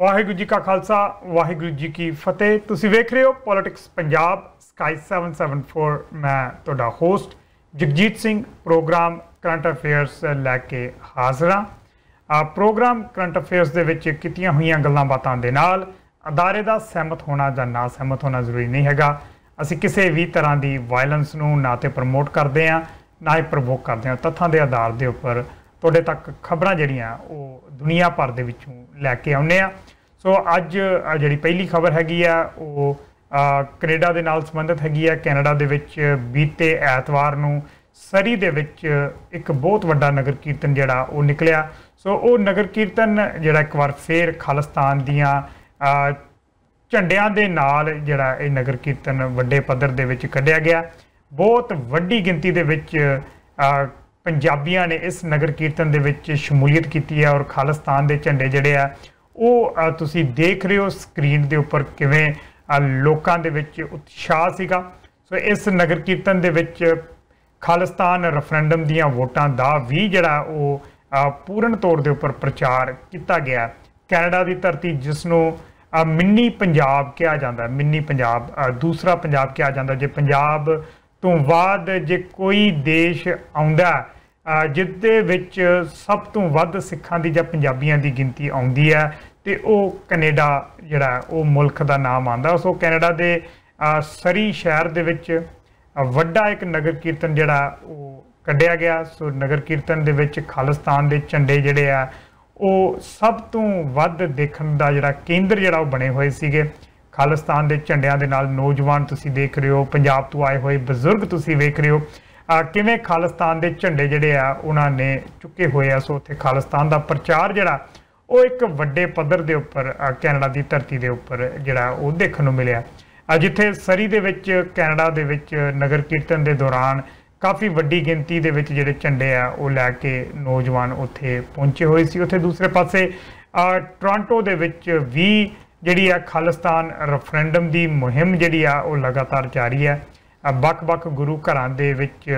ਵਾਹਿਗੁਰੂ ਜੀ ਕਾ ਖਾਲਸਾ ਵਾਹਿਗੁਰੂ ਜੀ ਕੀ ਫਤਿਹ ਤੁਸੀਂ ਵੇਖ ਰਹੇ ਹੋ ਪੋਲਿਟਿਕਸ ਪੰਜਾਬ ਸਕਾਈ 774 ਮੈਂ ਤੁਹਾਡਾ host Jagjit Singh program current affairs ਲੈ ਕੇ ਹਾਜ਼ਰ ਆ ਪ੍ਰੋਗਰਾਮ ਕਰੰਟ ਅਫੇਅਰਸ ਦੇ ਵਿੱਚ ਕੀਤੀਆਂ ਹੋਈਆਂ ਗੱਲਾਂ ਬਾਤਾਂ ਦੇ ਨਾਲ ਅਦਾਰੇ ਦਾ ਸਹਿਮਤ ਹੋਣਾ ਜਾਂ ਨਾ ਸਹਿਮਤ ਹੋਣਾ ਜ਼ਰੂਰੀ ਨਹੀਂ ਹੈਗਾ ਅਸੀਂ ਕਿਸੇ ਵੀ ਤਰ੍ਹਾਂ ਦੀ ਵਾਇਲੈਂਸ ਨੂੰ ਨਾ ਤੇ ਪ੍ਰਮੋਟ ਕਰਦੇ ਆ ਨਾ ਹੀ ਪ੍ਰਵੋਕ ਕਰਦੇ ਆ ਤੱਥਾਂ ਦੇ ਆਧਾਰ ਦੇ ਉੱਪਰ ਤੁਹਾਡੇ ਤੱਕ ਖਬਰਾਂ ਜਿਹੜੀਆਂ ਉਹ ਦੁਨੀਆ ਭਰ ਦੇ ਵਿੱਚੋਂ ਲੈ ਕੇ ਆਉਨੇ ਆ ਸੋ ਅੱਜ ਜਿਹੜੀ ਪਹਿਲੀ ਖਬਰ ਹੈਗੀ ਆ ਉਹ ਕੈਨੇਡਾ ਦੇ ਨਾਲ ਸੰਬੰਧਿਤ ਹੈਗੀ ਆ ਕੈਨੇਡਾ ਦੇ ਵਿੱਚ ਬੀਤੇ ਐਤਵਾਰ ਨੂੰ ਸਰੀ ਦੇ ਵਿੱਚ ਇੱਕ ਬਹੁਤ ਵੱਡਾ ਨਗਰ ਕੀਰਤਨ ਜਿਹੜਾ ਉਹ ਨਿਕਲਿਆ ਸੋ ਉਹ ਨਗਰ ਕੀਰਤਨ ਜਿਹੜਾ ਇੱਕ ਵਾਰ ਫੇਰ ਖਾਲਿਸਤਾਨ ਦੀਆਂ ਝੰਡਿਆਂ ਦੇ ਨਾਲ ਜਿਹੜਾ ਇਹ ਨਗਰ ਕੀਰਤਨ ਵੱਡੇ ਪੱਧਰ ਦੇ ਵਿੱਚ ਕੱਢਿਆ ਗਿਆ ਬਹੁਤ ਵੱਡੀ ਗਿਣਤੀ ਦੇ ਵਿੱਚ ਪੰਜਾਬੀਆਂ ਨੇ ਇਸ ਨਗਰ ਕੀਰਤਨ ਦੇ ਵਿੱਚ ਸ਼ਮੂਲੀਅਤ ਕੀਤੀ ਹੈ ਔਰ ਖਾਲਿਸਤਾਨ ਦੇ ਝੰਡੇ ਜਿਹੜੇ ਆ ਉਹ ਤੁਸੀਂ ਦੇਖ ਰਹੇ ਹੋ ਸਕਰੀਨ ਦੇ ਉੱਪਰ ਕਿਵੇਂ ਲੋਕਾਂ ਦੇ ਵਿੱਚ ਉਤਸ਼ਾਹ ਸੀਗਾ ਸੋ ਇਸ ਨਗਰ ਕੀਰਤਨ ਦੇ ਵਿੱਚ ਖਾਲਿਸਤਾਨ ਰੈਫਰੈਂਡਮ ਦੀਆਂ ਵੋਟਾਂ ਦਾ ਵੀ ਜਿਹੜਾ ਉਹ ਪੂਰਨ ਤੌਰ ਦੇ ਉੱਪਰ ਪ੍ਰਚਾਰ ਕੀਤਾ ਗਿਆ ਕੈਨੇਡਾ ਦੀ ਧਰਤੀ ਜਿਸ ਨੂੰ ਮਿੰਨੀ ਪੰਜਾਬ ਕਿਹਾ ਜਾਂਦਾ ਮਿੰਨੀ ਪੰਜਾਬ ਦੂਸਰਾ ਪੰਜਾਬ ਕਿਹਾ ਜਾਂਦਾ ਜੇ ਪੰਜਾਬ ਤੋਂ ਬਾਅਦ ਜੇ ਕੋਈ ਦੇਸ਼ ਆਉਂਦਾ ਜਿਸ ਦੇ ਵਿੱਚ ਸਭ ਤੋਂ ਵੱਧ ਸਿੱਖਾਂ ਦੀ ਜਾਂ ਪੰਜਾਬੀਆਂ ਦੀ ਗਿਣਤੀ ਆਉਂਦੀ ਹੈ ਤੇ ਉਹ ਕੈਨੇਡਾ ਜਿਹੜਾ ਉਹ ਮੁਲਕ ਦਾ ਨਾਮ ਆਂਦਾ ਸੋ ਕੈਨੇਡਾ ਦੇ ਸਰੀ ਸ਼ਹਿਰ ਦੇ ਵਿੱਚ ਵੱਡਾ ਇੱਕ ਨਗਰ ਕੀਰਤਨ ਜਿਹੜਾ ਉਹ ਕੱਢਿਆ ਗਿਆ ਸੋ ਨਗਰ ਕੀਰਤਨ ਦੇ ਵਿੱਚ ਖਾਲਿਸਤਾਨ ਦੇ ਝੰਡੇ ਜਿਹੜੇ ਆ ਉਹ ਸਭ ਤੋਂ ਵੱਧ ਦੇਖਣ ਦਾ ਜਿਹੜਾ ਕੇਂਦਰ ਜਿਹੜਾ ਉਹ ਬਣੇ ਹੋਏ ਸੀਗੇ ਖਾਲਿਸਤਾਨ ਦੇ ਝੰਡਿਆਂ ਦੇ ਨਾਲ ਨੌਜਵਾਨ ਤੁਸੀਂ ਦੇਖ ਰਹੇ ਹੋ ਪੰਜਾਬ ਤੋਂ ਆਏ ਹੋਏ ਬਜ਼ੁਰਗ ਤੁਸੀਂ ਵੇਖ ਰਹੇ ਹੋ ਕਿਵੇਂ ਖਾਲਿਸਤਾਨ ਦੇ ਝੰਡੇ ਜਿਹੜੇ ਆ ਉਹਨਾਂ ਨੇ ਚੁੱਕੇ ਹੋਏ ਆ ਸੋ ਉੱਥੇ ਖਾਲਿਸਤਾਨ ਦਾ ਪ੍ਰਚਾਰ ਜਿਹੜਾ ਉਹ ਇੱਕ ਵੱਡੇ ਪੱਧਰ ਦੇ ਉੱਪਰ ਕੈਨੇਡਾ ਦੀ ਧਰਤੀ ਦੇ ਉੱਪਰ ਜਿਹੜਾ ਉਹ ਦੇਖਣ ਨੂੰ ਮਿਲਿਆ ਜਿੱਥੇ ਸਰੀ ਦੇ ਵਿੱਚ ਕੈਨੇਡਾ ਦੇ ਵਿੱਚ ਨਗਰ ਕੀਰਤਨ ਦੇ ਦੌਰਾਨ ਕਾਫੀ ਵੱਡੀ ਗਿਣਤੀ ਦੇ ਵਿੱਚ ਜਿਹੜੇ ਝੰਡੇ ਆ ਉਹ ਲੈ ਕੇ ਨੌਜਵਾਨ ਉੱਥੇ ਪਹੁੰਚੇ ਹੋਏ ਸੀ ਉੱਥੇ ਦੂਸਰੇ ਪਾਸੇ ਟੋਰਾਂਟੋ ਦੇ ਵਿੱਚ ਵੀ ਜਿਹੜੀ ਆ ਖਾਲਿਸਤਾਨ ਰੈਫਰੈਂਡਮ ਦੀ ਮੁਹਿੰਮ ਜਿਹੜੀ ਆ ਉਹ ਲਗਾਤਾਰ ਜਾਰੀ ਹੈ ਵੱਖ-ਵੱਖ ਗੁਰੂ ਘਰਾਂ ਦੇ ਵਿੱਚ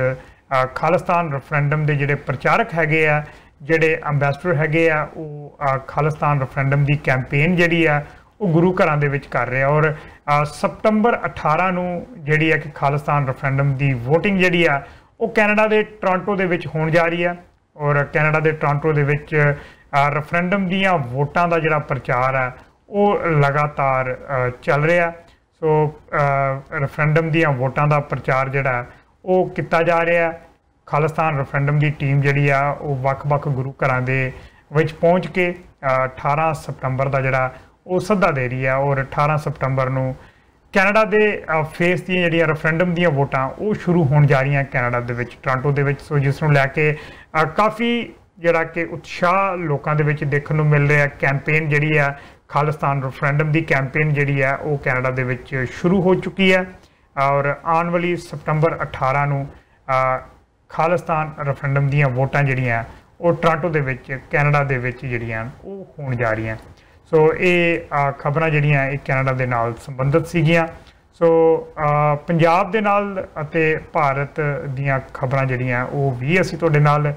ਖਾਲਿਸਤਾਨ ਰੈਫਰੈਂਡਮ ਦੇ ਜਿਹੜੇ ਪ੍ਰਚਾਰਕ ਹੈਗੇ ਆ ਜਿਹੜੇ ਐਮਬੈਸਡਰ ਹੈਗੇ ਆ ਉਹ ਖਾਲਿਸਤਾਨ ਰੈਫਰੈਂਡਮ ਦੀ ਕੈਂਪੇਨ ਜਿਹੜੀ ਆ ਉਹ ਗੁਰੂ ਘਰਾਂ ਦੇ ਵਿੱਚ ਕਰ ਰਿਹਾ ਔਰ ਸਪਟੰਬਰ 18 ਨੂੰ ਜਿਹੜੀ ਆ ਕਿ ਖਾਲਿਸਤਾਨ ਰੈਫਰੈਂਡਮ ਦੀ VOTING ਜਿਹੜੀ ਆ ਉਹ ਕੈਨੇਡਾ ਦੇ ਟੋਰਾਂਟੋ ਦੇ ਵਿੱਚ ਹੋਣ ਜਾ ਰਹੀ ਆ ਔਰ ਕੈਨੇਡਾ ਦੇ ਟੋਰਾਂਟੋ ਦੇ ਵਿੱਚ ਰੈਫਰੈਂਡਮ ਦੀਆਂ ਵੋਟਾਂ ਦਾ ਜਿਹੜਾ ਪ੍ਰਚਾਰ ਆ ਉਹ ਲਗਾਤਾਰ ਚੱਲ ਰਿਹਾ ਸੋ ਰੈਫਰੈਂਡਮ ਦੀਆਂ ਵੋਟਾਂ ਦਾ ਪ੍ਰਚਾਰ ਜਿਹੜਾ ਉਹ ਕੀਤਾ ਜਾ ਰਿਹਾ ਖਾਲਿਸਤਾਨ ਰੈਫਰੈਂਡਮ ਦੀ ਟੀਮ ਜਿਹੜੀ ਆ ਉਹ ਵੱਖ-ਵੱਖ ਗੁਰੂ ਘਰਾਂ ਦੇ ਵਿੱਚ ਪਹੁੰਚ ਕੇ 18 ਸਤੰਬਰ ਦਾ ਜਿਹੜਾ ਉਹ ਸੱਦਾ ਦੇ ਰਹੀ ਆ ਔਰ 18 ਸਤੰਬਰ ਨੂੰ ਕੈਨੇਡਾ ਦੇ ਫੇਸ ਦੀਆਂ ਜਿਹੜੀਆਂ ਰੈਫਰੈਂਡਮ ਦੀਆਂ ਵੋਟਾਂ ਉਹ ਸ਼ੁਰੂ ਹੋਣ ਜਾ ਰਹੀਆਂ ਕੈਨੇਡਾ ਦੇ ਵਿੱਚ ਟੋਰਾਂਟੋ ਦੇ ਵਿੱਚ ਸੋ ਜਿਸ ਨੂੰ ਲੈ ਕੇ ਕਾਫੀ ਜਿਹੜਾ ਕਿ ਉਤਸ਼ਾਹ ਲੋਕਾਂ ਦੇ ਵਿੱਚ ਦੇਖਣ ਨੂੰ ਮਿਲ ਰਿਹਾ ਕੈਂਪੇਨ ਜਿਹੜੀ ਆ ਖਾਲਿਸਤਾਨ ਰੈਫਰੈਂਡਮ ਦੀ ਕੈਂਪੇਨ ਜਿਹੜੀ ਹੈ ਉਹ ਕੈਨੇਡਾ ਦੇ ਵਿੱਚ ਸ਼ੁਰੂ ਹੋ ਚੁੱਕੀ ਹੈ ਔਰ ਆਉਣ ਵਾਲੀ ਸਪਟੰਬਰ 18 ਨੂੰ ਖਾਲਿਸਤਾਨ ਰੈਫਰੈਂਡਮ ਦੀਆਂ ਵੋਟਾਂ ਜਿਹੜੀਆਂ ਉਹ ਟ੍ਰਾਂਟੋ ਦੇ ਵਿੱਚ ਕੈਨੇਡਾ ਦੇ ਵਿੱਚ ਜਿਹੜੀਆਂ ਉਹ ਹੋਣ ਜਾ ਰਹੀਆਂ ਸੋ ਇਹ ਖਬਰਾਂ ਜਿਹੜੀਆਂ ਇਹ ਕੈਨੇਡਾ ਦੇ ਨਾਲ ਸੰਬੰਧਿਤ ਸੀਗੀਆਂ ਸੋ ਪੰਜਾਬ ਦੇ ਨਾਲ ਅਤੇ ਭਾਰਤ ਦੀਆਂ ਖਬਰਾਂ ਜਿਹੜੀਆਂ ਉਹ ਵੀ ਅਸੀਂ ਤੁਹਾਡੇ ਨਾਲ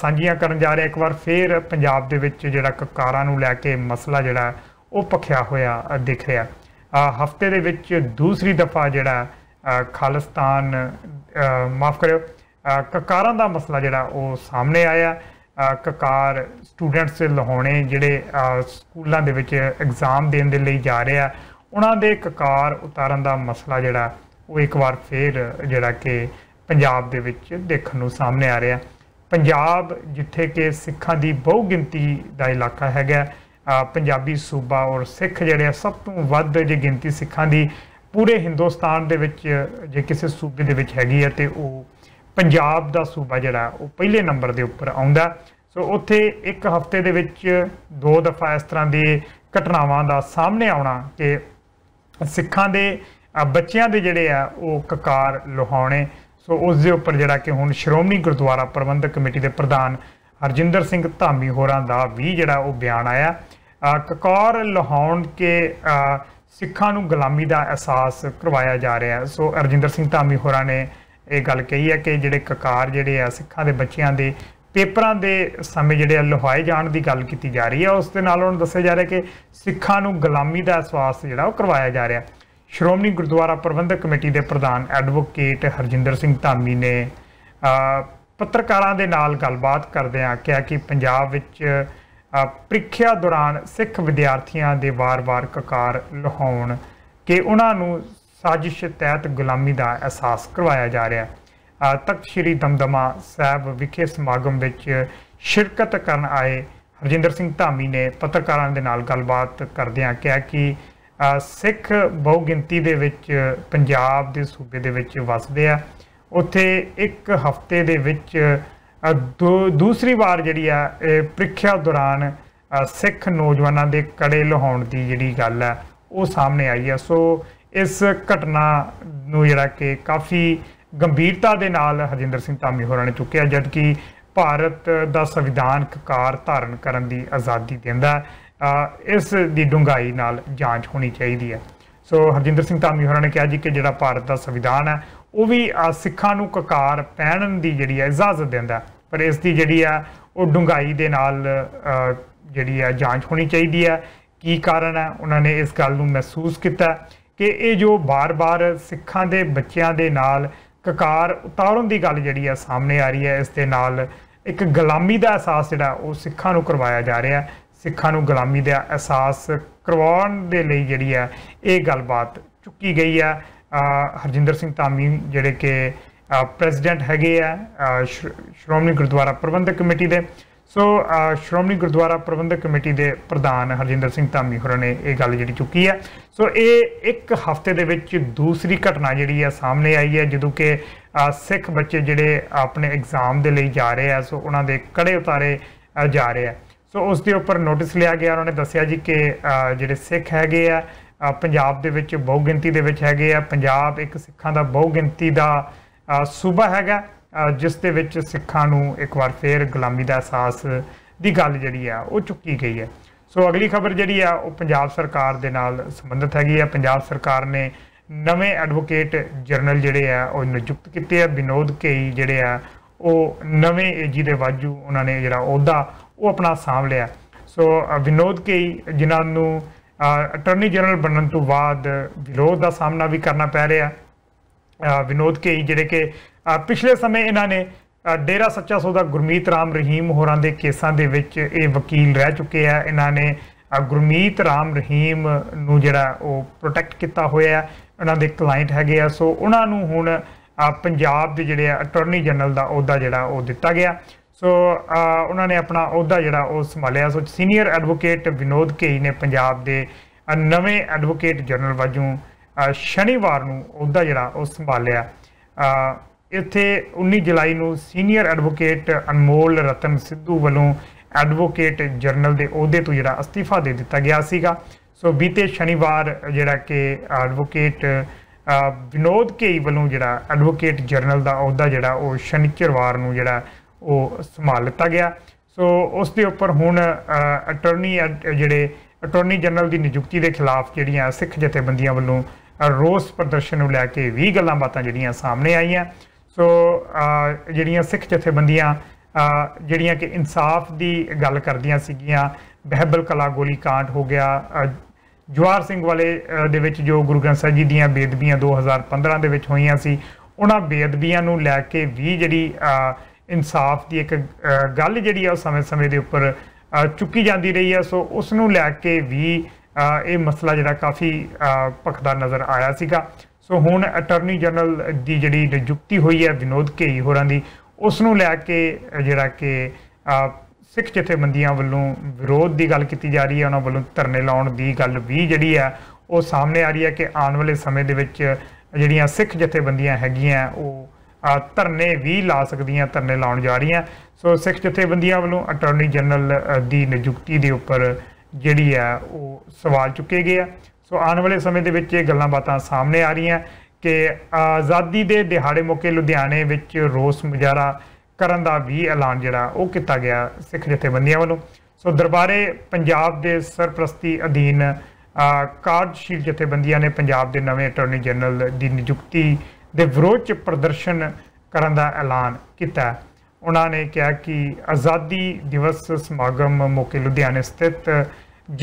ਸਾਂਝੀਆਂ ਕਰਨ ਜਾ ਰਿਹਾ ਇੱਕ ਵਾਰ ਫੇਰ ਪੰਜਾਬ ਦੇ ਵਿੱਚ ਜਿਹੜਾ ਕਕਾਰਾਂ ਨੂੰ ਲੈ ਕੇ ਮਸਲਾ ਜਿਹੜਾ ਉਹ ਪਖਿਆ ਹੋਇਆ ਦਿਖ ਰਿਹਾ ਹਫਤੇ ਦੇ ਵਿੱਚ ਦੂਸਰੀ ਦਫਾ ਜਿਹੜਾ ਖਾਲਿਸਤਾਨ ਮਾਫ ਕਰਿਓ ਕਕਾਰਾਂ ਦਾ ਮਸਲਾ ਜਿਹੜਾ ਉਹ ਸਾਹਮਣੇ ਆਇਆ ਕਕਾਰ ਸਟੂਡੈਂਟਸ ਲਹੌਣੇ ਜਿਹੜੇ ਸਕੂਲਾਂ ਦੇ ਵਿੱਚ ਐਗਜ਼ਾਮ ਦੇਣ ਦੇ ਲਈ ਜਾ ਰਹੇ ਆ ਉਹਨਾਂ ਦੇ ਕਕਾਰ ਉਤਾਰਨ ਦਾ ਮਸਲਾ ਜਿਹੜਾ ਉਹ ਇੱਕ ਵਾਰ ਫੇਰ ਜਿਹੜਾ ਕਿ ਪੰਜਾਬ ਦੇ ਵਿੱਚ ਦੇਖਣ ਨੂੰ ਸਾਹਮਣੇ ਆ ਰਿਹਾ ਪੰਜਾਬ ਜਿੱਥੇ ਕਿ ਸਿੱਖਾਂ ਦੀ ਬਹੁ ਗਿਣਤੀ ਦਾ ਇਲਾਕਾ ਹੈਗਾ ਪੰਜਾਬੀ ਸੂਬਾ ਔਰ ਸਿੱਖ ਜਿਹੜੇ ਆ ਸਭ ਤੋਂ ਵੱਧ ਜੇ ਗਿਣਤੀ ਸਿੱਖਾਂ ਦੀ ਪੂਰੇ ਹਿੰਦੁਸਤਾਨ ਦੇ ਵਿੱਚ ਜੇ ਕਿਸੇ ਸੂਬੇ ਦੇ ਵਿੱਚ ਹੈਗੀ ਹੈ ਤੇ ਉਹ ਪੰਜਾਬ ਦਾ ਸੂਬਾ ਜਿਹੜਾ ਉਹ ਪਹਿਲੇ ਨੰਬਰ ਦੇ ਉੱਪਰ ਆਉਂਦਾ ਸੋ ਉੱਥੇ ਇੱਕ ਹਫ਼ਤੇ ਦੇ ਵਿੱਚ ਦੋ ਦਫਾ ਇਸ ਤਰ੍ਹਾਂ ਦੀ ਘਟਨਾਵਾਂ ਦਾ ਸਾਹਮਣੇ ਆਉਣਾ ਕਿ ਸਿੱਖਾਂ ਦੇ ਬੱਚਿਆਂ ਦੇ ਜਿਹੜੇ ਆ ਉਹ ਕਕਾਰ ਲੁਹਾਉਣੇ ਸੋ ਉਸ ਦੇ ਉੱਪਰ ਜਿਹੜਾ ਕਿ ਹੁਣ ਸ਼੍ਰੋਮਣੀ ਗੁਰਦੁਆਰਾ ਪ੍ਰਬੰਧਕ ਕਮੇਟੀ ਦੇ ਪ੍ਰਧਾਨ ਹਰਜਿੰਦਰ ਸਿੰਘ ਧਾਮੀ ਹੋਰਾਂ ਦਾ ਵੀ ਜਿਹੜਾ ਉਹ ਬਿਆਨ ਆਇਆ ਕਕੌਰ ਲਹਾਉਣ ਕੇ ਸਿੱਖਾਂ ਨੂੰ ਗੁਲਾਮੀ ਦਾ ਅਹਿਸਾਸ ਕਰਵਾਇਆ ਜਾ ਰਿਹਾ ਸੋ ਹਰਜਿੰਦਰ ਸਿੰਘ ਧਾਮੀ ਹੋਰਾਂ ਨੇ ਇਹ ਗੱਲ ਕਹੀ ਹੈ ਕਿ ਜਿਹੜੇ ਕਕਾਰ ਜਿਹੜੇ ਆ ਸਿੱਖਾਂ ਦੇ ਬੱਚਿਆਂ ਦੇ ਪੇਪਰਾਂ ਦੇ ਸਮੇਂ ਜਿਹੜੇ ਲੁਹਾਏ ਜਾਣ ਦੀ ਗੱਲ ਕੀਤੀ ਜਾ ਰਹੀ ਹੈ ਉਸ ਦੇ ਨਾਲ ਉਹਨਾਂ ਦੱਸਿਆ ਜਾ ਰਿਹਾ ਕਿ ਸਿੱਖਾਂ ਨੂੰ ਗੁਲਾਮੀ ਦਾ ਅਹਿਸਾਸ ਜਿਹੜਾ ਉਹ ਕਰਵਾਇਆ ਜਾ ਰਿਹਾ ਸ਼੍ਰੋਮਣੀ ਗੁਰਦੁਆਰਾ ਪ੍ਰਬੰਧਕ ਕਮੇਟੀ ਦੇ ਪ੍ਰਧਾਨ ਐਡਵੋਕੇਟ ਹਰਜਿੰਦਰ ਸਿੰਘ ਧਾਮੀ ਨੇ ਪੱਤਰਕਾਰਾਂ ਦੇ ਨਾਲ ਗੱਲਬਾਤ ਕਰਦਿਆਂ ਕਿਹਾ ਕਿ ਪੰਜਾਬ ਵਿੱਚ ਪ੍ਰੀਖਿਆ ਦੌਰਾਨ ਸਿੱਖ ਵਿਦਿਆਰਥੀਆਂ ਦੇ ਵਾਰ-ਵਾਰ ਕਕਾਰ ਲਹਾਉਣ ਕਿ ਉਹਨਾਂ ਨੂੰ ਸਾਜ਼ਿਸ਼ ਤਹਿਤ ਗੁਲਾਮੀ ਦਾ ਅਹਿਸਾਸ ਕਰਵਾਇਆ ਜਾ ਰਿਹਾ ਹੈ ਤਖਤ ਸ੍ਰੀ ਦਮਦਮਾ ਸਾਹਿਬ ਵਿਖੇ ਸਮਾਗਮ ਵਿੱਚ ਸ਼ਿਰਕਤ ਕਰਨ ਆਏ ਹਰਜਿੰਦਰ ਸਿੰਘ ਧਾਮੀ ਨੇ ਪੱਤਰਕਾਰਾਂ ਦੇ ਨਾਲ ਗੱਲਬਾਤ ਕਰਦਿਆਂ ਕਿਹਾ ਕਿ ਸਿੱਖ ਬਹੁ ਗਿਣਤੀ ਦੇ ਵਿੱਚ ਪੰਜਾਬ ਦੇ ਸੂਬੇ ਦੇ ਵਿੱਚ ਵਸਦੇ ਆ ਉੱਥੇ ਇੱਕ ਹਫ਼ਤੇ ਦੇ ਵਿੱਚ ਦੂਸਰੀ ਵਾਰ ਜਿਹੜੀ ਆ ਪ੍ਰੀਖਿਆ ਦੌਰਾਨ ਸਿੱਖ ਨੌਜਵਾਨਾਂ ਦੇ ਕੜੇ ਲਹਾਉਣ ਦੀ ਜਿਹੜੀ ਗੱਲ ਆ ਉਹ ਸਾਹਮਣੇ ਆਈ ਆ ਸੋ ਇਸ ਘਟਨਾ ਨੂੰ ਜਿਹੜਾ ਕਿ ਕਾਫੀ ਗੰਭੀਰਤਾ ਦੇ ਨਾਲ ਹਰਜਿੰਦਰ ਸਿੰਘ ਧਾਮੀ ਹੋਰਾਂ ਨੇ ਚੁੱਕਿਆ ਜਦਕਿ ਭਾਰਤ ਦਾ ਸੰਵਿਧਾਨਕ ਕਾਰ ਧਾਰਨ ਕਰਨ ਦੀ ਆਜ਼ਾਦੀ ਦਿੰਦਾ ਇਸ ਦੀ ਡੁੰਗਾਈ ਨਾਲ ਜਾਂਚ ਹੋਣੀ ਚਾਹੀਦੀ ਹੈ ਸੋ ਹਰਜਿੰਦਰ ਸਿੰਘ ਧਾਮੀ ਹੋਰਾਂ ਨੇ ਕਿਹਾ ਜੀ ਕਿ ਜਿਹੜਾ ਭਾਰਤ ਦਾ ਸੰਵਿਧਾਨ ਹੈ ਉਹ ਵੀ ਸਿੱਖਾਂ ਨੂੰ ਕਕਾਰ ਪਹਿਨਣ ਦੀ ਜਿਹੜੀ ਹੈ ਇਜਾਜ਼ਤ ਦਿੰਦਾ ਪਰ ਇਸ ਦੀ ਜਿਹੜੀ ਆ ਉਹ ਡੁੰਗਾਈ ਦੇ ਨਾਲ ਜਿਹੜੀ ਆ ਜਾਂਚ ਹੋਣੀ ਚਾਹੀਦੀ ਹੈ ਕੀ ਕਾਰਨ ਹੈ ਉਹਨਾਂ ਨੇ ਇਸ ਗੱਲ ਨੂੰ ਮਹਿਸੂਸ ਕੀਤਾ ਕਿ ਇਹ ਜੋ ਬਾਰ-ਬਾਰ ਸਿੱਖਾਂ ਦੇ ਬੱਚਿਆਂ ਦੇ ਨਾਲ ਕਕਾਰ ਉਤਾਰਨ ਦੀ ਗੱਲ ਜਿਹੜੀ ਆ ਸਾਹਮਣੇ ਆ ਰਹੀ ਹੈ ਇਸ ਦੇ ਨਾਲ ਇੱਕ ਗੁਲਾਮੀ ਦਾ ਅਹਿਸਾਸ ਜਿਹੜਾ ਉਹ ਸਿੱਖਾਂ ਨੂੰ ਕਰਵਾਇਆ ਜਾ ਰਿਹਾ ਹੈ ਸਿੱਖਾਂ ਨੂੰ ਗੁਲਾਮੀ ਦਾ ਅਹਿਸਾਸ ਕਰਵਾਉਣ ਦੇ ਲਈ ਜਿਹੜੀ ਹੈ ਇਹ ਗੱਲਬਾਤ ਚੁੱਕੀ ਗਈ ਹੈ ਹਰਜਿੰਦਰ ਸਿੰਘ ਧਾਮੀ ਜਿਹੜੇ ਕਿ ਪ੍ਰੈਜ਼ੀਡੈਂਟ ਹੈਗੇ ਆ ਸ਼੍ਰੋਮਣੀ ਗੁਰਦੁਆਰਾ ਪ੍ਰਬੰਧਕ ਕਮੇਟੀ ਦੇ ਸੋ ਸ਼੍ਰੋਮਣੀ ਗੁਰਦੁਆਰਾ ਪ੍ਰਬੰਧਕ ਕਮੇਟੀ ਦੇ ਪ੍ਰਧਾਨ ਹਰਜਿੰਦਰ ਸਿੰਘ ਧਾਮੀ ਹੋਰਾਂ ਨੇ ਇਹ ਗੱਲ ਜਿਹੜੀ ਚੁੱਕੀ ਹੈ ਸੋ ਇਹ ਇੱਕ ਹਫਤੇ ਦੇ ਵਿੱਚ ਦੂਸਰੀ ਘਟਨਾ ਜਿਹੜੀ ਆ ਸਾਹਮਣੇ ਆਈ ਹੈ ਜਦੋਂ ਕਿ ਸਿੱਖ ਬੱਚੇ ਜਿਹੜੇ ਆਪਣੇ ਐਗਜ਼ਾਮ ਦੇ ਲਈ ਜਾ ਰਹੇ ਆ ਸੋ ਉਹਨਾਂ ਦੇ ਕੜੇ ਉਤਾਰੇ ਜਾ ਰਹੇ ਆ ਸੋ ਉਸ ਦੇ ਉੱਪਰ ਨੋਟਿਸ ਲਿਆ ਗਿਆ ਉਹਨਾਂ ਨੇ ਦੱਸਿਆ ਜੀ ਕਿ ਜਿਹੜੇ ਸਿੱਖ ਹੈਗੇ ਆ ਪੰਜਾਬ ਦੇ ਵਿੱਚ ਬਹੁ ਗਿਣਤੀ ਦੇ ਵਿੱਚ ਹੈਗੇ ਆ ਪੰਜਾਬ ਇੱਕ ਸਿੱਖਾਂ ਦਾ ਬਹੁ ਗਿਣਤੀ ਦਾ ਸੂਬਾ ਹੈਗਾ ਜਿਸ ਦੇ ਵਿੱਚ ਸਿੱਖਾਂ ਨੂੰ ਇੱਕ ਵਾਰ ਫੇਰ ਗੁਲਾਮੀ ਦਾ ਅਹਿਸਾਸ ਦੀ ਗੱਲ ਜਿਹੜੀ ਆ ਉਹ ਚੁੱਕੀ ਗਈ ਹੈ ਸੋ ਅਗਲੀ ਖਬਰ ਜਿਹੜੀ ਆ ਉਹ ਪੰਜਾਬ ਸਰਕਾਰ ਦੇ ਨਾਲ ਸੰਬੰਧਿਤ ਹੈਗੀ ਆ ਪੰਜਾਬ ਸਰਕਾਰ ਨੇ ਨਵੇਂ ਐਡਵੋਕੇਟ ਜਨਰਲ ਜਿਹੜੇ ਆ ਉਹ ਨਿਯੁਕਤ ਕੀਤੇ ਆ ਵਿਨੋਦ ਕੇਈ ਜਿਹੜੇ ਆ ਉਹ ਨਵੇਂ ਏਜੀ ਦੇ ਵਾਜੂ ਉਹਨਾਂ ਨੇ ਜਿਹੜਾ ਅਹੁਦਾ ਉਹ ਆਪਣਾ ਸਾਹਮ ਲਿਆ ਸੋ ਵਿਨੋਦ ਕੇ ਜਿਨ੍ਹਾਂ ਨੂੰ ਅਟਾਰਨੀ ਜਨਰਲ ਬਣਨ ਤੋਂ ਬਾਅਦ ਵਿਰੋਧ ਦਾ ਸਾਹਮਣਾ ਵੀ ਕਰਨਾ ਪੈ ਰਿਹਾ ਵਿਨੋਦ ਕੇ ਜਿਹੜੇ ਕਿ ਪਿਛਲੇ ਸਮੇਂ ਇਹਨਾਂ ਨੇ ਡੇਰਾ ਸੱਚਾ ਸੌਦਾ ਗੁਰਮੀਤ ਰਾਮ ਰਹੀਮ ਹੋਰਾਂ ਦੇ ਕੇਸਾਂ ਦੇ ਵਿੱਚ ਇਹ ਵਕੀਲ ਰਹਿ ਚੁੱਕੇ ਆ ਇਹਨਾਂ ਨੇ ਗੁਰਮੀਤ ਰਾਮ ਰਹੀਮ ਨੂੰ ਜਿਹੜਾ ਉਹ ਪ੍ਰੋਟੈਕਟ ਕੀਤਾ ਹੋਇਆ ਉਹਨਾਂ ਦੇ ਕਲਾਇੰਟ ਹੈਗੇ ਆ ਸੋ ਉਹਨਾਂ ਨੂੰ ਹੁਣ ਪੰਜਾਬ ਦੇ ਜਿਹੜੇ ਅਟਾਰਨੀ ਜਨਰਲ ਦਾ ਅਹੁਦਾ ਜਿਹੜਾ ਉਹ ਦਿੱਤਾ ਗਿਆ ਸੋ ਉਹਨਾਂ ਨੇ ਆਪਣਾ ਅਹੁਦਾ ਜਿਹੜਾ ਉਹ ਸੰਭਾਲਿਆ ਸੋ ਸੀਨੀਅਰ ਐਡਵੋਕੇਟ ਵਿਨੋਦ ਕੇਈ ਨੇ ਪੰਜਾਬ ਦੇ ਨਵੇਂ ਐਡਵੋਕੇਟ ਜਨਰਲ ਵਜੋਂ ਸ਼ਨੀਵਾਰ ਨੂੰ ਅਹੁਦਾ ਜਿਹੜਾ ਉਹ ਸੰਭਾਲਿਆ ਇੱਥੇ 19 ਜੁਲਾਈ ਨੂੰ ਸੀਨੀਅਰ ਐਡਵੋਕੇਟ ਅਨਮੋਲ ਰਤਨ ਸਿੱਧੂ ਵੱਲੋਂ ਐਡਵੋਕੇਟ ਜਨਰਲ ਦੇ ਅਹੁਦੇ ਤੋਂ ਜਿਹੜਾ ਅਸਤੀਫਾ ਦੇ ਦਿੱਤਾ ਗਿਆ ਸੀਗਾ ਸੋ ਬੀਤੇ ਸ਼ਨੀਵਾਰ ਜਿਹੜਾ ਕਿ ਐਡਵੋਕੇਟ ਵਿਨੋਦ ਕੇਈ ਵੱਲੋਂ ਜਿਹੜਾ ਐਡਵੋਕੇਟ ਜਨਰਲ ਦਾ ਅਹੁਦਾ ਜਿਹੜਾ ਉਹ ਸ਼ਨੀਚਰਵਾਰ ਨੂੰ ਜਿਹੜਾ ਉਹ ਸੰਭਾਲ ਲਿੱਤਾ ਗਿਆ ਸੋ ਉਸ ਦੇ ਉੱਪਰ ਹੁਣ ਅਟਾਰਨੀ ਜਿਹੜੇ ਅਟਾਰਨੀ ਜਨਰਲ ਦੀ ਨਿਯੁਕਤੀ ਦੇ ਖਿਲਾਫ ਜਿਹੜੀਆਂ ਸਿੱਖ ਜਥੇਬੰਦੀਆਂ ਵੱਲੋਂ ਰੋਸ ਪ੍ਰਦਰਸ਼ਨ ਨੂੰ ਲੈ ਕੇ ਵੀ ਗੱਲਾਂ ਬਾਤਾਂ ਜਿਹੜੀਆਂ ਸਾਹਮਣੇ ਆਈਆਂ ਸੋ ਜਿਹੜੀਆਂ ਸਿੱਖ ਜਥੇਬੰਦੀਆਂ ਜਿਹੜੀਆਂ ਕਿ ਇਨਸਾਫ ਦੀ ਗੱਲ ਕਰਦੀਆਂ ਸੀਗੀਆਂ ਬਹਿਬਲ ਕਲਾ ਗੋਲੀ ਕਾਂਡ ਹੋ ਗਿਆ ਜਵਾਰ ਸਿੰਘ ਵਾਲੇ ਦੇ ਵਿੱਚ ਜੋ ਗੁਰੂ ਗ੍ਰੰਥ ਸਾਹਿਬ ਜੀ ਦੀਆਂ ਬੇਦਬੀਆਂ 2015 ਦੇ ਵਿੱਚ ਹੋਈਆਂ ਸੀ ਉਹਨਾਂ ਬੇਦਬੀਆਂ ਨੂੰ ਲੈ ਕੇ ਵੀ ਜਿਹੜੀ ਇਨਸਾਫ ਦੀ ਇੱਕ ਗੱਲ ਜਿਹੜੀ ਆ ਉਹ ਸਮੇਂ-ਸਮੇਂ ਦੇ ਉੱਪਰ ਚੁੱਕੀ ਜਾਂਦੀ ਰਹੀ ਆ ਸੋ ਉਸ ਨੂੰ ਲੈ ਕੇ ਵੀ ਇਹ ਮਸਲਾ ਜਿਹੜਾ ਕਾਫੀ ਪਖਦਾ ਨਜ਼ਰ ਆਇਆ ਸੀਗਾ ਸੋ ਹੁਣ ਅਟਾਰਨੀ ਜਨਰਲ ਦੀ ਜਿਹੜੀ ਨਿਯੁਕਤੀ ਹੋਈ ਹੈ ਵਿਨੋਦ ਕੇਈ ਹੋਰਾਂ ਦੀ ਉਸ ਨੂੰ ਲੈ ਕੇ ਜਿਹੜਾ ਕਿ ਸਿੱਖ ਜਥੇਬੰਦੀਆਂ ਵੱਲੋਂ ਵਿਰੋਧ ਦੀ ਗੱਲ ਕੀਤੀ ਜਾ ਰਹੀ ਹੈ ਉਹਨਾਂ ਵੱਲੋਂ ਧਰਨੇ ਲਾਉਣ ਦੀ ਗੱਲ ਵੀ ਜਿਹੜੀ ਹੈ ਉਹ ਸਾਹਮਣੇ ਆ ਰਹੀ ਹੈ ਕਿ ਆਉਣ ਵਾਲੇ ਸਮੇਂ ਦੇ ਵਿੱਚ ਜਿਹੜੀਆਂ ਸਿੱਖ ਜਥੇਬੰਦੀਆਂ ਹੈਗੀਆਂ ਉਹ ਧਰਨੇ ਵੀ ਲਾ ਸਕਦੀਆਂ ਧਰਨੇ ਲਾਉਣ ਜਾ ਰਹੀਆਂ ਸੋ ਸਿੱਖ ਜਥੇਬੰਦੀਆਂ ਵੱਲੋਂ ਅਟਾਰਨੀ ਜਨਰਲ ਦੀ ਨਿਯੁਕਤੀ ਦੇ ਉੱਪਰ ਜਿਹੜੀ ਆ ਉਹ ਸਵਾਲ ਚੁੱਕੇ ਗਏ ਆ ਸੋ ਆਉਣ ਵਾਲੇ ਸਮੇਂ ਦੇ ਵਿੱਚ ਇਹ ਗੱਲਾਂ ਬਾਤਾਂ ਸਾਹਮਣੇ ਆ ਰਹੀਆਂ ਕਿ ਆਜ਼ਾਦੀ ਦੇ ਦਿਹਾੜੇ ਮੌਕੇ ਲੁਧਿਆਣੇ ਵਿੱਚ ਰੋਸ ਮੁਜ਼ਾਹਰਾ ਕਰਨ ਦਾ ਵੀ ਐਲਾਨ ਜਿਹੜਾ ਉਹ ਕੀਤਾ ਗਿਆ ਸਿੱਖ ਜਥੇਬੰਦੀਆਂ ਵੱਲੋਂ ਸੋ ਦਰਬਾਰੇ ਪੰਜਾਬ ਦੇ ਸਰਪ੍ਰਸਤੀ ਅਧੀਨ ਕਾਰਜਸ਼ੀਲ ਜਥੇਬੰਦੀਆਂ ਨੇ ਪੰਜਾਬ ਦੇ ਨਵੇਂ ਅਟਾਰਨੀ ਜਨਰਲ ਦੀ ਨਿਯੁਕਤੀ ਦੇ ਵਿਰੋਧ 'ਚ ਪ੍ਰਦਰਸ਼ਨ ਕਰਨ ਦਾ ਐਲਾਨ ਕੀਤਾ ਉਹਨਾਂ ਨੇ ਕਿਹਾ ਕਿ ਆਜ਼ਾਦੀ ਦਿਵਸ ਸਮਾਗਮ ਮੌਕੇ ਲੁਧਿਆਣੇ ਸਥਿਤ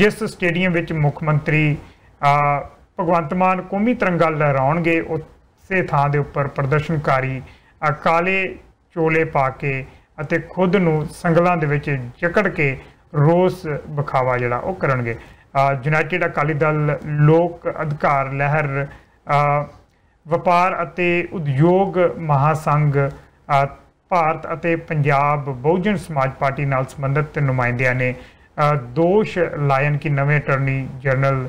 ਜਿਸ ਸਟੇਡੀਅਮ ਵਿੱਚ ਮੁੱਖ ਮੰਤਰੀ ਭਗਵੰਤ ਮਾਨ ਕੌਮੀ ਤਿਰੰਗਾ ਲਹਿਰਾਉਣਗੇ ਉਸੇ ਥਾਂ ਦੇ ਉੱਪਰ ਪ੍ਰਦਰਸ਼ਨਕਾਰੀ ਕਾਲੇ ਚੋਲੇ ਪਾ ਕੇ ਅਤੇ ਖੁਦ ਨੂੰ ਸੰਗਲਾਂ ਦੇ ਵਿੱਚ ਜਕੜ ਕੇ ਰੋਸ ਵਿਖਾਵਾ ਜਿਹੜਾ ਉਹ ਕਰਨਗੇ ਯੂਨਾਈਟਿਡ ਅਕਾਲੀ ਦਲ ਲੋਕ ਅਧਿਕਾਰ ਲਹਿਰ ਵਪਾਰ ਅਤੇ ਉਦਯੋਗ ਮਹਾਸੰਘ ਭਾਰਤ ਅਤੇ ਪੰਜਾਬ ਬਹੁਜਨ ਸਮਾਜ ਪਾਰਟੀ ਨਾਲ ਸੰਬੰਧਿਤ ਨੁਮਾਇੰਦਿਆਂ ਨੇ ਦੋਸ਼ ਲਾਇਨ ਕਿ ਨਵੇਂ ਅਟਰਨੀ ਜਨਰਲ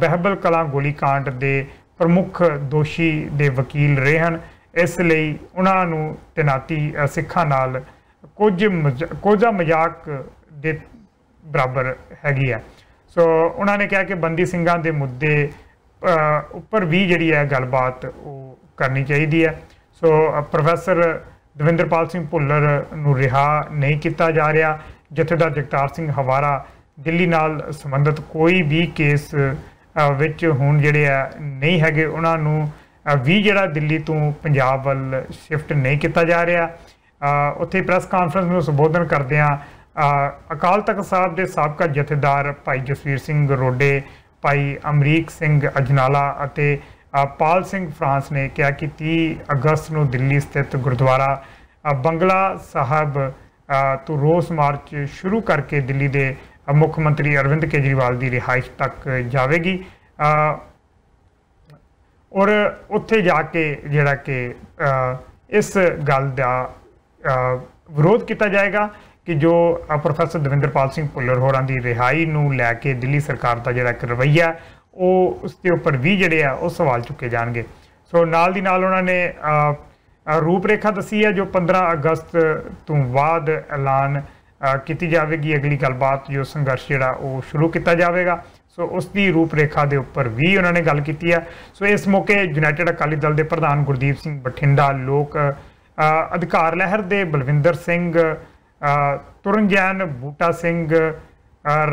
ਬਹਿਬਲ ਕਲਾ ਗੋਲੀकांड ਦੇ ਪ੍ਰਮੁੱਖ ਦੋਸ਼ੀ ਦੇ ਵਕੀਲ ਰਹੇ ਹਨ ਇਸ ਲਈ ਉਹਨਾਂ ਨੂੰ ਤਨਾਤੀ ਸਿੱਖਾਂ ਨਾਲ ਕੁਝ ਕੋਝਾ ਮਜ਼ਾਕ ਦੇ ਬਰਾਬਰ ਹੈਗੀ ਆ ਸੋ ਉਹਨਾਂ ਨੇ ਕਿਹਾ ਕਿ ਬੰਦੀ ਸਿੰਘਾਂ ਦੇ ਮੁੱਦੇ ਉੱਪਰ ਵੀ ਜਿਹੜੀ ਹੈ ਗੱਲਬਾਤ ਉਹ ਕਰਨੀ ਚਾਹੀਦੀ ਹੈ ਸੋ ਪ੍ਰੋਫੈਸਰ ਦਵਿੰਦਰਪਾਲ ਸਿੰਘ ਭੁੱਲਰ ਨੂੰ ਰਿਹਾ ਨਹੀਂ ਕੀਤਾ ਜਾ ਰਿਹਾ ਜਥੇਦਾਰ ਜਗਤਾਰ ਸਿੰਘ ਹਵਾਰਾ ਦਿੱਲੀ ਨਾਲ ਸੰਬੰਧਿਤ ਕੋਈ ਵੀ ਕੇਸ ਵਿੱਚ ਹੁਣ ਜਿਹੜੇ ਆ ਨਹੀਂ ਹੈਗੇ ਉਹਨਾਂ ਨੂੰ ਵੀ ਜਿਹੜਾ ਦਿੱਲੀ ਤੋਂ ਪੰਜਾਬ ਵੱਲ ਸ਼ਿਫਟ ਨਹੀਂ ਕੀਤਾ ਜਾ ਰਿਹਾ ਉੱਥੇ ਪ੍ਰੈਸ ਕਾਨਫਰੰਸ ਨੂੰ ਸੰਬੋਧਨ ਕਰਦਿਆਂ ਅਕਾਲ ਤਖਤ ਸਾਹਿਬ ਦੇ ਸਾਬਕਾ ਜਥੇਦਾਰ ਭਾਈ ਜਸਵੀਰ ਸਿੰਘ ਰੋਡੇ ਭਾਈ ਅਮਰੀਕ ਸਿੰਘ ਅਜਨਾਲਾ ਅਤੇ ਪਾਲ ਸਿੰਘ ਫਰਾਂਸ ਨੇ ਕਿਹਾ ਕਿ 30 ਅਗਸਤ ਨੂੰ ਦਿੱਲੀ ਸਥਿਤ ਗੁਰਦੁਆਰਾ ਬੰਗਲਾ ਸਾਹਿਬ ਤੋਂ ਰੋਸ ਮਾਰਚ ਸ਼ੁਰੂ ਕਰਕੇ ਦਿੱਲੀ ਦੇ ਮੁੱਖ ਮੰਤਰੀ ਅਰਵਿੰਦ ਕੇਜਰੀਵਾਲ ਦੀ ਰਿਹਾਇਸ਼ ਤੱਕ ਜਾਵੇਗੀ ਔਰ ਉੱਥੇ ਜਾ ਕੇ ਜਿਹੜਾ ਕਿ ਇਸ ਗੱਲ ਦਾ ਵਿਰੋਧ ਕੀਤਾ ਜਾਏਗਾ ਕਿ ਜੋ ਪ੍ਰੋਫੈਸਰ ਦਵਿੰਦਰਪਾਲ ਸਿੰਘ ਪੁੱਲਰ ਹੋਰਾਂ ਦੀ ਰਿਹਾਈ ਨੂੰ ਲੈ ਕੇ ਦਿੱਲੀ ਸਰਕਾਰ ਦਾ ਜਿਹੜਾ ਇੱਕ ਰਵਈਆ ਉਹ ਉਸ ਦੇ ਉੱਪਰ ਵੀ ਜਿਹੜੇ ਆ ਉਹ ਸਵਾਲ ਚੁੱਕੇ ਜਾਣਗੇ ਸੋ ਨਾਲ ਦੀ ਨਾਲ ਉਹਨਾਂ ਨੇ ਰੂਪਰੇਖਾ ਦੱਸੀ ਹੈ ਜੋ 15 ਅਗਸਤ ਤੋਂ ਬਾਅਦ ਐਲਾਨ ਕੀਤੀ ਜਾਵੇਗੀ ਅਗਲੀ ਗੱਲਬਾਤ ਜੋ ਸੰਘਰਸ਼ ਜਿਹੜਾ ਉਹ ਸ਼ੁਰੂ ਕੀਤਾ ਜਾਵੇਗਾ ਸੋ ਉਸ ਦੀ ਰੂਪਰੇਖਾ ਦੇ ਉੱਪਰ ਵੀ ਉਹਨਾਂ ਨੇ ਗੱਲ ਕੀਤੀ ਹੈ ਸੋ ਇਸ ਮੌਕੇ ਯੂਨਾਈਟਿਡ ਅਕਾਲੀ ਦਲ ਦੇ ਪ੍ਰਧਾਨ ਗੁਰਦੀਪ ਸਿੰਘ ਬਠਿੰਡਾ ਲੋਕ ਅਧਿਕਾਰ ਲਹਿਰ ਦੇ ਬਲਵਿੰਦਰ ਸਿੰਘ ਤੁਰੰਗਿਆਨ ਬੂਟਾ ਸਿੰਘ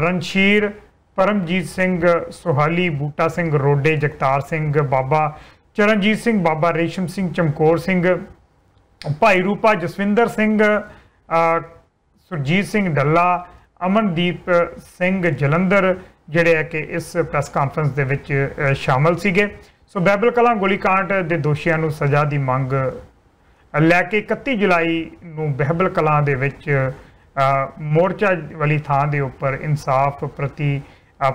ਰਣਸ਼ੀਰ ਪਰਮਜੀਤ ਸਿੰਘ ਸੁਹਾਲੀ ਬੂਟਾ ਸਿੰਘ ਰੋਡੇ ਜਗਤਾਰ ਸਿੰਘ ਬਾਬਾ ਚਰਨਜੀਤ ਸਿੰਘ ਬਾਬਾ ਰੇਸ਼ਮ ਸਿੰਘ ਚਮਕੌਰ ਸਿੰਘ ਭਾਈ ਰੂਪਾ ਜਸਵਿੰਦਰ ਸਿੰਘ ਸੁਰਜੀਤ ਸਿੰਘ ਡੱਲਾ ਅਮਨਦੀਪ ਸਿੰਘ ਜਲੰਧਰ ਜਿਹੜੇ ਆ ਕਿ ਇਸ ਪ੍ਰੈਸ ਕਾਨਫਰੰਸ ਦੇ ਵਿੱਚ ਸ਼ਾਮਲ ਸੀਗੇ ਸੋ ਬੈਬਲ ਕਲਾਂ ਗੋਲੀ ਕਾਂਡ ਦੇ ਦੋਸ਼ੀਆਂ ਨੂੰ ਸਜ਼ਾ ਦੀ ਮੰਗ ਲੈ ਕੇ 31 ਜੁਲਾਈ ਨੂੰ ਬਹਿਬਲ ਕਲਾਂ ਦੇ ਵਿੱਚ ਮੋਰਚਾ ਵਾਲੀ ਥਾਂ ਦੇ ਉੱਪਰ ਇਨਸਾਫ ਪ੍ਰਤੀ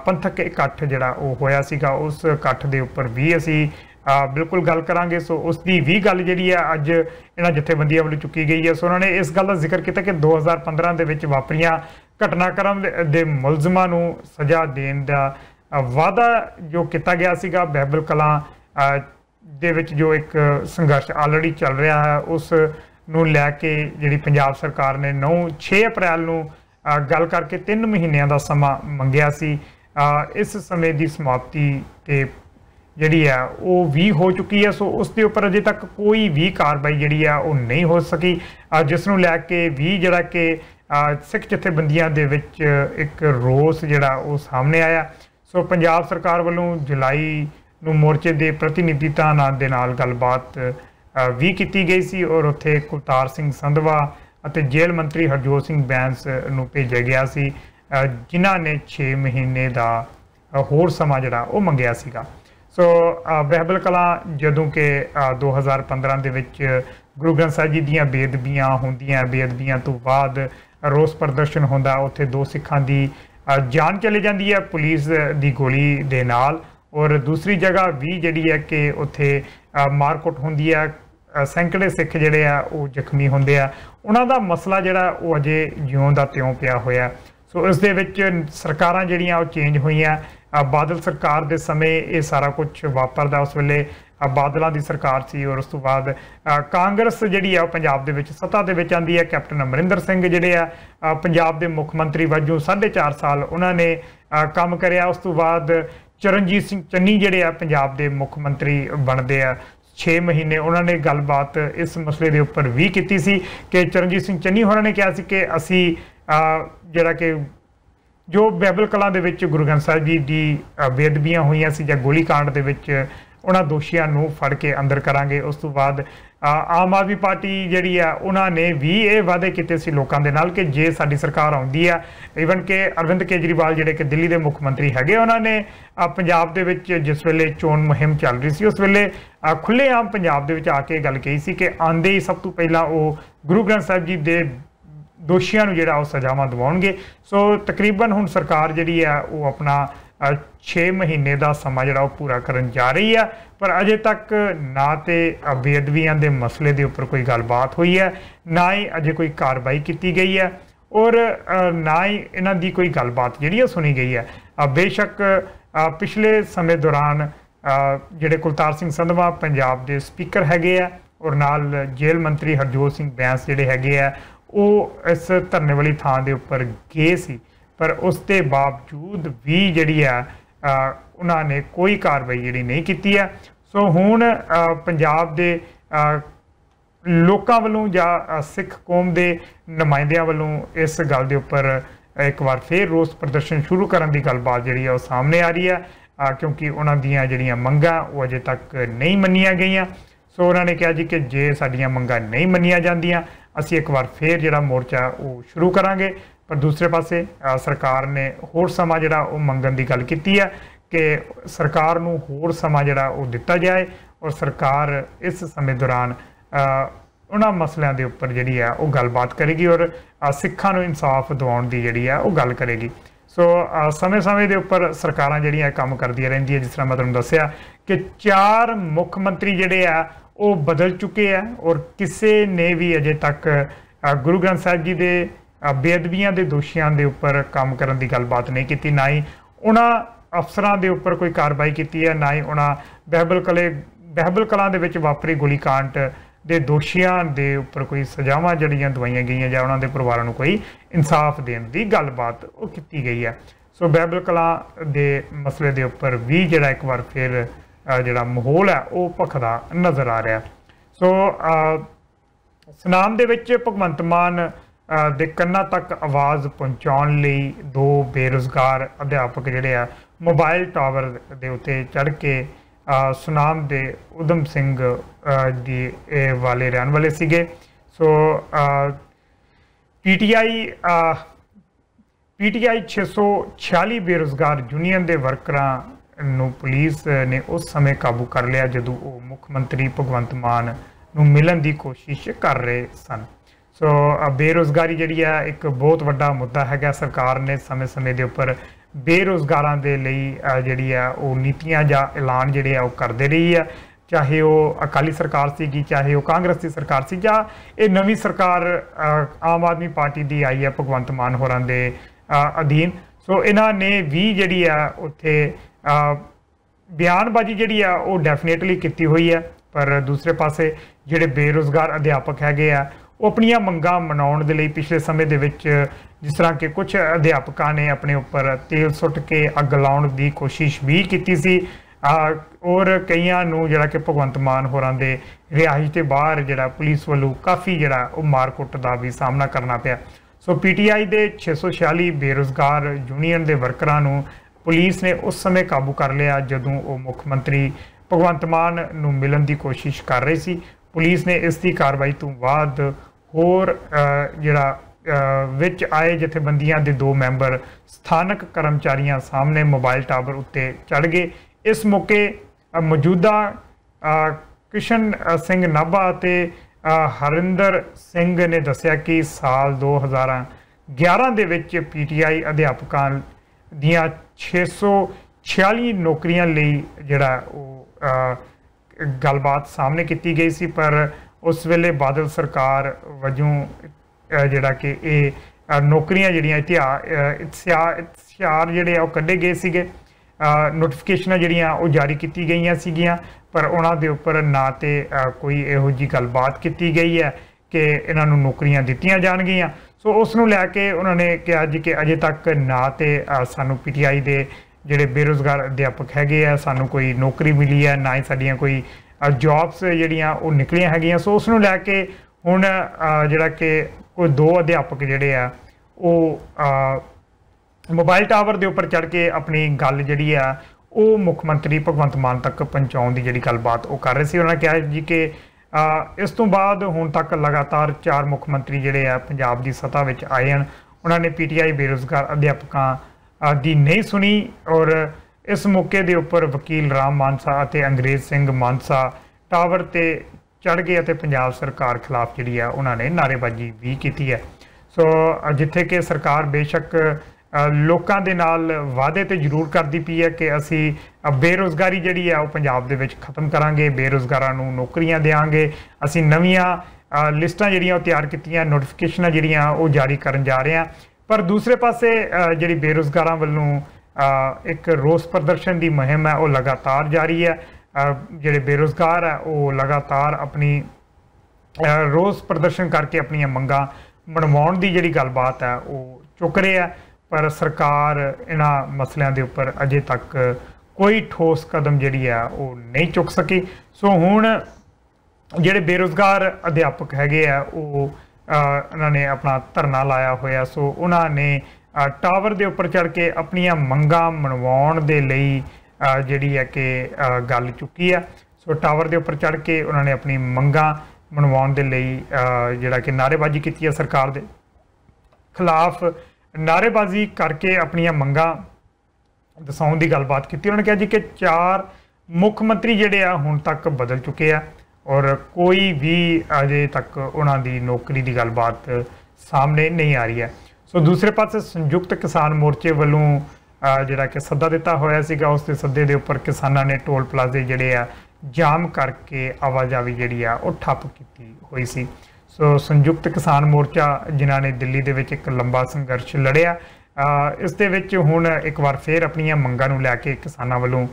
ਪੰਥਕ ਇਕੱਠ ਜਿਹੜਾ ਉਹ ਹੋਇਆ ਸੀਗਾ ਉਸ ਇਕੱਠ ਦੇ ਉੱਪਰ ਵੀ ਅਸੀਂ ਬਿਲਕੁਲ ਗੱਲ ਕਰਾਂਗੇ ਸੋ ਉਸ ਦੀ ਵੀ ਗੱਲ ਜਿਹੜੀ ਹੈ ਅੱਜ ਇਹਨਾਂ ਜਥੇਬੰਦੀਆਂ ਵੱਲੋਂ ਚੁੱਕੀ ਗਈ ਹੈ ਸੋ ਉਹਨਾਂ ਨੇ ਇਸ ਗੱਲ ਦਾ ਜ਼ਿਕਰ ਕੀਤਾ ਕਿ 2015 ਦੇ ਵਿੱਚ ਵਾਪਰੀਆਂ ਘਟਨਾਕ੍ਰਮ ਦੇ ਮੁਲਜ਼ਮਾਂ ਨੂੰ ਸਜ਼ਾ ਦੇਣ ਦਾ ਵਾਅਦਾ ਜੋ ਕੀਤਾ ਗਿਆ ਸੀਗਾ ਬਹਿਬਲ ਕਲਾਂ ਦੇ ਵਿੱਚ ਜੋ ਇੱਕ ਸੰਘਰਸ਼ ਆਲਰੇਡੀ ਚੱਲ ਰਿਹਾ ਹੈ ਉਸ ਨੂੰ ਲੈ ਕੇ ਜਿਹੜੀ ਪੰਜਾਬ ਸਰਕਾਰ ਨੇ 9 6 ਅਪ੍ਰੈਲ ਨੂੰ ਗੱਲ ਕਰਕੇ 3 ਮਹੀਨਿਆਂ ਦਾ ਸਮਾਂ ਮੰਗਿਆ ਸੀ ਇਸ ਸਮੇਂ ਦੀ ਸਮਾਪਤੀ ਤੇ ਜਿਹੜੀ ਆ ਉਹ ਵੀ ਹੋ ਚੁੱਕੀ ਹੈ ਸੋ ਉਸ ਦੇ ਉੱਪਰ ਅਜੇ ਤੱਕ ਕੋਈ ਵੀ ਕਾਰਵਾਈ ਜਿਹੜੀ ਆ ਉਹ ਨਹੀਂ ਹੋ ਸਕੀ ਜਿਸ ਨੂੰ ਲੈ ਕੇ ਵੀ ਜਿਹੜਾ ਕਿ ਸਿੱਖ ਜਥੇਬੰਦੀਆਂ ਦੇ ਵਿੱਚ ਇੱਕ ਰੋਸ ਜਿਹੜਾ ਉਹ ਸਾਹਮਣੇ ਆਇਆ ਸੋ ਪੰਜਾਬ ਸਰਕਾਰ ਵੱਲੋਂ ਜੁਲਾਈ ਨੂੰ ਮੋਰਚੇ ਦੇ ਪ੍ਰਤੀਨਿਧੀਤਾ ਨਾਲ ਦੇ ਨਾਲ ਗੱਲਬਾਤ ਵੀ ਕੀਤੀ ਗਈ ਸੀ ਔਰ ਉੱਥੇ ਕੁਲਤਾਰ ਸਿੰਘ ਸੰਧਵਾ ਅਤੇ ਜੇਲ੍ਹ ਮੰਤਰੀ ਹਰਜੋਤ ਸਿੰਘ ਬੈਂਸ ਨੂੰ ਭੇਜਿਆ ਗਿਆ ਸੀ ਜਿਨ੍ਹਾਂ ਨੇ 6 ਮਹੀਨੇ ਦਾ ਹੋਰ ਸਮਾਂ ਜਿਹੜਾ ਉਹ ਮੰਗਿਆ ਸੀਗਾ ਸੋ ਬਹਿਬਲ ਕਲਾ ਜਦੋਂ ਕਿ 2015 ਦੇ ਵਿੱਚ ਗੁਰੂ ਗ੍ਰੰਥ ਸਾਹਿਬ ਜੀ ਦੀਆਂ ਬੇਦਬੀਆਂ ਹੁੰਦੀਆਂ ਬੇਦਬੀਆਂ ਤੋਂ ਬਾਅਦ ਰੋਸ ਪ੍ਰਦਰਸ਼ਨ ਹੁੰਦਾ ਉੱਥੇ ਦੋ ਸਿੱਖਾਂ ਦੀ ਜਾਨ ਚਲੇ ਜਾਂਦੀ ਹੈ ਪੁਲਿਸ ਦੀ ਗੋਲੀ ਦੇ ਨਾਲ ਔਰ ਦੂਸਰੀ ਜਗ੍ਹਾ ਵੀ ਜਿਹੜੀ ਹੈ ਕਿ ਉੱਥੇ ਮਾਰਕਟ ਹੁੰਦੀ ਆ ਸੈਂਕੜੇ ਸਿੱਖ ਜਿਹੜੇ ਆ ਉਹ ਜ਼ਖਮੀ ਹੁੰਦੇ ਆ ਉਹਨਾਂ ਦਾ ਮਸਲਾ ਜਿਹੜਾ ਉਹ ਅਜੇ ਜਿਉਂ ਦਾ ਤਿਉਂ ਪਿਆ ਹੋਇਆ ਸੋ ਇਸ ਦੇ ਵਿੱਚ ਸਰਕਾਰਾਂ ਜਿਹੜੀਆਂ ਉਹ ਚੇਂਜ ਹੋਈਆਂ ਬਾਦਲ ਸਰਕਾਰ ਦੇ ਸਮੇਂ ਇਹ ਸਾਰਾ ਕੁਝ ਵਾਪਰਦਾ ਉਸ ਵੇਲੇ ਬਾਦਲਾਂ ਦੀ ਸਰਕਾਰ ਸੀ ਔਰ ਉਸ ਤੋਂ ਬਾਅਦ ਕਾਂਗਰਸ ਜਿਹੜੀ ਆ ਉਹ ਪੰਜਾਬ ਦੇ ਵਿੱਚ ਸੱਤਾ ਦੇ ਵਿੱਚ ਆਂਦੀ ਹੈ ਕੈਪਟਨ ਅਮਰਿੰਦਰ ਸਿੰਘ ਜਿਹੜੇ ਆ ਪੰਜਾਬ ਦੇ ਮੁੱਖ ਮੰਤਰੀ ਵਜੋਂ 4.5 ਸਾਲ ਉਹਨਾਂ ਨੇ ਕੰਮ ਕਰਿਆ ਉਸ ਤੋਂ ਬਾਅਦ ਚਰਨਜੀਤ ਸਿੰਘ ਚੰਨੀ ਜਿਹੜੇ ਆ ਪੰਜਾਬ ਦੇ ਮੁੱਖ ਮੰਤਰੀ ਬਣਦੇ ਆ 6 ਮਹੀਨੇ ਉਹਨਾਂ ਨੇ ਗੱਲਬਾਤ ਇਸ ਮਸਲੇ ਦੇ ਉੱਪਰ ਵੀ ਕੀਤੀ ਸੀ ਕਿ ਚਰਨਜੀਤ ਸਿੰਘ ਚੰਨੀ ਹੋਰਾਂ ਨੇ ਕਿਹਾ ਸੀ ਕਿ ਅਸੀਂ ਜਿਹੜਾ ਕਿ ਜੋ ਬੈਬਲ ਕਲਾਂ ਦੇ ਵਿੱਚ ਗੁਰੂ ਗ੍ਰੰਥ ਸਾਹਿਬ ਜੀ ਦੀ ਬੇਦਬੀਆਂ ਹੋਈਆਂ ਸੀ ਜਾਂ ਗੋਲੀ ਕਾਂਡ ਦੇ ਵਿੱਚ ਉਹਨਾਂ ਦੋਸ਼ੀਆਂ ਨੂੰ ਫੜ ਕੇ ਅੰਦਰ ਕਰਾਂਗੇ ਉਸ ਤੋਂ ਬਾਅਦ ਆਮ ਆਦਮੀ ਪਾਰਟੀ ਜਿਹੜੀ ਆ ਉਹਨਾਂ ਨੇ ਵੀ ਇਹ ਵਾਅਦੇ ਕੀਤੇ ਸੀ ਲੋਕਾਂ ਦੇ ਨਾਲ ਕਿ ਜੇ ਸਾਡੀ ਸਰਕਾਰ ਆਉਂਦੀ ਆ ਇਵਨ ਕਿ ਅਰਵਿੰਦ ਕੇਜਰੀਵਾਲ ਜਿਹੜੇ ਕਿ ਦਿੱਲੀ ਦੇ ਮੁੱਖ ਮੰਤਰੀ ਹੈਗੇ ਉਹਨਾਂ ਨੇ ਪੰਜਾਬ ਦੇ ਵਿੱਚ ਜਿਸ ਵੇਲੇ ਚੋਣ ਮੁਹਿੰਮ ਚੱਲ ਰਹੀ ਸੀ ਉਸ ਵੇਲੇ ਖੁੱਲੇ ਆਮ ਪੰਜਾਬ ਦੇ ਵਿੱਚ ਆ ਕੇ ਗੱਲ ਕਹੀ ਸੀ ਕਿ ਆਂਦੇ ਹੀ ਸਭ ਤੋਂ ਪਹਿਲਾਂ ਉਹ ਗੁਰੂ ਗ੍ਰੰਥ ਸਾਹਿਬ ਜੀ ਦੇ ਦੋਸ਼ੀਆਂ ਨੂੰ ਜਿਹੜਾ ਉਹ ਸਜ਼ਾਵਾਂ ਦਿਵਾਉਣਗੇ ਸੋ ਤਕਰੀਬਨ ਹੁਣ ਸਰਕਾਰ ਜਿਹੜੀ ਆ ਉਹ ਆਪਣਾ 6 ਮਹੀਨੇ ਦਾ ਸਮਾਂ ਜਿਹੜਾ ਉਹ ਪੂਰਾ ਕਰਨ ਜਾ ਰਹੀ ਆ ਪਰ ਅਜੇ ਤੱਕ ਨਾ ਤੇ ਅਬੇਦਵੀਆਂ ਦੇ ਮਸਲੇ ਦੇ ਉੱਪਰ ਕੋਈ ਗੱਲਬਾਤ ਹੋਈ ਹੈ ਨਾ ਹੀ ਅਜੇ ਕੋਈ ਕਾਰਵਾਈ ਕੀਤੀ ਗਈ ਹੈ ਔਰ ਨਾ ਹੀ ਇਹਨਾਂ ਦੀ ਕੋਈ ਗੱਲਬਾਤ ਜਿਹੜੀ ਆ ਸੁਣੀ ਗਈ ਹੈ ਬੇਸ਼ੱਕ ਪਿਛਲੇ ਸਮੇਂ ਦੌਰਾਨ ਜਿਹੜੇ ਕੁਲਤਾਰ ਸਿੰਘ ਸੰਧਵਾ ਪੰਜਾਬ ਦੇ ਸਪੀਕਰ ਹੈਗੇ ਆ ਔਰ ਨਾਲ ਜੇਲ੍ਹ ਮੰਤਰੀ ਹਰਜੋਤ ਸਿੰਘ ਬੈਂਸ ਜਿਹੜੇ ਹੈਗੇ ਆ ਉਹ ਇਸ ਧਰਨੇ ਵਾਲੀ ਥਾਂ ਦੇ ਉੱਪਰ ਗਏ ਸੀ ਪਰ ਉਸ ਦੇ ਬਾਵਜੂਦ ਵੀ ਜਿਹੜੀ ਆ ਉਹਨਾਂ ਨੇ ਕੋਈ ਕਾਰਵਾਈ ਜਿਹੜੀ ਨਹੀਂ ਕੀਤੀ ਆ ਸੋ ਹੁਣ ਪੰਜਾਬ ਦੇ ਲੋਕਾਂ ਵੱਲੋਂ ਜਾਂ ਸਿੱਖ ਕੌਮ ਦੇ ਨੁਮਾਇੰਦਿਆਂ ਵੱਲੋਂ ਇਸ ਗੱਲ ਦੇ ਉੱਪਰ ਇੱਕ ਵਾਰ ਫੇਰ ਰੋਸ ਪ੍ਰਦਰਸ਼ਨ ਸ਼ੁਰੂ ਕਰਨ ਦੀ ਗੱਲਬਾਤ ਜਿਹੜੀ ਆ ਉਹ ਸਾਹਮਣੇ ਆ ਰਹੀ ਆ ਕਿਉਂਕਿ ਉਹਨਾਂ ਦੀਆਂ ਜਿਹੜੀਆਂ ਮੰਗਾਂ ਉਹ ਅਜੇ ਤੱਕ ਨਹੀਂ ਮੰਨੀਆਂ ਗਈਆਂ ਸੋ ਉਹਨਾਂ ਨੇ ਕਿਹਾ ਜੀ ਕਿ ਜੇ ਸਾਡੀਆਂ ਮੰਗਾਂ ਨਹੀਂ ਮੰਨੀਆਂ ਜਾਂਦੀਆਂ ਅਸੀਂ ਇੱਕ ਵਾਰ ਫੇਰ ਜਿਹੜਾ ਮੋਰਚਾ ਉਹ ਸ਼ੁਰੂ ਕਰਾਂਗੇ ਪਰ ਦੂਸਰੇ ਪਾਸੇ ਸਰਕਾਰ ਨੇ ਹੋਰ ਸਮਾਂ ਜਿਹੜਾ ਉਹ ਮੰਗਣ ਦੀ ਗੱਲ ਕੀਤੀ ਹੈ ਕਿ ਸਰਕਾਰ ਨੂੰ ਹੋਰ ਸਮਾਂ ਜਿਹੜਾ ਉਹ ਦਿੱਤਾ ਜਾਏ ਔਰ ਸਰਕਾਰ ਇਸ ਸਮੇਂ ਦੌਰਾਨ ਉਹਨਾਂ ਮਸਲਿਆਂ ਦੇ ਉੱਪਰ ਜਿਹੜੀ ਆ ਉਹ ਗੱਲਬਾਤ ਕਰੇਗੀ ਔਰ ਸਿੱਖਾਂ ਨੂੰ ਇਨਸਾਫ ਦਿਵਾਉਣ ਦੀ ਜਿਹੜੀ ਆ ਉਹ ਗੱਲ ਕਰੇਗੀ ਸੋ ਸਮੇਂ-ਸਮੇਂ ਦੇ ਉੱਪਰ ਸਰਕਾਰਾਂ ਜਿਹੜੀਆਂ ਕੰਮ ਕਰਦੀਆਂ ਰਹਿੰਦੀਆਂ ਜਿਸ ਤਰ੍ਹਾਂ ਮੈਂ ਤੁਹਾਨੂੰ ਦੱਸਿਆ ਕਿ ਚਾਰ ਮੁੱਖ ਮੰਤਰੀ ਜਿਹੜੇ ਆ ਉਹ ਬਦਲ ਚੁੱਕੇ ਆ ਔਰ ਕਿਸੇ ਨੇ ਵੀ ਅਜੇ ਤੱਕ ਗੁਰੂ ਗ੍ਰੰਥ ਸਾਹਿਬ ਜੀ ਦੇ ਬੇਅਦਬੀਆਂ ਦੇ ਦੋਸ਼ੀਆਂ ਦੇ ਉੱਪਰ ਕੰਮ ਕਰਨ ਦੀ ਗੱਲਬਾਤ ਨਹੀਂ ਕੀਤੀ ਨਾ ਹੀ ਉਹਨਾਂ ਅਫਸਰਾਂ ਦੇ ਉੱਪਰ ਕੋਈ ਕਾਰਵਾਈ ਕੀਤੀ ਹੈ ਨਾ ਹੀ ਉਹਨਾਂ ਬਹਿਬਲ ਕਲੇ ਬਹਿਬਲ ਕਲਾਂ ਦੇ ਵਿੱਚ ਵਾਪਰੀ ਗੋਲੀकांड ਦੇ ਦੋਸ਼ੀਆਂ ਦੇ ਉੱਪਰ ਕੋਈ ਸਜ਼ਾਵਾਂ ਜੜੀਆਂ ਦਵਾਈਆਂ ਗਈਆਂ ਜਾਂ ਉਹਨਾਂ ਦੇ ਪਰਿਵਾਰਾਂ ਨੂੰ ਕੋਈ ਇਨਸਾਫ ਦੇਣ ਦੀ ਗੱਲਬਾਤ ਉਹ ਕੀਤੀ ਗਈ ਹੈ ਸੋ ਬਹਿਬਲ ਕਲਾਂ ਦੇ ਮਸਲੇ ਦੇ ਉੱਪਰ ਵੀ ਜਿਹੜਾ ਇੱਕ ਵਾਰ ਫਿਰ ਜਿਹੜਾ ਮਾਹੌਲ ਹੈ ਉਹ ਭਖਦਾ ਨਜ਼ਰ ਆ ਰਿਹਾ ਸੋ ਸਨਾਮ ਦੇ ਵਿੱਚ ਭਗਵੰਤ ਮਾਨ ਦੇ ਕੰਨਾਂ ਤੱਕ ਆਵਾਜ਼ ਪਹੁੰਚਾਉਣ ਲਈ ਦੋ ਬੇਰੋਜ਼ਗਾਰ ਅਧਿਆਪਕ ਜਿਹੜੇ ਆ ਮੋਬਾਈਲ ਟਾਵਰ ਦੇ ਉੱਤੇ ਚੜ ਕੇ ਸੁਨਾਮ ਦੇ ਉਦਮ ਸਿੰਘ ਦੀ ਵਾਲੇ ਰਹਿਣ ਵਾਲੇ ਸੀਗੇ ਸੋ ਪੀਟੀਆਈ ਪੀਟੀਆਈ 646 ਬੇਰੋਜ਼ਗਾਰ ਯੂਨੀਅਨ ਦੇ ਵਰਕਰਾਂ ਨੂੰ ਪੁਲਿਸ ਨੇ ਉਸ ਸਮੇਂ ਕਾਬੂ ਕਰ ਲਿਆ ਜਦੋਂ ਉਹ ਮੁੱਖ ਮੰਤਰੀ ਭਗਵੰਤ ਮਾਨ ਨੂੰ ਮਿਲਣ ਦੀ ਕੋਸ਼ਿਸ਼ ਕਰ ਰਹੇ ਸਨ ਸੋ ਬੇਰੋਜ਼ਗਾਰੀ ਜਿਹੜੀ ਆ ਇੱਕ ਬਹੁਤ ਵੱਡਾ ਮੁੱਦਾ ਹੈਗਾ ਸਰਕਾਰ ਨੇ ਸਮੇਂ-ਸਮੇਂ ਦੇ ਉੱਪਰ ਬੇਰੋਜ਼ਗਾਰਾਂ ਦੇ ਲਈ ਜਿਹੜੀ ਆ ਉਹ ਨੀਤੀਆਂ ਜਾਂ ਐਲਾਨ ਜਿਹੜੇ ਆ ਉਹ ਕਰਦੇ ਰਹੀ ਆ ਚਾਹੇ ਉਹ ਅਕਾਲੀ ਸਰਕਾਰ ਸੀਗੀ ਚਾਹੇ ਉਹ ਕਾਂਗਰਸ ਦੀ ਸਰਕਾਰ ਸੀ ਜਾਂ ਇਹ ਨਵੀਂ ਸਰਕਾਰ ਆਮ ਆਦਮੀ ਪਾਰਟੀ ਦੀ ਆਈ ਹੈ ਭਗਵੰਤ ਮਾਨ ਹੋਰਾਂ ਦੇ ਅਧੀਨ ਸੋ ਇਹਨਾਂ ਨੇ ਵੀ ਜਿਹੜੀ ਆ ਉੱਥੇ ਬਿਆਨਬਾਜ਼ੀ ਜਿਹੜੀ ਆ ਉਹ ਡੈਫੀਨੇਟਲੀ ਕੀਤੀ ਹੋਈ ਆ ਪਰ ਦੂਸਰੇ ਪਾਸੇ ਜਿਹੜੇ ਬੇਰੋਜ਼ਗਾਰ ਅਧਿਆਪਕ ਹੈਗੇ ਆ ਉਹ ਆਪਣੀਆਂ ਮੰਗਾਂ ਮਨਾਉਣ ਦੇ ਲਈ ਪਿਛਲੇ ਸਮੇਂ ਦੇ ਵਿੱਚ ਜਿਸ ਤਰ੍ਹਾਂ ਕਿ ਕੁਝ ਅਧਿਆਪਕਾਂ ਨੇ ਆਪਣੇ ਉੱਪਰ ਤੇਲ ਸੁੱਟ ਕੇ ਅੱਗ ਲਾਉਣ ਦੀ ਕੋਸ਼ਿਸ਼ ਵੀ ਕੀਤੀ ਸੀ ਔਰ ਕਈਆਂ ਨੂੰ ਜਿਹੜਾ ਕਿ ਭਗਵੰਤ ਮਾਨ ਹੋਰਾਂ ਦੇ ਰਿਹਾਇਸ਼ ਤੇ ਬਾਹਰ ਜਿਹੜਾ ਪੁਲਿਸ ਵੱਲੋਂ ਕਾਫੀ ਜਿਹੜਾ ਉਹ ਮਾਰਕੁੱਟ ਦਾ ਵੀ ਸਾਹਮਣਾ ਕਰਨਾ ਪਿਆ ਸੋ ਪੀਟੀਆਈ ਦੇ 646 ਬੇਰੋਜ਼ਗਾਰ ਯੂਨੀਅਨ ਦੇ ਵਰਕਰਾਂ ਨੂੰ ਪੁਲਿਸ ਨੇ ਉਸ ਸਮੇਂ ਕਾਬੂ ਕਰ ਲਿਆ ਜਦੋਂ ਉਹ ਮੁੱਖ ਮੰਤਰੀ ਭਗਵੰਤ ਮਾਨ ਨੂੰ ਮਿਲਣ ਦੀ ਕੋਸ਼ਿਸ਼ ਕਰ ਰਹੇ ਸੀ ਪੁਲਿਸ ਨੇ ਇਸ ਦੀ ਕਾਰਵਾਈ ਤੋਂ ਬਾਅਦ ਹੋਰ ਜਿਹੜਾ ਵਿੱਚ ਆਏ ਜਥੇਬੰਦੀਆਂ ਦੇ ਦੋ ਮੈਂਬਰ ਸਥਾਨਕ ਕਰਮਚਾਰੀਆਂ ਸਾਹਮਣੇ ਮੋਬਾਈਲ ਟਾਵਰ ਉੱਤੇ ਚੜ ਗਏ ਇਸ ਮੌਕੇ ਮੌਜੂਦਾ ਕਿਸ਼ਨ ਸਿੰਘ ਨਾਭਾ ਅਤੇ ਹਰਿੰਦਰ ਸਿੰਘ ਨੇ ਦੱਸਿਆ ਕਿ ਸਾਲ 2011 ਦੇ ਵਿੱਚ ਪੀਟੀਆਈ ਅਧਿਆਪਕਾਂ ਦੀਆਂ 646 ਨੌਕਰੀਆਂ ਲਈ ਜਿਹੜਾ ਉਹ ਗੱਲਬਾਤ ਸਾਹਮਣੇ ਕੀਤੀ ਗਈ ਸੀ ਪਰ ਉਸ ਵੇਲੇ ਬਾਦਲ ਸਰਕਾਰ ਵਜੋਂ ਜਿਹੜਾ ਕਿ ਇਹ ਨੌਕਰੀਆਂ ਜਿਹੜੀਆਂ ਇਤਿਹਾਸ ਜਿਹੜੇ ਉਹ ਕੱਢੇ ਗਏ ਸੀਗੇ ਨੋਟੀਫਿਕੇਸ਼ਨਾਂ ਜਿਹੜੀਆਂ ਉਹ ਜਾਰੀ ਕੀਤੀ ਗਈਆਂ ਸੀਗੀਆਂ ਪਰ ਉਹਨਾਂ ਦੇ ਉੱਪਰ ਨਾ ਤੇ ਕੋਈ ਇਹੋ ਜੀ ਗੱਲਬਾਤ ਕੀਤੀ ਗਈ ਹੈ ਕਿ ਇਹਨਾਂ ਨੂੰ ਨੌਕਰੀਆਂ ਦਿੱਤੀਆਂ ਜਾਣਗੀਆਂ ਸੋ ਉਸ ਨੂੰ ਲੈ ਕੇ ਉਹਨਾਂ ਨੇ ਕਿਹਾ ਜੀ ਕਿ ਅਜੇ ਤੱਕ ਨਾ ਤੇ ਸਾਨੂੰ ਪੀਟੀਆਈ ਦੇ ਜਿਹੜੇ ਬੇਰੋਜ਼ਗਾਰ ਅਧਿਆਪਕ ਹੈਗੇ ਆ ਸਾਨੂੰ ਕੋਈ ਨੌਕਰੀ ਮਿਲੀ ਹੈ ਨਾ ਹੀ ਸਾਡੀਆਂ ਕੋਈ ਜੌਬਸ ਜਿਹੜੀਆਂ ਉਹ ਨਿਕਲੀਆਂ ਹੈਗੀਆਂ ਸੋ ਉਸ ਨੂੰ ਲੈ ਕੇ ਹੁਣ ਜਿਹੜਾ ਕਿ ਕੋਈ ਦੋ ਅਧਿਆਪਕ ਜਿਹੜੇ ਆ ਉਹ ਮੋਬਾਈਲ ਟਾਵਰ ਦੇ ਉੱਪਰ ਚੜ ਕੇ ਆਪਣੀ ਗੱਲ ਜਿਹੜੀ ਆ ਉਹ ਮੁੱਖ ਮੰਤਰੀ ਭਗਵੰਤ ਮਾਨ ਤੱਕ ਪਹੁੰਚਾਉਣ ਦੀ ਜਿਹੜੀ ਗੱਲਬਾਤ ਉਹ ਕਰ ਰਹੇ ਸੀ ਉਹਨਾਂ ਨੇ ਕਿਹਾ ਜੀ ਕਿ ਇਸ ਤੋਂ ਬਾਅਦ ਹੁਣ ਤੱਕ ਲਗਾਤਾਰ ਚਾਰ ਮੁੱਖ ਮੰਤਰੀ ਜਿਹੜੇ ਆ ਪੰਜਾਬ ਦੀ ਸਤਾ ਵਿੱਚ ਆਏ ਹਨ ਉਹਨਾਂ ਨੇ ਪੀਟੀਆਈ ਬੇਰੋਜ਼ਗਾਰ ਅਧਿਆਪਕਾਂ ਦੀ ਨਹੀਂ ਸੁਣੀ ਔਰ ਇਸ ਮੌਕੇ ਦੇ ਉੱਪਰ ਵਕੀਲ ਰਾਮ ਮਾਨਸਾ ਅਤੇ ਅੰਗਰੇਜ਼ ਸਿੰਘ ਮਾਨਸਾ ਟਾਵਰ ਤੇ ਚੜ ਗਏ ਅਤੇ ਪੰਜਾਬ ਸਰਕਾਰ ਖਿਲਾਫ ਜਿਹੜੀ ਆ ਉਹਨਾਂ ਨੇ ਨਾਰੇਬਾਜ਼ੀ ਵੀ ਕੀਤੀ ਹੈ ਸੋ ਜਿੱਥੇ ਕਿ ਸਰਕਾਰ ਬੇਸ਼ੱਕ ਲੋਕਾਂ ਦੇ ਨਾਲ ਵਾਅਦੇ ਤੇ ਜ਼ਰੂਰ ਕਰਦੀ ਪਈ ਹੈ ਕਿ ਅਸੀਂ ਬੇਰੋਜ਼ਗਾਰੀ ਜਿਹੜੀ ਆ ਉਹ ਪੰਜਾਬ ਦੇ ਵਿੱਚ ਖਤਮ ਕਰਾਂਗੇ ਬੇਰੋਜ਼ਗਾਰਾਂ ਨੂੰ ਨੌਕਰੀਆਂ ਦੇਵਾਂਗੇ ਅਸੀਂ ਨਵੀਆਂ ਲਿਸਟਾਂ ਜਿਹੜੀਆਂ ਉਹ ਤਿਆਰ ਕੀਤੀਆਂ ਨੋਟੀਫਿਕੇਸ਼ਨਾਂ ਜਿਹੜੀਆਂ ਉਹ ਜਾਰੀ ਕਰਨ ਜਾ ਰਹੇ ਆ ਪਰ ਦੂਸਰੇ ਪਾਸੇ ਜਿਹੜੀ ਬੇਰੋਜ਼ਗਾਰਾਂ ਵੱਲੋਂ ਇੱਕ ਰੋਸ ਪ੍ਰਦਰਸ਼ਨ ਦੀ ਮਹਿਮ ਹੈ ਉਹ ਲਗਾਤਾਰ ਜਾਰੀ ਹੈ ਜਿਹੜੇ ਬੇਰੋਜ਼ਗਾਰ ਹੈ ਉਹ ਲਗਾਤਾਰ ਆਪਣੀ ਰੋਸ ਪ੍ਰਦਰਸ਼ਨ ਕਰਕੇ ਆਪਣੀਆਂ ਮੰਗਾਂ ਬਣਵਾਉਣ ਦੀ ਜਿਹੜੀ ਗੱਲਬਾਤ ਹੈ ਉਹ ਚੁੱਕ ਰਹੇ ਆ ਪਰ ਸਰਕਾਰ ਇਹਨਾਂ ਮਸਲਿਆਂ ਦੇ ਉੱਪਰ ਅਜੇ ਤੱਕ ਕੋਈ ਠੋਸ ਕਦਮ ਜਿਹੜੀ ਆ ਉਹ ਨਹੀਂ ਚੁੱਕ ਸਕੀ ਸੋ ਹੁਣ ਜਿਹੜੇ ਬੇਰੋਜ਼ਗਾਰ ਅਧਿਆਪਕ ਹੈਗੇ ਆ ਉਹ ਉਹਨਾਂ ਨੇ ਆਪਣਾ ਧਰਨਾ ਲਾਇਆ ਹੋਇਆ ਸੋ ਉਹਨਾਂ ਨੇ ਟਾਵਰ ਦੇ ਉੱਪਰ ਚੜ ਕੇ ਆਪਣੀਆਂ ਮੰਗਾਂ ਮਨਵਾਉਣ ਦੇ ਲਈ ਜਿਹੜੀ ਹੈ ਕਿ ਗੱਲ ਚੁੱਕੀ ਆ ਸੋ ਟਾਵਰ ਦੇ ਉੱਪਰ ਚੜ ਕੇ ਉਹਨਾਂ ਨੇ ਆਪਣੀ ਮੰਗਾਂ ਮਨਵਾਉਣ ਦੇ ਲਈ ਜਿਹੜਾ ਕਿ ਨਾਰੇਬਾਜ਼ੀ ਕੀਤੀ ਹੈ ਸਰਕਾਰ ਦੇ ਖਿਲਾਫ ਨਾਰੇਬਾਜ਼ੀ ਕਰਕੇ ਆਪਣੀਆਂ ਮੰਗਾਂ ਦਸਾਉਣ ਦੀ ਗੱਲਬਾਤ ਕੀਤੀ ਉਹਨਾਂ ਨੇ ਕਿਹਾ ਜੀ ਕਿ ਚਾਰ ਮੁੱਖ ਮੰਤਰੀ ਜਿਹੜੇ ਆ ਹੁਣ ਤੱਕ ਬਦਲ ਚੁੱਕੇ ਆ ਔਰ ਕੋਈ ਵੀ ਅਜੇ ਤੱਕ ਉਹਨਾਂ ਦੀ ਨੌਕਰੀ ਦੀ ਗੱਲਬਾਤ ਸਾਹਮਣੇ ਨਹੀਂ ਆ ਰਹੀ ਹੈ ਸੋ ਦੂਸਰੇ ਪਾਸੇ ਸੰਯੁਕਤ ਕਿਸਾਨ ਮੋਰਚੇ ਵੱਲੋਂ ਜਿਹੜਾ ਕਿ ਸੱਦਾ ਦਿੱਤਾ ਹੋਇਆ ਸੀਗਾ ਉਸ ਦੇ ਸੱਦੇ ਦੇ ਉੱਪਰ ਕਿਸਾਨਾਂ ਨੇ ਟੋਲ ਪਲਾਜ਼ੇ ਜਿਹੜੇ ਆ ਜਾਮ ਕਰਕੇ ਆਵਾਜਾਈ ਜਿਹੜੀ ਆ ਉਹ ਠੱਪ ਕੀਤੀ ਹੋਈ ਸੀ ਸੋ ਸੰਯੁਕਤ ਕਿਸਾਨ ਮੋਰਚਾ ਜਿਨ੍ਹਾਂ ਨੇ ਦਿੱਲੀ ਦੇ ਵਿੱਚ ਇੱਕ ਲੰਬਾ ਸੰਘਰਸ਼ ਲੜਿਆ ਇਸ ਦੇ ਵਿੱਚ ਹੁਣ ਇੱਕ ਵਾਰ ਫੇਰ ਆਪਣੀਆਂ ਮੰਗਾਂ ਨੂੰ ਲੈ ਕੇ ਕਿਸਾਨਾਂ ਵੱਲੋਂ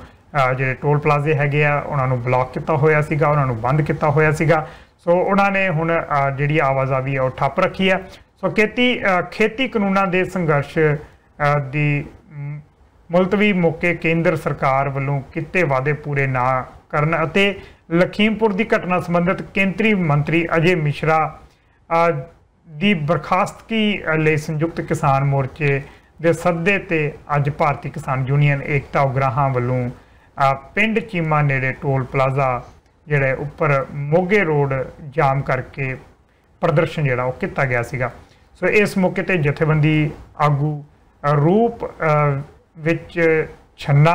ਜਿਹੜੇ ਟੋਲ ਪਲਾਜ਼ੇ ਹੈਗੇ ਆ ਉਹਨਾਂ ਨੂੰ ਬਲੌਕ ਕੀਤਾ ਹੋਇਆ ਸੀਗਾ ਉਹਨਾਂ ਨੂੰ ਬੰਦ ਕੀਤਾ ਹੋਇਆ ਸੀਗਾ ਸੋ ਉਹਨਾਂ ਨੇ ਹੁਣ ਜਿਹੜੀ ਆਵਾਜ਼ਾਈ ਆ ਉਹ ਠੱਪ ਰੱਖੀ ਆ ਸੋ ਖੇਤੀ ਖੇਤੀ ਕਾਨੂੰਨਾਂ ਦੇ ਸੰਘਰਸ਼ ਦੀ ਮਲਤਵੀ ਮੌਕੇ ਕੇਂਦਰ ਸਰਕਾਰ ਵੱਲੋਂ ਕਿਤੇ ਵਾਅਦੇ ਪੂਰੇ ਨਾ ਕਰਨ ਅਤੇ ਲਖੀਮਪੁਰ ਦੀ ਘਟਨਾ ਸੰਬੰਧਿਤ ਕੇਂਦਰੀ ਮੰਤਰੀ ਅਜੇ ਮਿਸ਼ਰਾ ਦੀ ਬਰਖਾਸਤਗੀ ਲਈ ਸੰਯੁਕਤ ਕਿਸਾਨ ਮੋਰਚੇ ਦੇ ਸੱਦੇ ਤੇ ਅੱਜ ਭਾਰਤੀ ਕਿਸਾਨ ਯੂਨੀਅਨ ਏਕਤਾ ਉਗਰਾਹਾਂ ਵੱਲੋਂ ਪਿੰਡ ਚੀਮਾ ਨੇੜੇ ਟੋਲ ਪਲਾਜ਼ਾ ਜਿਹੜਾ ਉੱਪਰ ਮੋਗੇ ਰੋਡ ਜਾਮ ਕਰਕੇ ਪ੍ਰਦਰਸ਼ਨ ਜਿਹੜਾ ਉਹ ਕੀਤਾ ਗਿਆ ਸੀਗਾ ਸੋ ਇਸ ਮੌਕੇ ਤੇ ਜਥੇਬੰਦੀ ਆਗੂ ਰੂਪ ਵਿੱਚ ਛੰਨਾ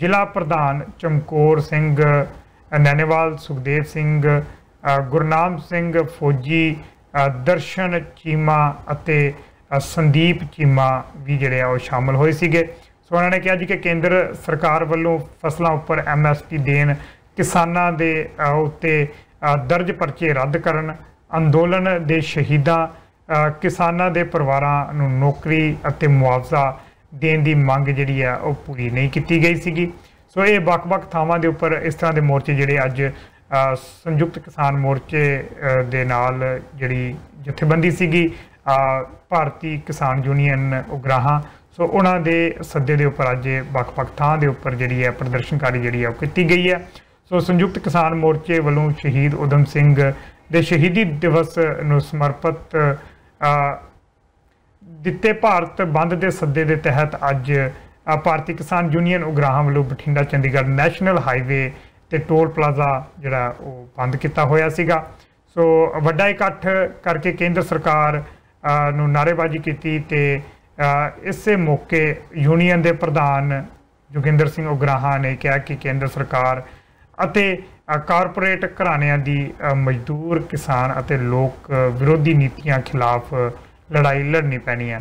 ਜ਼ਿਲ੍ਹਾ ਪ੍ਰਧਾਨ ਚਮਕੌਰ ਸਿੰਘ ਨੈਨੇਵਾਲ ਸੁਖਦੇਵ ਸਿੰਘ ਗੁਰਨਾਮ ਸਿੰਘ ਫੌਜੀ ਦਰਸ਼ਨ ਚੀਮਾ ਅਤੇ ਸੰਦੀਪ ਚੀਮਾ ਵੀ ਜਿਹੜੇ ਆ ਉਹ ਸ਼ਾਮਲ ਹੋਏ ਸੀਗੇ ਸੋ ਉਹਨਾਂ ਨੇ ਕਿਹਾ ਜੀ ਕਿ ਕੇਂਦਰ ਸਰਕਾਰ ਵੱਲੋਂ ਫਸਲਾਂ ਉੱਪਰ ਐਮਐਸਪੀ ਦੇਣ ਕਿਸਾਨਾਂ ਦੇ ਉੱਤੇ ਦਰਜ ਪਰਚੇ ਰੱਦ ਕਰਨ ਅੰਦੋਲਨ ਦੇ ਸ਼ਹੀਦਾਂ ਕਿਸਾਨਾਂ ਦੇ ਪਰਿਵਾਰਾਂ ਨੂੰ ਨੌਕਰੀ ਅਤੇ ਮੁਆਵਜ਼ਾ ਦੇਣ ਦੀ ਮੰਗ ਜਿਹੜੀ ਆ ਉਹ ਪੂਰੀ ਨਹੀਂ ਕੀਤੀ ਗਈ ਸੀਗੀ ਸੋ ਇਹ ਵੱਖ-ਵੱਖ ਥਾਵਾਂ ਦੇ ਉੱਪਰ ਇਸ ਤਰ੍ਹਾਂ ਦੇ ਮੋਰਚੇ ਜਿਹੜੇ ਅੱਜ ਸੰਯੁਕਤ ਕਿਸਾਨ ਮੋਰਚੇ ਦੇ ਨਾਲ ਜਿਹੜੀ ਜਥੇਬੰਦੀ ਸੀਗੀ ਭਾਰਤੀ ਕਿਸਾਨ ਯੂਨੀਅਨ ਉਗਰਾਹਾਂ ਸੋ ਉਹਨਾਂ ਦੇ ਸੱਦੇ ਦੇ ਉੱਪਰ ਅੱਜ ਵੱਖ-ਵੱਖ ਥਾਂ ਦੇ ਉੱਪਰ ਜਿਹੜੀ ਹੈ ਪ੍ਰਦਰਸ਼ਨਕਾਰੀ ਜਿਹੜੀ ਹੈ ਉਹ ਕੀਤੀ ਗਈ ਹੈ ਸੋ ਸੰਯੁਕਤ ਕਿਸਾਨ ਮੋਰਚੇ ਵੱਲੋਂ ਸ਼ਹੀਦ ਉਦਮ ਸਿੰਘ ਦੇ ਸ਼ਹੀਦੀ ਦਿਵਸ ਨੂੰ ਸਮਰਪਿਤ ਦਿੱਤੇ ਭਾਰਤ ਬੰਦ ਦੇ ਸੱਦੇ ਦੇ ਤਹਿਤ ਅੱਜ ਭਾਰਤੀ ਕਿਸਾਨ ਯੂਨੀਅਨ ਉਗਰਾਹਾਂ ਵੱਲੋਂ ਬਠਿੰਡਾ ਚੰਡੀਗੜ੍ਹ ਨੈਸ਼ਨਲ ਹਾਈਵੇ ਤੇ ਟੋਲ ਪਲਾਜ਼ਾ ਜਿਹੜਾ ਉਹ ਬੰਦ ਕੀਤਾ ਹੋਇਆ ਸੀਗਾ ਸੋ ਵੱਡਾ ਇਕੱਠ ਕਰਕੇ ਕੇਂਦਰ ਸਰਕਾਰ ਨੂੰ ਨਾਰੇਬਾਜ਼ੀ ਕੀਤੀ ਤੇ ਇਸੇ ਮੌਕੇ ਯੂਨੀਅਨ ਦੇ ਪ੍ਰਧਾਨ ਜੋਗਿੰਦਰ ਸਿੰਘ ਉਗਰਾਹਾਂ ਨੇ ਕਿਹਾ ਕਿ ਕੇਂਦਰ ਸਰਕਾਰ ਅਤੇ ਕਾਰਪੋਰੇਟ ਘਰਾਣਿਆਂ ਦੀ ਮਜ਼ਦੂਰ ਕਿਸਾਨ ਅਤੇ ਲੋਕ ਵਿਰੋਧੀ ਨੀਤੀਆਂ ਖਿਲਾਫ ਲੜਾਈ ਲੜਨੀ ਪੈਣੀ ਹੈ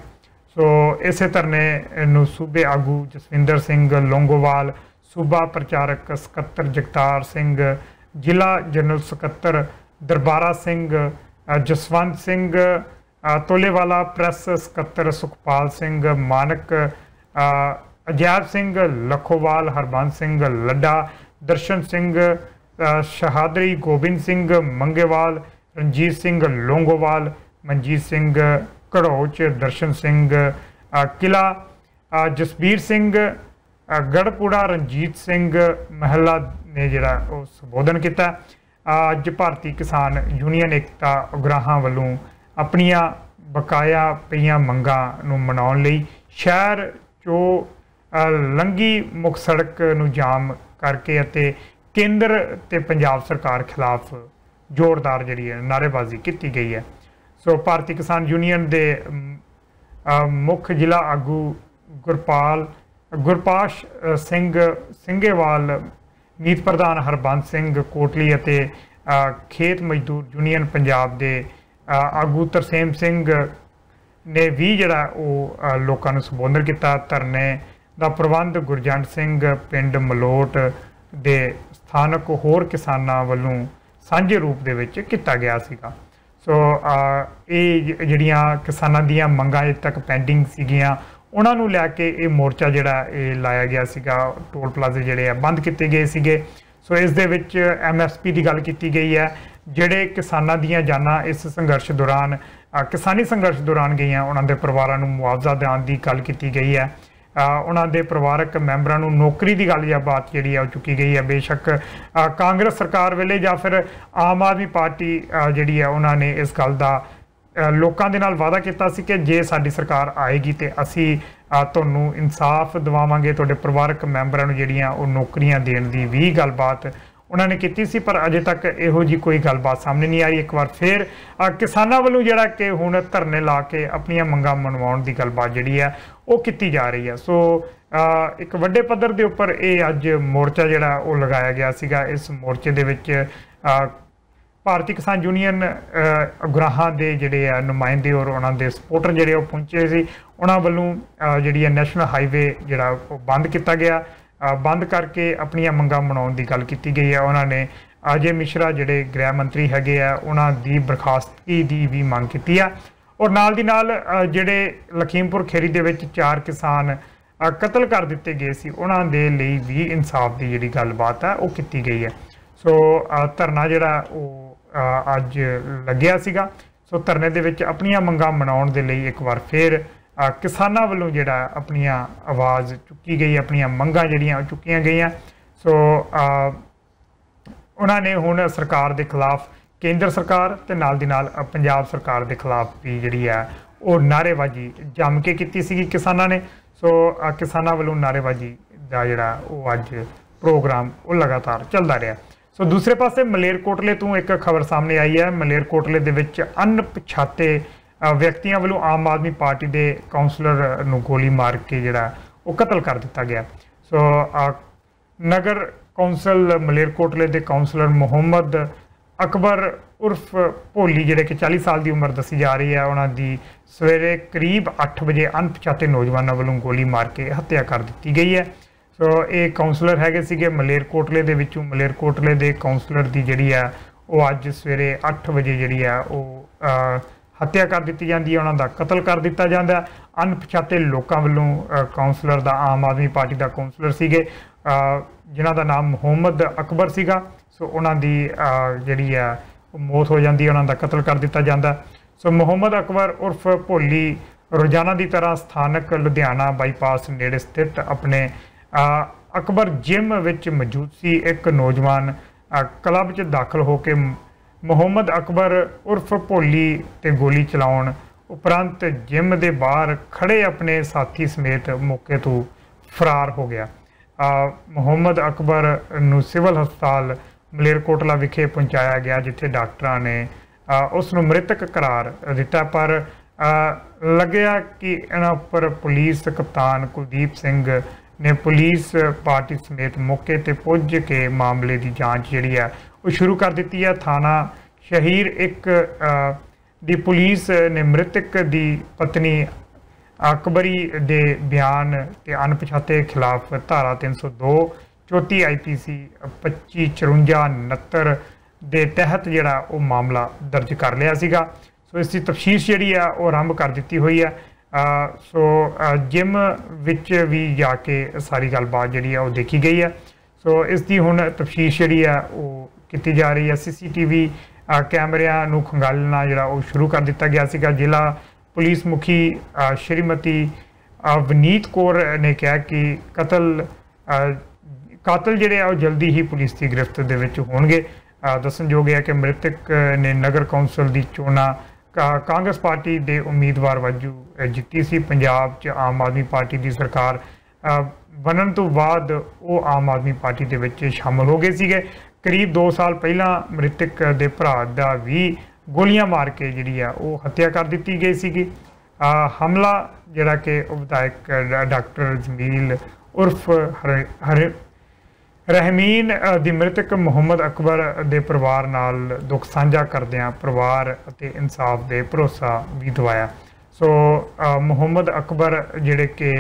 ਸੋ ਇਸੇ ਤਰ੍ਹਾਂ ਨੂੰ ਸੂਬੇ ਆਗੂ ਜਸਵਿੰਦਰ ਸਿੰਘ ਲੋਂਗੋਵਾਲ ਸੂਬਾ ਪ੍ਰਚਾਰਕ ਸਕੱਤਰ ਜਗਤਾਰ ਸਿੰਘ ਜ਼ਿਲ੍ਹਾ ਜਨਰਲ ਸਕੱਤਰ ਦਰਬਾਰਾ ਸਿੰਘ ਜਸਵੰਤ ਸਿੰਘ ਤੋਲੇਵਾਲਾ ਪ੍ਰੈਸ ਸਕੱਤਰ ਸੁਖਪਾਲ ਸਿੰਘ ਮਾਨਕ ਅਜਾਬ ਸਿੰਘ ਲਖੋਵਾਲ ਹਰਬੰਸ ਸਿੰਘ ਲੱਡਾ ਦਰਸ਼ਨ ਸਿੰਘ ਸ਼ਹਾਦਰੀ ਗੋਬਿੰਦ ਸਿੰਘ ਮੰਗੇਵਾਲ ਰਣਜੀਤ ਸਿੰਘ ਲੋਂਗੋਵਾਲ ਮਨਜੀਤ ਸਿੰਘ ਘੜੋਚ ਦਰਸ਼ਨ ਸਿੰਘ ਕਿਲਾ ਜਸਬੀਰ ਸਿੰਘ ਗੜਪੂੜਾ ਰਣਜੀਤ ਸਿੰਘ ਮਹਿਲਾ ਨੇ ਜਿਹੜਾ ਉਹ ਸੰਬੋਧਨ ਕੀਤਾ ਅੱਜ ਭਾਰਤੀ ਕਿਸਾਨ ਯੂਨੀਅਨ ਇਕਤਾ ਉਗਰਾਹਾਂ ਵੱਲੋਂ ਆਪਣੀਆਂ ਬਕਾਇਆ ਪਈਆਂ ਮੰਗਾਂ ਨੂੰ ਮਨਾਉਣ ਲਈ ਸ਼ਹਿਰ ਚੋ ਲੰਗੀ ਮੁੱਖ ਸੜਕ ਨੂੰ ਜਾਮ ਕਰਕੇ ਅਤੇ ਕੇਂਦਰ ਤੇ ਪੰਜਾਬ ਸਰਕਾਰ ਖਿਲਾਫ ਜ਼ੋਰਦਾਰ ਜਿਹੜੀ ਹੈ ਨਾਰੇਬਾਜ਼ੀ ਕੀਤੀ ਗਈ ਹੈ ਸੋ ਭਾਰਤੀ ਕਿਸਾਨ ਯੂਨੀਅਨ ਦੇ ਮੁੱਖ ਜ਼ਿਲ੍ਹਾ ਆਗੂ ਗੁਰਪਾਲ ਗੁਰਪਾਸ਼ ਸਿੰਘ ਸਿੰਘੇਵਾਲ ਮੀਤ ਪ੍ਰਧਾਨ ਹਰਬੰਦ ਸਿੰਘ ਕੋਟਲੀ ਅਤੇ ਖੇਤ ਮਜ਼ਦੂਰ ਯੂਨੀਅਨ ਪੰਜਾਬ ਦੇ ਆਗੂ ਤਰਸੇਮ ਸਿੰਘ ਨੇ ਵੀ ਜਿਹੜਾ ਉਹ ਲੋਕਾਂ ਨੂੰ ਸੰਬੋਧਨ ਕੀਤਾ ਧਰਨੇ ਦਾ ਪ੍ਰਬੰਧ ਗੁਰਜੰਟ ਸਿੰਘ ਪਿੰਡ ਮਲੋਟ ਦੇ ਸਥਾਨਕ ਹੋਰ ਕਿਸਾਨਾਂ ਵੱਲੋਂ ਸਾਂਝੇ ਰੂਪ ਦੇ ਵਿੱਚ ਕੀਤਾ ਗਿਆ ਸੀਗਾ ਸੋ ਇਹ ਜਿਹੜੀਆਂ ਕਿਸਾਨਾਂ ਦੀਆਂ ਮੰਗਾਂ ਇਹ ਤੱਕ ਪੈਂਡਿੰਗ ਸੀਗੀਆਂ ਉਹਨਾਂ ਨੂੰ ਲੈ ਕੇ ਇਹ ਮੋਰਚਾ ਜਿਹੜਾ ਇਹ ਲਾਇਆ ਗਿਆ ਸੀਗਾ ਟੋਲ ਪਲਾਜ਼ੇ ਜਿਹੜੇ ਆ ਬੰਦ ਕੀਤੇ ਗਏ ਸੀਗੇ ਸੋ ਇਸ ਦੇ ਵਿੱਚ ਐਮਐਸਪੀ ਦੀ ਗੱਲ ਕੀਤੀ ਗਈ ਹੈ ਜਿਹੜੇ ਕਿਸਾਨਾਂ ਦੀਆਂ ਜਾਨਾਂ ਇਸ ਸੰਘਰਸ਼ ਦੌਰਾਨ ਕਿਸਾਨੀ ਸੰਘਰਸ਼ ਦੌਰਾਨ ਗਈਆਂ ਉਹਨਾਂ ਦੇ ਪਰਿਵਾਰਾਂ ਨੂੰ ਮੁਆਵਜ਼ਾ ਦੇਣ ਦੀ ਗੱਲ ਕੀਤੀ ਗਈ ਹੈ ਉਹਨਾਂ ਦੇ ਪਰਿਵਾਰਕ ਮੈਂਬਰਾਂ ਨੂੰ ਨੌਕਰੀ ਦੀ ਗੱਲ ਜਾਂ ਬਾਤ ਜਿਹੜੀ ਆ ਉਹ ਚੁੱਕੀ ਗਈ ਹੈ ਬੇਸ਼ੱਕ ਕਾਂਗਰਸ ਸਰਕਾਰ ਵੇਲੇ ਜਾਂ ਫਿਰ ਆਮ ਆਦਮੀ ਪਾਰਟੀ ਜਿਹੜੀ ਆ ਉਹਨਾਂ ਨੇ ਇਸ ਗੱਲ ਦਾ ਲੋਕਾਂ ਦੇ ਨਾਲ ਵਾਅਦਾ ਕੀਤਾ ਸੀ ਕਿ ਜੇ ਸਾਡੀ ਸਰਕਾਰ ਆਏਗੀ ਤੇ ਅਸੀਂ ਤੁਹਾਨੂੰ ਇਨਸਾਫ ਦਿਵਾਵਾਂਗੇ ਤੁਹਾਡੇ ਪਰਿਵਾਰਕ ਮੈਂਬਰਾਂ ਨੂੰ ਜਿਹੜੀਆਂ ਉਹ ਨੌਕਰੀਆਂ ਦੇਣ ਦੀ ਵੀ ਗੱਲਬਾਤ ਉਹਨਾਂ ਨੇ ਕੀਤੀ ਸੀ ਪਰ ਅਜੇ ਤੱਕ ਇਹੋ ਜੀ ਕੋਈ ਗੱਲਬਾਤ ਸਾਹਮਣੇ ਨਹੀਂ ਆਈ ਇੱਕ ਵਾਰ ਫੇਰ ਕਿਸਾਨਾਂ ਵੱਲੋਂ ਜਿਹੜਾ ਕਿ ਹੁਣ ਧਰਨੇ ਲਾ ਕੇ ਆਪਣੀਆਂ ਮੰਗਾਂ ਮਨਵਾਉਣ ਦੀ ਗੱਲਬਾਤ ਜਿਹੜੀ ਆ ਉਹ ਕੀਤੀ ਜਾ ਰਹੀ ਆ ਸੋ ਇੱਕ ਵੱਡੇ ਪੱਧਰ ਦੇ ਉੱਪਰ ਇਹ ਅੱਜ ਮੋਰਚਾ ਜਿਹੜਾ ਉਹ ਲਗਾਇਆ ਗਿਆ ਸੀਗਾ ਇਸ ਮੋਰਚੇ ਦੇ ਵਿੱਚ ਭਾਰਤੀ ਕਿਸਾਨ ਯੂਨੀਅਨ ਅਗਰਾਹਾਂ ਦੇ ਜਿਹੜੇ ਆ ਨੁਮਾਇੰਦੇ ਔਰ ਉਹਨਾਂ ਦੇ ਸਪੋਰਟਰ ਜਿਹੜੇ ਉਹ ਪਹੁੰਚੇ ਸੀ ਉਹਨਾਂ ਵੱਲੋਂ ਜਿਹੜੀ ਨੈਸ਼ਨਲ ਹਾਈਵੇ ਜਿਹੜਾ ਉਹ ਬੰਦ ਕੀਤਾ ਗਿਆ ਬੰਦ ਕਰਕੇ ਆਪਣੀਆਂ ਮੰਗਾਂ ਮਨਾਉਣ ਦੀ ਗੱਲ ਕੀਤੀ ਗਈ ਹੈ ਉਹਨਾਂ ਨੇ ਅਜੇ ਮਿਸ਼ਰਾ ਜਿਹੜੇ ਗ੍ਰਹਿ ਮੰਤਰੀ ਹੈਗੇ ਆ ਉਹਨਾਂ ਦੀ ਬਰਖਾਸਤਗੀ ਦੀ ਵੀ ਮੰਗ ਕੀਤੀ ਆ ਔਰ ਨਾਲ ਦੀ ਨਾਲ ਜਿਹੜੇ ਲਖੀਮਪੁਰ ਖੇਰੀ ਦੇ ਵਿੱਚ ਚਾਰ ਕਿਸਾਨ ਕਤਲ ਕਰ ਦਿੱਤੇ ਗਏ ਸੀ ਉਹਨਾਂ ਦੇ ਲਈ ਵੀ ਇਨਸਾਫ ਦੀ ਜਿਹੜੀ ਗੱਲਬਾਤ ਆ ਉਹ ਕੀਤੀ ਗਈ ਹੈ ਸੋ ਧਰਨਾ ਜਿਹੜਾ ਉਹ ਅੱਜ ਲੱਗਿਆ ਸੀਗਾ ਸੋ ਧਰਨੇ ਦੇ ਵਿੱਚ ਆਪਣੀਆਂ ਮੰਗਾਂ ਮਨਾਉਣ ਦੇ ਲਈ ਇੱਕ ਵਾਰ ਫੇਰ ਕਿਸਾਨਾਂ ਵੱਲੋਂ ਜਿਹੜਾ ਆਪਣੀਆਂ ਆਵਾਜ਼ ਚੁੱਕੀ ਗਈ ਆਪਣੀਆਂ ਮੰਗਾਂ ਜਿਹੜੀਆਂ ਚੁੱਕੀਆਂ ਗਈਆਂ ਸੋ ਉਹਨਾਂ ਨੇ ਹੁਣ ਸਰਕਾਰ ਦੇ ਖਿਲਾਫ ਕੇਂਦਰ ਸਰਕਾਰ ਤੇ ਨਾਲ ਦੀ ਨਾਲ ਪੰਜਾਬ ਸਰਕਾਰ ਦੇ ਖਿਲਾਫ ਵੀ ਜਿਹੜੀ ਹੈ ਉਹ ਨਾਰੇਬਾਜ਼ੀ ਜੰਮ ਕੇ ਕੀਤੀ ਸੀਗੀ ਕਿਸਾਨਾਂ ਨੇ ਸੋ ਕਿਸਾਨਾਂ ਵੱਲੋਂ ਨਾਰੇਬਾਜ਼ੀ ਦਾ ਜਿਹੜਾ ਉਹ ਅੱਜ ਪ੍ਰੋਗਰਾਮ ਉਹ ਲਗਾਤਾਰ ਚੱਲਦਾ ਰਿਹਾ ਸੋ ਦੂਸਰੇ ਪਾਸੇ ਮਲੇਰਕੋਟਲੇ ਤੋਂ ਇੱਕ ਖਬਰ ਸਾਹਮਣੇ ਆਈ ਹੈ ਮਲੇਰਕੋਟਲੇ ਦੇ ਵਿੱਚ ਅਨਪਛਾਤੇ ਵਿਅਕਤੀਆਂ ਵੱਲੋਂ ਆਮ ਆਦਮੀ ਪਾਰਟੀ ਦੇ ਕਾਉਂਸਲਰ ਨੂੰ ਗੋਲੀ ਮਾਰ ਕੇ ਜਿਹੜਾ ਉਹ ਕਤਲ ਕਰ ਦਿੱਤਾ ਗਿਆ ਸੋ ਨਗਰ ਕਾਉਂਸਲ ਮਲੇਰਕੋਟਲੇ ਦੇ ਕਾਉਂਸਲਰ ਮੁਹੰਮਦ ਅਕਬਰ ਉਰਫ ਭੋਲੀ ਜਿਹੜੇ ਕਿ 40 ਸਾਲ ਦੀ ਉਮਰ ਦੱਸੀ ਜਾ ਰਹੀ ਹੈ ਉਹਨਾਂ ਦੀ ਸਵੇਰੇ ਕਰੀਬ 8 ਵਜੇ ਅਣਪਛਾਤੇ ਨੌਜਵਾਨਾਂ ਵੱਲੋਂ ਗੋਲੀ ਮਾਰ ਕੇ ਹੱਤਿਆ ਕਰ ਦਿੱਤੀ ਗਈ ਹੈ ਸੋ ਇਹ ਕਾਉਂਸਲਰ ਹੈਗੇ ਸੀਗੇ ਮਲੇਰਕੋਟਲੇ ਦੇ ਵਿੱਚੋਂ ਮਲੇਰਕੋਟਲੇ ਦੇ ਕਾਉਂਸਲਰ ਦੀ ਜਿਹੜੀ ਆ ਉਹ ਅੱਜ ਸਵੇਰੇ 8 ਵਜੇ ਜਿਹੜੀ ਆ ਉਹ ਹੱਤਿਆ ਕਰ ਦਿੱਤੀ ਜਾਂਦੀ ਹੈ ਉਹਨਾਂ ਦਾ ਕਤਲ ਕਰ ਦਿੱਤਾ ਜਾਂਦਾ ਅਣਪਛਾਤੇ ਲੋਕਾਂ ਵੱਲੋਂ ਕਾਉਂਸਲਰ ਦਾ ਆਮ ਆਦਮੀ ਪਾਰਟੀ ਦਾ ਕਾਉਂਸਲਰ ਸੀਗੇ ਜਿਨ੍ਹਾਂ ਦਾ ਨਾਮ ਮੁਹੰਮਦ ਅਕਬਰ ਸੀਗਾ ਸੋ ਉਹਨਾਂ ਦੀ ਜਿਹੜੀ ਹੈ ਮੌਤ ਹੋ ਜਾਂਦੀ ਹੈ ਉਹਨਾਂ ਦਾ ਕਤਲ ਕਰ ਦਿੱਤਾ ਜਾਂਦਾ ਸੋ ਮੁਹੰਮਦ ਅਕਬਰ ਉਰਫ ਭੋਲੀ ਰੋਜ਼ਾਨਾ ਦੀ ਤਰ੍ਹਾਂ ਸਥਾਨਕ ਲੁਧਿਆਣਾ ਬਾਈਪਾਸ ਨੇੜੇ ਸਥਿਤ ਆਪਣੇ ਅਕਬਰ ਜਿਮ ਵਿੱਚ ਮੌਜੂਦ ਸੀ ਇੱਕ ਨੌਜਵਾਨ ਕਲੱਬ 'ਚ ਦਾਖਲ ਹੋ ਕੇ ਮੁਹੰਮਦ ਅਕਬਰ ਉਰਫ ਭੋਲੀ ਤੇ ਗੋਲੀ ਚਲਾਉਣ ਉਪਰੰਤ ਜਿਮ ਦੇ ਬਾਹਰ ਖੜੇ ਆਪਣੇ ਸਾਥੀ ਸਮੇਤ ਮੌਕੇ ਤੋਂ ਫਰਾਰ ਹੋ ਗਿਆ ਮੁਹੰਮਦ ਅਕਬਰ ਨੂੰ ਸਿਵਲ ਹਸਪਤਾਲ ਮਲੇਰਕੋਟਲਾ ਵਿਖੇ ਪਹੁੰਚਾਇਆ ਗਿਆ ਜਿੱਥੇ ਡਾਕਟਰਾਂ ਨੇ ਉਸ ਨੂੰ ਮ੍ਰਿਤਕ ਕਰਾਰ ਦਿੱਤਾ ਪਰ ਲੱਗਿਆ ਕਿ ਇਹਨਾਂ ਉੱਪਰ ਪੁਲਿਸ ਕਪਤਾਨ ਕੁਲਦੀਪ ਸਿੰਘ ਨੇ ਪੁਲਿਸ ਪਾਰਟੀ ਸਮੇਤ ਮੌਕੇ ਤੇ ਪਹੁੰਚ ਕੇ ਮਾਮਲੇ ਦੀ ਜਾਂਚ ਜਿਹੜੀ ਹੈ ਉਹ ਸ਼ੁਰੂ ਕਰ ਦਿੱਤੀ ਹੈ ਥਾਣਾ ਸ਼ਹੀਰ ਇੱਕ ਦੀ ਪੁਲਿਸ ਨੇ ਮ੍ਰਿਤਕ ਦੀ ਪਤਨੀ ਅਕਬਰੀ ਦੇ ਬਿਆਨ ਤੇ ਅਣਪਛਾਤੇ ਖਿਲਾਫ ਧਾਰਾ 302 34 ਆਈਪੀਸੀ 25 69 ਦੇ ਤਹਿਤ ਜਿਹੜਾ ਉਹ ਮਾਮਲਾ ਦਰਜ ਕਰ ਲਿਆ ਸੀਗਾ ਸੋ ਇਸ ਦੀ ਤਫਸੀਰ ਜਿਹੜੀ ਆ ਉਹ ਆਰੰਭ ਕਰ ਦਿੱਤੀ ਹੋਈ ਆ ਸੋ ਜਿਮ ਵਿੱਚ ਵੀ ਜਾ ਕੇ ਸਾਰੀ ਗੱਲਬਾਤ ਜਿਹੜੀ ਆ ਉਹ ਦੇਖੀ ਗਈ ਆ ਸੋ ਇਸ ਦੀ ਹੁਣ ਤਫਸੀਰ ਜਿਹੜੀ ਆ ਉਹ ਕੀਤੀ ਜਾ ਰਹੀ ਹੈ ਸੀਸੀਟੀਵੀ ਕੈਮਰਿਆਂ ਨੂੰ ਖੰਗਾਲਣਾ ਜਿਹੜਾ ਉਹ ਸ਼ੁਰੂ ਕਰ ਦਿੱਤਾ ਗਿਆ ਸੀਗਾ ਜ਼ਿਲ੍ਹਾ ਪੁਲਿਸ ਮੁਖੀ ਸ਼੍ਰੀਮਤੀ ਅਵਨੀਤ ਕੌਰ ਨੇ ਕਿਹਾ ਕਿ ਕਤਲ ਕਾਤਲ ਜਿਹੜੇ ਆ ਉਹ ਜਲਦੀ ਹੀ ਪੁਲਿਸ ਦੀ ਗ੍ਰਿਫਤ ਦੇ ਵਿੱਚ ਹੋਣਗੇ ਦੱਸਣਯੋਗ ਹੈ ਕਿ ਮ੍ਰਿਤਕ ਨੇ ਨਗਰ ਕੌਂਸਲ ਦੀ ਚੋਣਾਂ ਕਾਂਗਰਸ ਪਾਰਟੀ ਦੇ ਉਮੀਦਵਾਰ ਵਜੋਂ ਜਿੱਤੀ ਸੀ ਪੰਜਾਬ 'ਚ ਆਮ ਆਦਮੀ ਪਾਰਟੀ ਦੀ ਸਰਕਾਰ ਬਣਨ ਤੋਂ ਬਾਅਦ ਉਹ ਆਮ ਆਦਮੀ ਪਾਰਟੀ ਦੇ ਵਿੱਚ ਸ਼ਾਮਲ ਹੋ ਗਏ ਸੀਗੇ ਕਰੀਬ 2 ਸਾਲ ਪਹਿਲਾਂ ਮ੍ਰਿਤਕ ਦੇ ਭਰਾ ਦਾ ਵੀ ਗੋਲੀਆਂ ਮਾਰ ਕੇ ਜਿਹੜੀ ਆ ਉਹ ਹੱਤਿਆ ਕਰ ਦਿੱਤੀ ਗਈ ਸੀਗੀ ਹਮਲਾ ਜਿਹੜਾ ਕਿ ਵਿਧਾਇਕ ਡਾਕਟਰ ਜਮੀਲ ਉਰਫ ਹਰੇ ਰਹਿਮੀਨ ਦੀ ਮ੍ਰਿਤਕ ਮੁਹੰਮਦ ਅਕਬਰ ਦੇ ਪਰਿਵਾਰ ਨਾਲ ਦੁੱਖ ਸਾਂਝਾ ਕਰਦਿਆਂ ਪਰਿਵਾਰ ਅਤੇ ਇਨਸਾਫ ਦੇ ਭਰੋਸਾ ਵੀ ਦਵਾਇਆ ਸੋ ਮੁਹੰਮਦ ਅਕਬਰ ਜਿਹੜੇ ਕਿ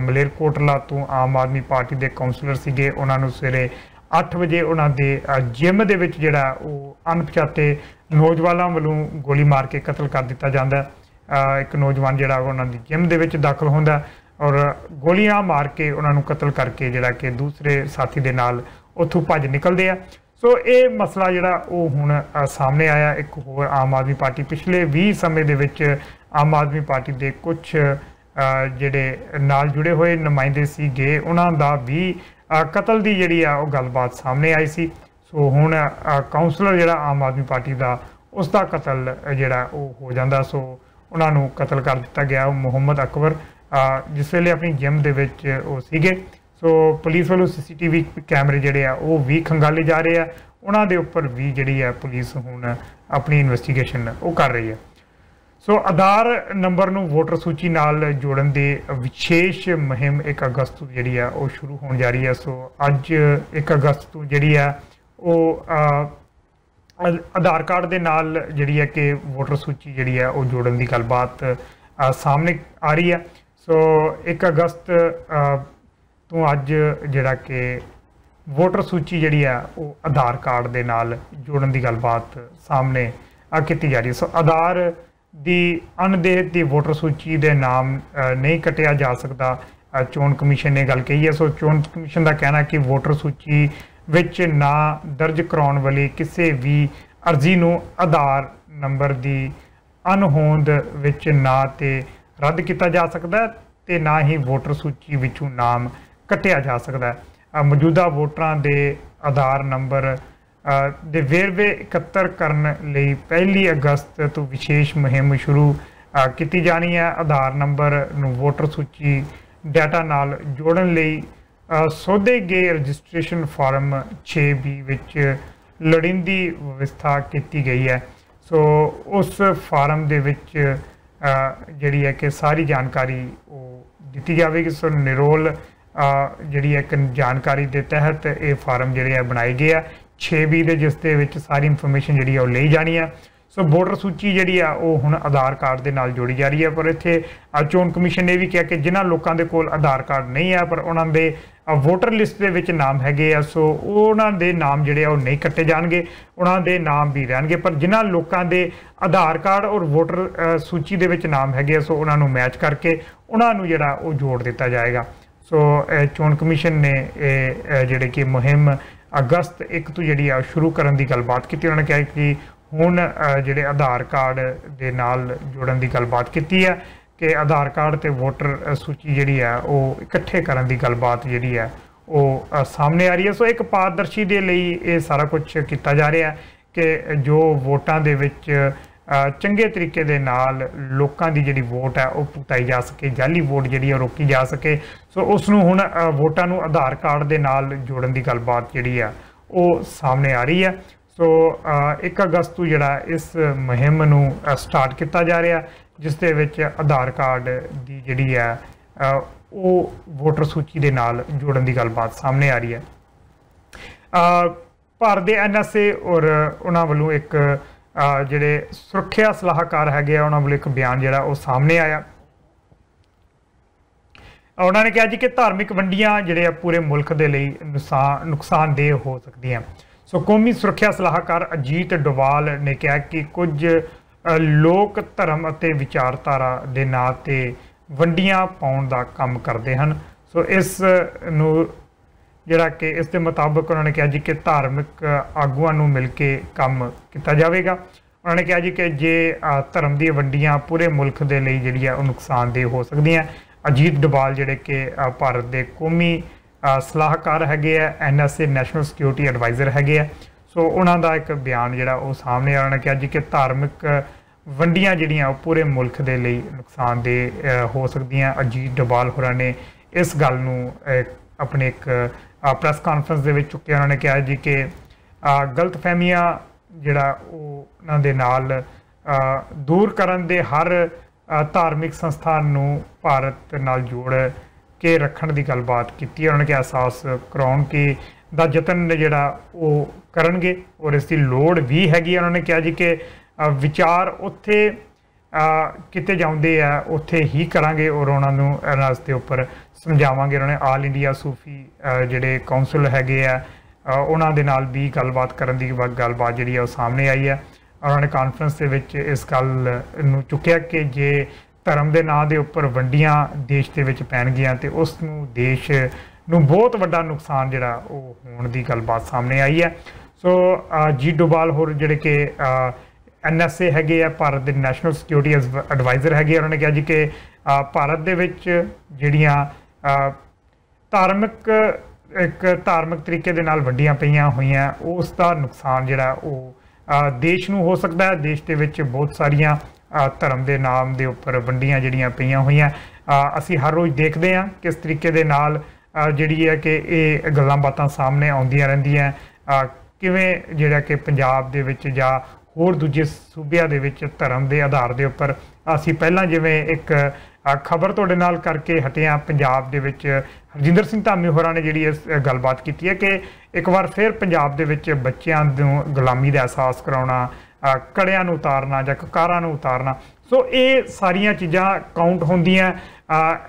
ਮਲੇਰਕੋਟਲਾ ਤੋਂ ਆਮ ਆਦਮੀ ਪਾਰਟੀ ਦੇ ਕਾਉਂਸਲਰ ਸੀਗੇ ਉਹਨਾਂ ਨੂੰ ਸਵੇਰੇ 8 ਵਜੇ ਉਹਨਾਂ ਦੇ ਜਿਮ ਦੇ ਵਿੱਚ ਜਿਹੜਾ ਉਹ ਅਣਪਛਾਤੇ ਨੌਜਵਾਨਾਂ ਵੱਲੋਂ ਗੋਲੀ ਮਾਰ ਕੇ ਕਤਲ ਕਰ ਦਿੱਤਾ ਜਾਂਦਾ ਇੱਕ ਨੌਜਵਾਨ ਜਿਹੜਾ ਉਹਨਾਂ ਦੀ ਜਿਮ ਦੇ ਵਿੱਚ ਦਾਖਲ ਹੁੰਦਾ ਔਰ ਗੋਲੀਆਂ ਮਾਰ ਕੇ ਉਹਨਾਂ ਨੂੰ ਕਤਲ ਕਰਕੇ ਜਿਹੜਾ ਕਿ ਦੂਸਰੇ ਸਾਥੀ ਦੇ ਨਾਲ ਉੱਥੋਂ ਭੱਜ ਨਿਕਲਦੇ ਆ ਸੋ ਇਹ ਮਸਲਾ ਜਿਹੜਾ ਉਹ ਹੁਣ ਸਾਹਮਣੇ ਆਇਆ ਇੱਕ ਹੋਰ ਆਮ ਆਦਮੀ ਪਾਰਟੀ ਪਿਛਲੇ 20 ਸਮੇਂ ਦੇ ਵਿੱਚ ਆਮ ਆਦਮੀ ਪਾਰਟੀ ਦੇ ਕੁਝ ਜਿਹੜੇ ਨਾਲ ਜੁੜੇ ਹੋਏ ਨੁਮਾਇੰਦੇ ਸੀਗੇ ਉਹਨਾਂ ਦਾ ਵੀ ਕਤਲ ਦੀ ਜਿਹੜੀ ਆ ਉਹ ਗੱਲਬਾਤ ਸਾਹਮਣੇ ਆਈ ਸੀ ਸੋ ਹੁਣ ਕਾਉਂਸਲਰ ਜਿਹੜਾ ਆਮ ਆਦਮੀ ਪਾਰਟੀ ਦਾ ਉਸ ਦਾ ਕਤਲ ਜਿਹੜਾ ਉਹ ਹੋ ਜਾਂਦਾ ਸੋ ਉਹਨਾਂ ਨੂੰ ਕਤਲ ਕਰ ਦਿੱਤਾ ਗਿਆ ਮੁਹੰਮਦ ਅਕਬਰ ਜਿਸ ਵੇਲੇ ਆਪਣੀ ਜਿਮ ਦੇ ਵਿੱਚ ਉਹ ਸੀਗੇ ਸੋ ਪੁਲਿਸ ਵੱਲੋਂ ਸੀਸੀਟੀਵੀ ਕੈਮਰੇ ਜਿਹੜੇ ਆ ਉਹ ਵੀ ਖੰਗਾਲੇ ਜਾ ਰਹੇ ਆ ਉਹਨਾਂ ਦੇ ਉੱਪਰ ਵੀ ਜਿਹੜੀ ਆ ਪੁਲਿਸ ਹੁਣ ਆਪਣੀ ਇਨਵੈਸਟੀਗੇਸ਼ਨ ਉਹ ਕਰ ਰਹੀ ਹੈ ਸੋ ਆਧਾਰ ਨੰਬਰ ਨੂੰ ਵੋਟਰ ਸੂਚੀ ਨਾਲ ਜੋੜਨ ਦੇ ਵਿਸ਼ੇਸ਼ ਮੁਹਿੰਮ 1 ਅਗਸਤ ਤੋਂ ਜਿਹੜੀ ਆ ਉਹ ਸ਼ੁਰੂ ਹੋਣ ਜਾ ਰਹੀ ਹੈ ਸੋ ਅੱਜ 1 ਅਗਸਤ ਤੋਂ ਜਿਹੜੀ ਆ ਉਹ ਆਧਾਰ ਕਾਰਡ ਦੇ ਨਾਲ ਜਿਹੜੀ ਹੈ ਕਿ ਵੋਟਰ ਸੂਚੀ ਜਿਹੜੀ ਆ ਉਹ ਜੋੜਨ ਦੀ ਗੱਲਬਾਤ ਸਾਹਮਣੇ ਆ ਰਹੀ ਹੈ ਸੋ 1 ਅਗਸਤ ਤੋਂ ਅੱਜ ਜਿਹੜਾ ਕਿ ਵੋਟਰ ਸੂਚੀ ਜਿਹੜੀ ਆ ਉਹ ਆਧਾਰ ਕਾਰਡ ਦੇ ਨਾਲ ਜੋੜਨ ਦੀ ਗੱਲਬਾਤ ਸਾਹਮਣੇ ਆ ਕੀਤੀ ਜਾ ਰਹੀ ਹੈ ਸੋ ਆਧਾਰ ਦੀ ਅਣਦੇਹ ਦੀ ਵੋਟਰ ਸੂਚੀ ਦੇ ਨਾਮ ਨਹੀਂ ਕਟਿਆ ਜਾ ਸਕਦਾ ਚੋਣ ਕਮਿਸ਼ਨ ਨੇ ਗੱਲ ਕਹੀ ਹੈ ਸੋ ਚੋਣ ਕਮਿਸ਼ਨ ਦਾ ਕਹਿਣਾ ਕਿ ਵੋਟਰ ਸੂਚੀ ਵਿੱਚ ਨਾਂ ਦਰਜ ਕਰਾਉਣ ਵਾਲੀ ਕਿਸੇ ਵੀ ਅਰਜ਼ੀ ਨੂੰ ਆਧਾਰ ਨੰਬਰ ਦੀ ਅਨਹੋਂਦ ਵਿੱਚ ਨਾਂ ਤੇ ਰੱਦ ਕੀਤਾ ਜਾ ਸਕਦਾ ਤੇ ਨਾ ਹੀ ਵੋਟਰ ਸੂਚੀ ਵਿੱਚੋਂ ਨਾਮ ਕੱਟਿਆ ਜਾ ਸਕਦਾ ਮੌਜੂਦਾ ਵੋਟਰਾਂ ਦੇ ਆਧਾਰ ਨੰਬਰ ਦੇ ਵੇਰਵੇ ਇਕੱਤਰ ਕਰਨ ਲਈ 1 ਅਗਸਤ ਤੋਂ ਵਿਸ਼ੇਸ਼ ਮੁਹਿੰਮ ਸ਼ੁਰੂ ਕੀਤੀ ਜਾਣੀ ਹੈ ਆਧਾਰ ਨੰਬਰ ਨੂੰ ਵੋਟਰ ਸੂਚੀ ਡਾਟਾ ਨਾਲ ਜੋੜਨ ਲਈ ਸੋਧੇ ਗਏ ਰਜਿਸਟ੍ਰੇਸ਼ਨ ਫਾਰਮ 6B ਵਿੱਚ ਲੜਿੰਦੀ ਵਿਵਸਥਾ ਕੀਤੀ ਗਈ ਹੈ ਸੋ ਉਸ ਫਾਰਮ ਦੇ ਵਿੱਚ ਜਿਹੜੀ ਹੈ ਕਿ ਸਾਰੀ ਜਾਣਕਾਰੀ ਉਹ ਦਿੱਤੀ ਜਾਵੇਗੀ ਸੋ ਨਿਰੋਲ ਜਿਹੜੀ ਹੈ ਜਾਣਕਾਰੀ ਦੇ ਤਹਿਤ ਇਹ ਫਾਰਮ ਜਿਹੜੇ ਆ ਬਣਾਏ ਗਏ ਆ 6B ਦੇ ਜਿਸ ਦੇ ਵਿੱਚ ਸਾਰੀ ਇਨਫੋਰਮੇਸ਼ਨ ਜਿਹੜੀ ਆ ਉਹ ਲਈ ਜਾਣੀ ਆ ਸੋ ਵੋਟਰ ਸੂਚੀ ਜਿਹੜੀ ਆ ਉਹ ਹੁਣ ਆਧਾਰ ਕਾਰਡ ਦੇ ਨਾਲ ਜੋੜੀ ਜਾ ਰਹੀ ਹੈ ਪਰ ਇੱਥੇ ਚੋਣ ਕਮਿਸ਼ਨ ਨੇ ਵੀ ਕਿਹਾ ਕਿ ਜਿਨ੍ਹਾਂ ਲੋਕਾਂ ਦੇ ਕੋਲ ਆਧਾਰ ਕਾਰਡ ਨਹੀਂ ਆ ਪਰ ਉਹਨਾਂ ਦੇ ਵੋਟਰ ਲਿਸਟ ਦੇ ਵਿੱਚ ਨਾਮ ਹੈਗੇ ਆ ਸੋ ਉਹਨਾਂ ਦੇ ਨਾਮ ਜਿਹੜੇ ਆ ਉਹ ਨਹੀਂ ਕੱਟੇ ਜਾਣਗੇ ਉਹਨਾਂ ਦੇ ਨਾਮ ਵੀ ਰਹਿਣਗੇ ਪਰ ਜਿਨ੍ਹਾਂ ਲੋਕਾਂ ਦੇ ਆਧਾਰ ਕਾਰਡ ਔਰ ਵੋਟਰ ਸੂਚੀ ਦੇ ਵਿੱਚ ਨਾਮ ਹੈਗੇ ਆ ਸੋ ਉਹਨਾਂ ਨੂੰ ਮੈਚ ਕਰਕੇ ਉਹਨਾਂ ਨੂੰ ਜਿਹੜਾ ਉਹ ਜੋੜ ਦਿੱਤਾ ਜਾਏਗਾ ਸੋ ਚੋਣ ਕਮਿਸ਼ਨ ਨੇ ਇਹ ਜਿਹੜੇ ਕਿ ਮੁਹਿੰਮ ਅਗਸਤ 1 ਤੋਂ ਜਿਹੜੀ ਆ ਸ਼ੁਰੂ ਕਰਨ ਦੀ ਗੱਲਬਾਤ ਕੀਤੀ ਉਹਨਾਂ ਨੇ ਕਿਹਾ ਕਿ ਹੁਣ ਜਿਹੜੇ ਆਧਾਰ ਕਾਰਡ ਦੇ ਨਾਲ ਜੋੜਨ ਦੀ ਗੱਲਬਾਤ ਕੀਤੀ ਹੈ ਕਿ ਆਧਾਰ ਕਾਰਡ ਤੇ ਵੋਟਰ ਸੂਚੀ ਜਿਹੜੀ ਆ ਉਹ ਇਕੱਠੇ ਕਰਨ ਦੀ ਗੱਲਬਾਤ ਜਿਹੜੀ ਆ ਉਹ ਸਾਹਮਣੇ ਆ ਰਹੀ ਹੈ ਸੋ ਇੱਕ ਪਾਰਦਰਸ਼ੀ ਦੇ ਲਈ ਇਹ ਸਾਰਾ ਕੁਝ ਕੀਤਾ ਜਾ ਰਿਹਾ ਕਿ ਜੋ ਵੋਟਾਂ ਦੇ ਵਿੱਚ ਚੰਗੇ ਤਰੀਕੇ ਦੇ ਨਾਲ ਲੋਕਾਂ ਦੀ ਜਿਹੜੀ ਵੋਟ ਹੈ ਉਹ ਪੁਟਾਈ ਜਾ ਸਕੇ ਜਾਲੀ ਵੋਟ ਜਿਹੜੀ ਹੈ ਰੋਕੀ ਜਾ ਸਕੇ ਸੋ ਉਸ ਨੂੰ ਹੁਣ ਵੋਟਾਂ ਨੂੰ ਆਧਾਰ ਕਾਰਡ ਦੇ ਨਾਲ ਜੋੜਨ ਦੀ ਗੱਲਬਾਤ ਜਿਹੜੀ ਆ ਉਹ ਸਾਹਮਣੇ ਆ ਰਹੀ ਹੈ ਸੋ 1 ਅਗਸਤ ਤੋਂ ਜਿਹੜਾ ਇਸ ਮਹਿੰਮ ਨੂੰ ਸਟਾਰਟ ਕੀਤਾ ਜਾ ਰਿਹਾ ਜਿਸ ਦੇ ਵਿੱਚ ਆਧਾਰ ਕਾਰਡ ਦੀ ਜਿਹੜੀ ਹੈ ਉਹ ਵੋਟਰ ਸੂਚੀ ਦੇ ਨਾਲ ਜੋੜਨ ਦੀ ਗੱਲਬਾਤ ਸਾਹਮਣੇ ਆ ਰਹੀ ਹੈ ਭਾਰਤ ਦੇ ਐਨਐਸਏ ਔਰ ਉਹਨਾਂ ਵੱਲੋਂ ਇੱਕ ਜਿਹੜੇ ਸੁਰੱਖਿਆ ਸਲਾਹਕਾਰ ਹੈਗੇ ਆ ਉਹਨਾਂ ਵੱਲੋਂ ਇੱਕ ਬਿਆਨ ਜਿਹੜਾ ਉਹ ਸਾਹਮਣੇ ਆਇਆ ਉਹਨਾਂ ਨੇ ਕਿਹਾ ਜੀ ਕਿ ਧਾਰਮਿਕ ਵੰਡੀਆਂ ਜਿਹੜੇ ਆ ਪੂਰੇ ਮੁਲਕ ਦੇ ਲਈ ਨੁਕਸਾਨਦੇਹ ਹੋ ਸਕਦੀਆਂ ਸੋ ਕੌਮੀ ਸੁਰੱਖਿਆ ਸਲਾਹਕਾਰ ਅਜੀਤ ਡੋਵਾਲ ਨੇ ਕਿਹਾ ਕਿ ਕੁਝ ਲੋਕ ਧਰਮ ਅਤੇ ਵਿਚਾਰਧਾਰਾ ਦੇ ਨਾਂ ਤੇ ਵੰਡੀਆਂ ਪਾਉਣ ਦਾ ਕੰਮ ਕਰਦੇ ਹਨ ਸੋ ਇਸ ਨੂੰ ਜਿਹੜਾ ਕਿ ਇਸ ਦੇ ਮੁਤਾਬਕ ਉਹਨਾਂ ਨੇ ਕਿਹਾ ਜੀ ਕਿ ਧਾਰਮਿਕ ਆਗੂਆਂ ਨੂੰ ਮਿਲ ਕੇ ਕੰਮ ਕੀਤਾ ਜਾਵੇਗਾ ਉਹਨਾਂ ਨੇ ਕਿਹਾ ਜੀ ਕਿ ਜੇ ਧਰਮ ਦੀਆਂ ਵੰਡੀਆਂ ਪੂਰੇ ਮੁਲਕ ਦੇ ਲਈ ਜਿਹੜੀ ਆ ਉਹ ਨੁਕਸਾਨਦੇ ਹੋ ਸਕਦੀਆਂ ਅਜੀਤ ਡਬਾਲ ਜਿਹੜੇ ਕਿ ਭਾਰਤ ਦੇ ਕੌਮੀ ਸਲਾਹਕਾਰ ਹੈਗੇ ਆ ਐਨਐਸਏ ਨੈਸ਼ਨਲ ਸਿਕਿਉਰਿਟੀ ਐਡਵਾਈਜ਼ਰ ਹੈਗੇ ਆ ਸੋ ਉਹਨਾਂ ਦਾ ਇੱਕ ਬਿਆਨ ਜਿਹੜਾ ਉਹ ਸਾਹਮਣੇ ਆਉਣਾ ਕਿ ਅੱਜ ਕਿ ਧਾਰਮਿਕ ਵੰਡੀਆਂ ਜਿਹੜੀਆਂ ਉਹ ਪੂਰੇ ਮੁਲਕ ਦੇ ਲਈ ਨੁਕਸਾਨਦੇ ਹੋ ਸਕਦੀਆਂ ਅਜੀਤ ਡਬਾਲ ਹੋਰਾਂ ਨੇ ਇਸ ਗੱਲ ਨੂੰ ਆਪਣੇ ਇੱਕ ਪ੍ਰੈਸ ਕਾਨਫਰੰਸ ਦੇ ਵਿੱਚ ਚੁੱਕਿਆ ਉਹਨਾਂ ਨੇ ਕਿਹਾ ਜੀ ਕਿ ਗਲਤਫਹਿਮੀਆਂ ਜਿਹੜਾ ਉਹ ਉਹਨਾਂ ਦੇ ਨਾਲ ਦੂਰ ਕਰਨ ਦੇ ਹਰ ਧਾਰਮਿਕ ਸੰਸਥਾਨ ਨੂੰ ਭਾਰਤ ਨਾਲ ਜੋੜ ਕੇ ਰੱਖਣ ਦੀ ਗੱਲਬਾਤ ਕੀਤੀ ਉਹਨਾਂ ਨੇ ਕਿ ਅਹਿਸਾਸ ਕਰਾਉਣ ਕਿ ਦਾ ਯਤਨ ਜਿਹੜਾ ਉਹ ਕਰਨਗੇ ਔਰ ਇਸ ਦੀ ਲੋੜ ਵੀ ਹੈਗੀ ਉਹਨਾਂ ਨੇ ਕਿਹਾ ਜੀ ਕਿ ਵਿਚਾਰ ਉੱਥੇ ਆ ਕਿਤੇ ਜਾਉਂਦੇ ਆ ਉੱਥੇ ਹੀ ਕਰਾਂਗੇ ਔਰ ਉਹਨਾਂ ਨੂੰ ਅਰਨਾਸ ਦੇ ਉੱਪਰ ਸਮਝਾਵਾਂਗੇ ਉਹਨਾਂ ਨੇ ਆਲ ਇੰਡੀਆ ਸੂਫੀ ਜਿਹੜੇ ਕਾਉਂਸਲ ਹੈਗੇ ਆ ਉਹਨਾਂ ਦੇ ਨਾਲ ਵੀ ਗੱਲਬਾਤ ਕਰਨ ਦੀ ਗੱਲਬਾਤ ਜਿਹੜੀ ਆ ਉਹ ਸਾਹਮਣੇ ਆਈ ਹੈ ਉਹਨਾਂ ਨੇ ਕਾਨਫਰੰਸ ਦੇ ਵਿੱਚ ਇਸ ਗੱਲ ਨੂੰ ਚੁੱਕਿਆ ਕਿ ਜੇ ਧਰਮ ਦੇ ਨਾਂ ਦੇ ਉੱਪਰ ਵੰਡੀਆਂ ਦੇਸ਼ ਦੇ ਵਿੱਚ ਪੈਣਗੀਆਂ ਤੇ ਉਸ ਨੂੰ ਦੇਸ਼ ਨੂੰ ਬਹੁਤ ਵੱਡਾ ਨੁਕਸਾਨ ਜਿਹੜਾ ਉਹ ਹੋਣ ਦੀ ਗੱਲਬਾਤ ਸਾਹਮਣੇ ਆਈ ਹੈ ਸੋ ਜੀ ਡੋਬਾਲ ਹੋਰ ਜਿਹੜੇ ਕਿ ਐਨਐਸਏ ਹੈਗੇ ਆ ਭਾਰਤ ਦੇ ਨੈਸ਼ਨਲ ਸਿਕਿਉਰਿਟੀ ਐਡਵਾਈਜ਼ਰ ਹੈਗੇ ਉਹਨਾਂ ਨੇ ਕਿਹਾ ਜੀ ਕਿ ਭਾਰਤ ਦੇ ਵਿੱਚ ਜਿਹੜੀਆਂ ਧਾਰਮਿਕ ਇੱਕ ਧਾਰਮਿਕ ਤਰੀਕੇ ਦੇ ਨਾਲ ਵੰਡੀਆਂ ਪਈਆਂ ਹੋਈਆਂ ਉਸ ਦਾ ਨੁਕਸਾਨ ਜਿਹੜਾ ਉਹ ਦੇਸ਼ ਨੂੰ ਹੋ ਸਕਦਾ ਹੈ ਦੇਸ਼ ਦੇ ਵਿੱਚ ਬਹੁਤ ਸਾਰੀਆਂ ਧਰਮ ਦੇ ਨਾਮ ਦੇ ਉੱਪਰ ਵੰਡੀਆਂ ਜਿਹੜੀਆਂ ਪਈਆਂ ਹੋਈਆਂ ਅਸੀਂ ਹਰ ਰੋਜ਼ ਦੇਖਦੇ ਹਾਂ ਕਿਸ ਤਰੀਕੇ ਦੇ ਨਾਲ ਜਿਹੜੀ ਹੈ ਕਿ ਇਹ ਗੱਲਾਂ ਬਾਤਾਂ ਸਾਹਮਣੇ ਆਉਂਦੀਆਂ ਰਹਿੰਦੀਆਂ ਕਿਵੇਂ ਜਿਹੜਾ ਕਿ ਪੰਜਾਬ ਦੇ ਵਿੱਚ ਜਾਂ ਹੋਰ ਦੂਜੇ ਸੂਬਿਆਂ ਦੇ ਵਿੱਚ ਧਰਮ ਦੇ ਆਧਾਰ ਦੇ ਉੱਪਰ ਅਸੀਂ ਪਹਿਲਾਂ ਜਿਵੇਂ ਇੱਕ ਖਬਰ ਤੁਹਾਡੇ ਨਾਲ ਕਰਕੇ ਹਟਿਆ ਪੰਜਾਬ ਦੇ ਵਿੱਚ ਹਰਜਿੰਦਰ ਸਿੰਘ ਧਾਮੀ ਹੋਰਾਂ ਨੇ ਜਿਹੜੀ ਇਸ ਗੱਲਬਾਤ ਕੀਤੀ ਹੈ ਕਿ ਇੱਕ ਵਾਰ ਫਿਰ ਪੰਜਾਬ ਦੇ ਵਿੱਚ ਬੱਚਿਆਂ ਨੂੰ ਗੁਲਾਮੀ ਦਾ ਅਹਿਸਾਸ ਕਰਾਉਣਾ ਕੜਿਆਂ ਨੂੰ ਉਤਾਰਨਾ ਜਾਂ ਕਕਾਰਾਂ ਨੂੰ ਉਤਾਰਨਾ ਸੋ ਇਹ ਸਾਰੀਆਂ ਚੀਜ਼ਾਂ ਕਾਊਂਟ ਹੁੰਦੀਆਂ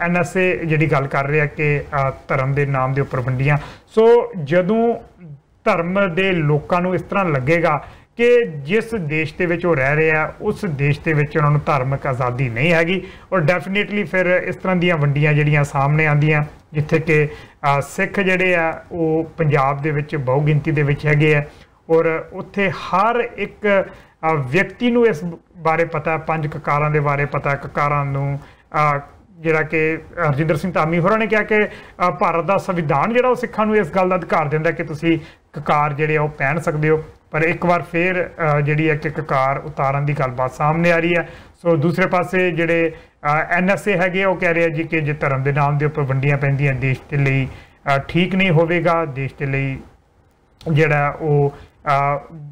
ਐਨਐਸਏ ਜਿਹੜੀ ਗੱਲ ਕਰ ਰਿਹਾ ਕਿ ਧਰਮ ਦੇ ਨਾਮ ਦੇ ਉੱਪਰ ਵੰਡੀਆਂ ਸੋ ਜਦੋਂ ਧਰਮ ਦੇ ਲੋਕਾਂ ਨੂੰ ਇਸ ਤਰ੍ਹਾਂ ਲੱਗੇਗਾ ਕਿ ਜਿਸ ਦੇਸ਼ ਦੇ ਵਿੱਚ ਉਹ ਰਹਿ ਰਹੇ ਆ ਉਸ ਦੇਸ਼ ਦੇ ਵਿੱਚ ਉਹਨਾਂ ਨੂੰ ਧਾਰਮਿਕ ਆਜ਼ਾਦੀ ਨਹੀਂ ਹੈਗੀ ਔਰ ਡੈਫੀਨਿਟਲੀ ਫਿਰ ਇਸ ਤਰ੍ਹਾਂ ਦੀਆਂ ਵੰਡੀਆਂ ਜਿਹੜੀਆਂ ਸਾਹਮਣੇ ਆਉਂਦੀਆਂ ਜਿੱਥੇ ਕਿ ਸਿੱਖ ਜਿਹੜੇ ਆ ਉਹ ਪੰਜਾਬ ਦੇ ਵਿੱਚ ਬਹੁ ਗਿਣਤੀ ਦੇ ਵਿੱਚ ਹੈਗੇ ਆ ਔਰ ਉੱਥੇ ਹਰ ਇੱਕ ਵਿਅਕਤੀ ਨੂੰ ਇਸ ਬਾਰੇ ਪਤਾ ਪੰਜ ਕਕਾਰਾਂ ਦੇ ਬਾਰੇ ਪਤਾ ਕਕਾਰਾਂ ਨੂੰ ਜਿਹੜਾ ਕਿ ਹਰਜਿੰਦਰ ਸਿੰਘ ਧਾਮੀ ਹੋਰਾਂ ਨੇ ਕਿਹਾ ਕਿ ਭਾਰਤ ਦਾ ਸੰਵਿਧਾਨ ਜਿਹੜਾ ਉਹ ਸਿੱਖਾਂ ਨੂੰ ਇਸ ਗੱਲ ਦਾ ਅਧਿਕਾਰ ਦਿੰਦਾ ਕਿ ਤੁਸੀਂ ਕਕਾਰ ਜਿਹੜੇ ਉਹ ਪਹਿਨ ਸਕਦੇ ਹੋ ਪਰ ਇੱਕ ਵਾਰ ਫੇਰ ਜਿਹੜੀ ਇੱਕ ਇੱਕ ਕਾਰ ਉਤਾਰਨ ਦੀ ਗੱਲਬਾਤ ਸਾਹਮਣੇ ਆ ਰਹੀ ਹੈ ਸੋ ਦੂਸਰੇ ਪਾਸੇ ਜਿਹੜੇ ਐਨਐਸਏ ਹੈਗੇ ਉਹ ਕਹਿ ਰਹੇ ਆ ਜੀ ਕਿ ਜੇ ਧਰਮ ਦੇ ਨਾਮ ਦੇ ਉੱਪਰ ਵੰਡੀਆਂ ਪੈਂਦੀਆਂ ਦੇਸ਼ ਦੇ ਲਈ ਠੀਕ ਨਹੀਂ ਹੋਵੇਗਾ ਦੇਸ਼ ਦੇ ਲਈ ਜਿਹੜਾ ਉਹ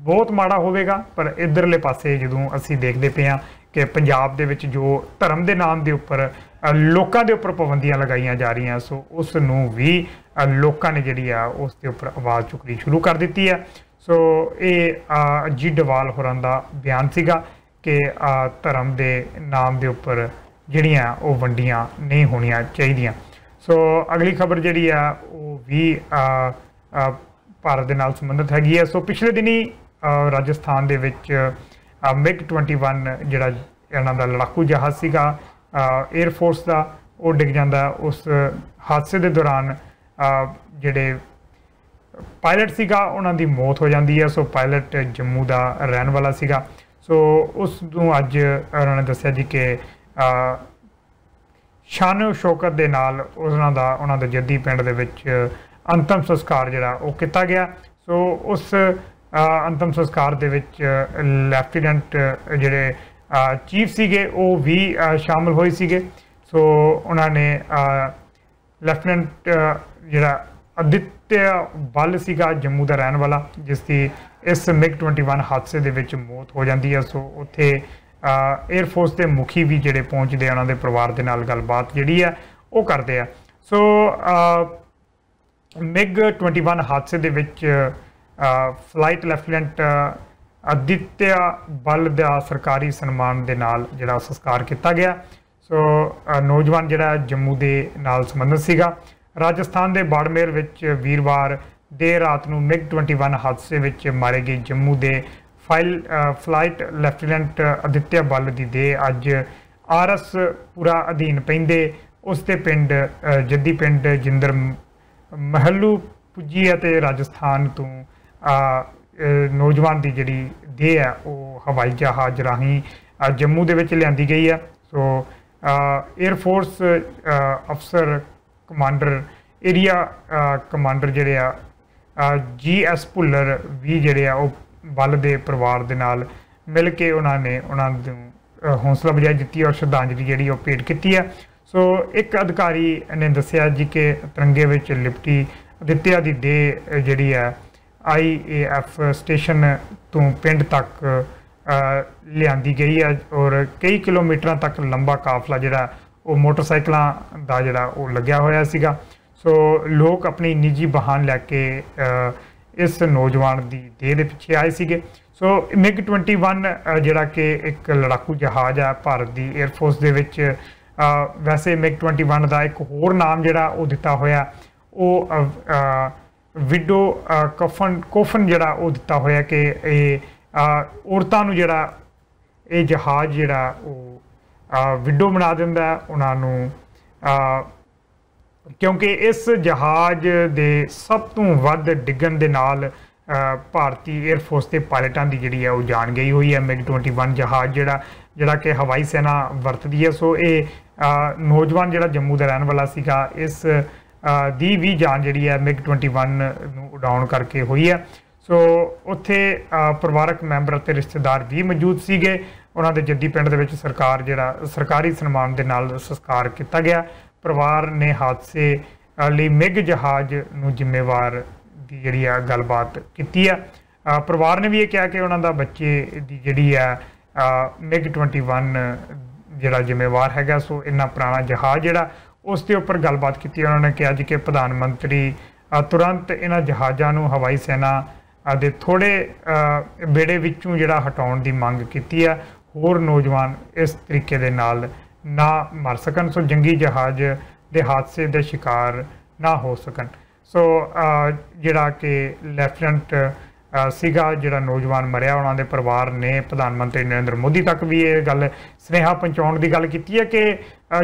ਬਹੁਤ ਮਾੜਾ ਹੋਵੇਗਾ ਪਰ ਇਧਰਲੇ ਪਾਸੇ ਜਦੋਂ ਅਸੀਂ ਦੇਖਦੇ ਪਏ ਆ ਕਿ ਪੰਜਾਬ ਦੇ ਵਿੱਚ ਜੋ ਧਰਮ ਦੇ ਨਾਮ ਦੇ ਉੱਪਰ ਲੋਕਾਂ ਦੇ ਉੱਪਰ ਪਾਬੰਦੀਆਂ ਲਗਾਈਆਂ ਜਾ ਰਹੀਆਂ ਸੋ ਉਸ ਨੂੰ ਵੀ ਲੋਕਾਂ ਨੇ ਜਿਹੜੀ ਆ ਉਸ ਦੇ ਉੱਪਰ ਆਵਾਜ਼ ਚੁੱਕਣੀ ਸ਼ੁਰੂ ਕਰ ਦਿੱਤੀ ਆ ਸੋ ਇਹ ਜੀ ਡਵਾਲ ਹੋਰਾਂ ਦਾ ਬਿਆਨ ਸੀਗਾ ਕਿ ਧਰਮ ਦੇ ਨਾਮ ਦੇ ਉੱਪਰ ਜਿਹੜੀਆਂ ਉਹ ਵੰਡੀਆਂ ਨਹੀਂ ਹੋਣੀਆਂ ਚਾਹੀਦੀਆਂ ਸੋ ਅਗਲੀ ਖਬਰ ਜਿਹੜੀ ਆ ਉਹ ਵੀ ਭਾਰਤ ਦੇ ਨਾਲ ਸੰਬੰਧਿਤ ਹੈਗੀ ਹੈ ਸੋ ਪਿਛਲੇ ਦਿਨੀ ਰਾਜਸਥਾਨ ਦੇ ਵਿੱਚ ਮਿਗ 21 ਜਿਹੜਾ ਇਹਨਾਂ ਦਾ ਲੜਾਕੂ ਜਹਾਜ਼ ਸੀਗਾ 에ਅਰ ਫੋਰਸ ਦਾ ਉਹ ਡਿੱਗ ਜਾਂਦਾ ਉਸ ਹਾਦਸੇ ਦੇ ਦੌਰਾਨ ਜਿਹੜੇ ਪਾਇਲਟ ਸੀਗਾ ਉਹਨਾਂ ਦੀ ਮੌਤ ਹੋ ਜਾਂਦੀ ਹੈ ਸੋ ਪਾਇਲਟ ਜੰਮੂ ਦਾ ਰਹਿਣ ਵਾਲਾ ਸੀਗਾ ਸੋ ਉਸ ਨੂੰ ਅੱਜ ਉਹਨਾਂ ਨੇ ਦੱਸਿਆ ਜੀ ਕਿ ਸ਼ਾਨੋ ਸ਼ੌਕਤ ਦੇ ਨਾਲ ਉਹਨਾਂ ਦਾ ਉਹਨਾਂ ਦੇ ਜੱਦੀ ਪਿੰਡ ਦੇ ਵਿੱਚ ਅੰਤਮ ਸੰਸਕਾਰ ਜਿਹੜਾ ਉਹ ਕੀਤਾ ਗਿਆ ਸੋ ਉਸ ਅੰਤਮ ਸੰਸਕਾਰ ਦੇ ਵਿੱਚ ਲੈਫਟੀਨੈਂਟ ਜਿਹੜੇ ਚੀਫ ਸੀਗੇ ਉਹ ਵੀ ਸ਼ਾਮਲ ਹੋਏ ਸੀਗੇ ਸੋ ਉਹਨਾਂ ਨੇ ਲੈਫਟੀਨੈਂਟ ਜਿਹੜਾ ਅਦਿਤ ਬਲ ਸੀਗਾ ਜੰਮੂ ਦਾ ਰਹਿਣ ਵਾਲਾ ਜਿਸ ਦੀ ਇਸ ਮਿਗ 21 ਹਾਦਸੇ ਦੇ ਵਿੱਚ ਮੌਤ ਹੋ ਜਾਂਦੀ ਹੈ ਸੋ ਉੱਥੇ ਏਅਰ ਫੋਰਸ ਦੇ ਮੁਖੀ ਵੀ ਜਿਹੜੇ ਪਹੁੰਚਦੇ ਉਹਨਾਂ ਦੇ ਪਰਿਵਾਰ ਦੇ ਨਾਲ ਗੱਲਬਾਤ ਜਿਹੜੀ ਹੈ ਉਹ ਕਰਦੇ ਆ ਸੋ ਮਿਗ 21 ਹਾਦਸੇ ਦੇ ਵਿੱਚ ਫਲਾਈਟ ਲੈਫਟੀਨੈਂਟ ਅਦਿੱਤਿਆ ਬਲ ਦਾ ਸਰਕਾਰੀ ਸਨਮਾਨ ਦੇ ਨਾਲ ਜਿਹੜਾ ਸੰਸਕਾਰ ਕੀਤਾ ਗਿਆ ਸੋ ਨੌਜਵਾਨ ਜਿਹੜਾ ਜੰਮੂ ਦੇ ਨਾਲ ਸੰਬੰਧਿਤ ਸੀਗਾ ਰਾਜਸਥਾਨ ਦੇ ਬਾੜਮੇਰ ਵਿੱਚ ਵੀਰਵਾਰ ਦੇਰ ਰਾਤ ਨੂੰ ਮਿਗ 21 ਹਾਦਸੇ ਵਿੱਚ ਮਾਰੇ ਗਏ ਜੰਮੂ ਦੇ ਫਾਈਲ ਫਲਾਈਟ ਲੈਫਟੀਨੈਂਟ ਅਦਿੱਤਿਆ ਬੱਲ ਦੀ ਦੇ ਅੱਜ ਆਰਐਸ ਪੂਰਾ ਅਧੀਨ ਪੈਂਦੇ ਉਸ ਦੇ ਪਿੰਡ ਜੱਦੀ ਪਿੰਡ ਜਿੰਦਰ ਮਹੱਲੂ ਪੁੱਜੀ ਅਤੇ ਰਾਜਸਥਾਨ ਤੋਂ ਨੌਜਵਾਨ ਦੀ ਜਿਹੜੀ ਦੇ ਹੈ ਉਹ ਹਵਾਈ ਜਹਾਜ਼ ਰਾਹੀਂ ਜੰਮੂ ਦੇ ਵਿੱਚ ਲਿਆਂਦੀ ਗਈ ਹੈ ਸੋ 에ਅਰ ਫੋਰਸ ਅਫਸਰ ਕਮਾਂਡਰ ਏਰੀਆ ਕਮਾਂਡਰ ਜਿਹੜੇ ਆ ਜੀਐਸ ਭੁੱਲਰ ਵੀ ਜਿਹੜੇ ਆ ਉਹ ਬਲ ਦੇ ਪਰਿਵਾਰ ਦੇ ਨਾਲ ਮਿਲ ਕੇ ਉਹਨਾਂ ਨੇ ਉਹਨਾਂ ਨੂੰ ਹੌਸਲਾ ਬਜਾਈ ਦਿੱਤੀ ਔਰ ਸ਼ਰਧਾਂਜਲੀ ਜਿਹੜੀ ਉਹ ਪੇਟ ਕੀਤੀ ਆ ਸੋ ਇੱਕ ਅਧਿਕਾਰੀ ਨੇ ਦੱਸਿਆ ਜੀ ਕਿ ਤਰੰਗੇ ਵਿੱਚ ਲਿਪਟੀ ਦਿੱਤਿਆ ਦੀ ਦੇ ਜਿਹੜੀ ਆ ਆਈਏਐਫ ਸਟੇਸ਼ਨ ਤੋਂ ਪਿੰਡ ਤੱਕ ਲਿਆਂਦੀ ਗਈ ਆ ਔਰ ਕਈ ਕਿਲੋਮੀਟਰਾਂ ਤੱਕ ਲੰਬਾ ਕਾਫਲਾ ਜਿਹੜਾ ਉਹ ਮੋਟਰਸਾਈਕਲਾਂ ਦਾ ਜਿਹੜਾ ਉਹ ਲੱਗਿਆ ਹੋਇਆ ਸੀਗਾ ਸੋ ਲੋਕ ਆਪਣੀ ਨਿੱਜੀ ਬਹਾਨ ਲੈ ਕੇ ਇਸ ਨੌਜਵਾਨ ਦੀ ਦੇਹ ਦੇ ਪਿੱਛੇ ਆਏ ਸੀਗੇ ਸੋ ਮਿਗ 21 ਜਿਹੜਾ ਕਿ ਇੱਕ ਲੜਾਕੂ ਜਹਾਜ਼ ਹੈ ਭਾਰਤ ਦੀ 에ਅਰ ਫੋਰਸ ਦੇ ਵਿੱਚ ਵੈਸੇ ਮਿਗ 21 ਦਾ ਇੱਕ ਹੋਰ ਨਾਮ ਜਿਹੜਾ ਉਹ ਦਿੱਤਾ ਹੋਇਆ ਉਹ ਵਿਡੋ ਕਫਨ ਕੋਫਨ ਜਿਹੜਾ ਉਹ ਦਿੱਤਾ ਹੋਇਆ ਕਿ ਇਹ ਔਰਤਾਂ ਨੂੰ ਜਿਹੜਾ ਇਹ ਜਹਾਜ਼ ਜਿਹੜਾ ਉਹ ਵਿੰਡੋ ਬਣਾ ਦਿੰਦਾ ਉਹਨਾਂ ਨੂੰ ਕਿਉਂਕਿ ਇਸ ਜਹਾਜ਼ ਦੇ ਸਭ ਤੋਂ ਵੱਧ ਡਿੱਗਣ ਦੇ ਨਾਲ ਭਾਰਤੀ 에ਅਰ ਫੋਰਸ ਦੇ ਪਾਇਲਟਾਂ ਦੀ ਜਿਹੜੀ ਹੈ ਉਹ ਜਾਣ ਗਈ ਹੋਈ ਹੈ ਮਿਗ 21 ਜਹਾਜ਼ ਜਿਹੜਾ ਜਿਹੜਾ ਕਿ ਹਵਾਈ ਸੈਨਾ ਵਰਤਦੀ ਹੈ ਸੋ ਇਹ ਨੌਜਵਾਨ ਜਿਹੜਾ ਜੰਮੂ ਦਾ ਰਹਿਣ ਵਾਲਾ ਸੀਗਾ ਇਸ ਦੀ ਵੀ ਜਾਨ ਜਿਹੜੀ ਹੈ ਮਿਗ 21 ਨੂੰ ਉਡਾਉਣ ਕਰਕੇ ਹੋਈ ਹੈ ਸੋ ਉੱਥੇ ਪਰਿਵਾਰਕ ਮੈਂਬਰ ਅਤੇ ਰਿਸ਼ਤੇਦਾਰ ਵੀ ਮੌਜੂਦ ਸੀਗੇ ਉਹਨਾਂ ਦੇ ਜੱਦੀ ਪਿੰਡ ਦੇ ਵਿੱਚ ਸਰਕਾਰ ਜਿਹੜਾ ਸਰਕਾਰੀ ਸਨਮਾਨ ਦੇ ਨਾਲ ਸੰਸਕਾਰ ਕੀਤਾ ਗਿਆ ਪਰਿਵਾਰ ਨੇ ਹਾਦਸੇ ਲਈ ਮਿਗ ਜਹਾਜ਼ ਨੂੰ ਜ਼ਿੰਮੇਵਾਰ ਦੀ ਜਿਹੜੀ ਆ ਗੱਲਬਾਤ ਕੀਤੀ ਆ ਪਰਿਵਾਰ ਨੇ ਵੀ ਇਹ ਕਿਹਾ ਕਿ ਉਹਨਾਂ ਦਾ ਬੱਚੇ ਦੀ ਜਿਹੜੀ ਆ ਮਿਗ 21 ਜਿਹੜਾ ਜ਼ਿੰਮੇਵਾਰ ਹੈਗਾ ਸੋ ਇੰਨਾ ਪੁਰਾਣਾ ਜਹਾਜ਼ ਜਿਹੜਾ ਉਸ ਦੇ ਉੱਪਰ ਗੱਲਬਾਤ ਕੀਤੀ ਉਹਨਾਂ ਨੇ ਕਿਹਾ ਜੀ ਕਿ ਪ੍ਰਧਾਨ ਮੰਤਰੀ ਤੁਰੰਤ ਇਹਨਾਂ ਜਹਾਜ਼ਾਂ ਨੂੰ ਹਵਾਈ ਸੈਨਾ ਦੇ ਥੋੜੇ ਬੇੜੇ ਵਿੱਚੋਂ ਜਿਹੜਾ ਹਟਾਉਣ ਦੀ ਮੰਗ ਕੀਤੀ ਆ ਹੋਰ ਨੌਜਵਾਨ ਇਸ ਤਰੀਕੇ ਦੇ ਨਾਲ ਨਾ ਮਰ ਸਕਣ ਸੋ ਜੰਗੀ ਜਹਾਜ਼ ਦੇ ਹਾਦਸੇ ਦੇ ਸ਼ਿਕਾਰ ਨਾ ਹੋ ਸਕਣ ਸੋ ਜਿਹੜਾ ਕਿ ਲੈਫਟਨੈਂਟ ਸੀਗਾ ਜਿਹੜਾ ਨੌਜਵਾਨ ਮਰਿਆ ਉਹਨਾਂ ਦੇ ਪਰਿਵਾਰ ਨੇ ਪ੍ਰਧਾਨ ਮੰਤਰੀ ਨਰਿੰਦਰ ਮੋਦੀ ਤੱਕ ਵੀ ਇਹ ਗੱਲ ਸਨੇਹਾ ਪਹੁੰਚਾਉਣ ਦੀ ਗੱਲ ਕੀਤੀ ਹੈ ਕਿ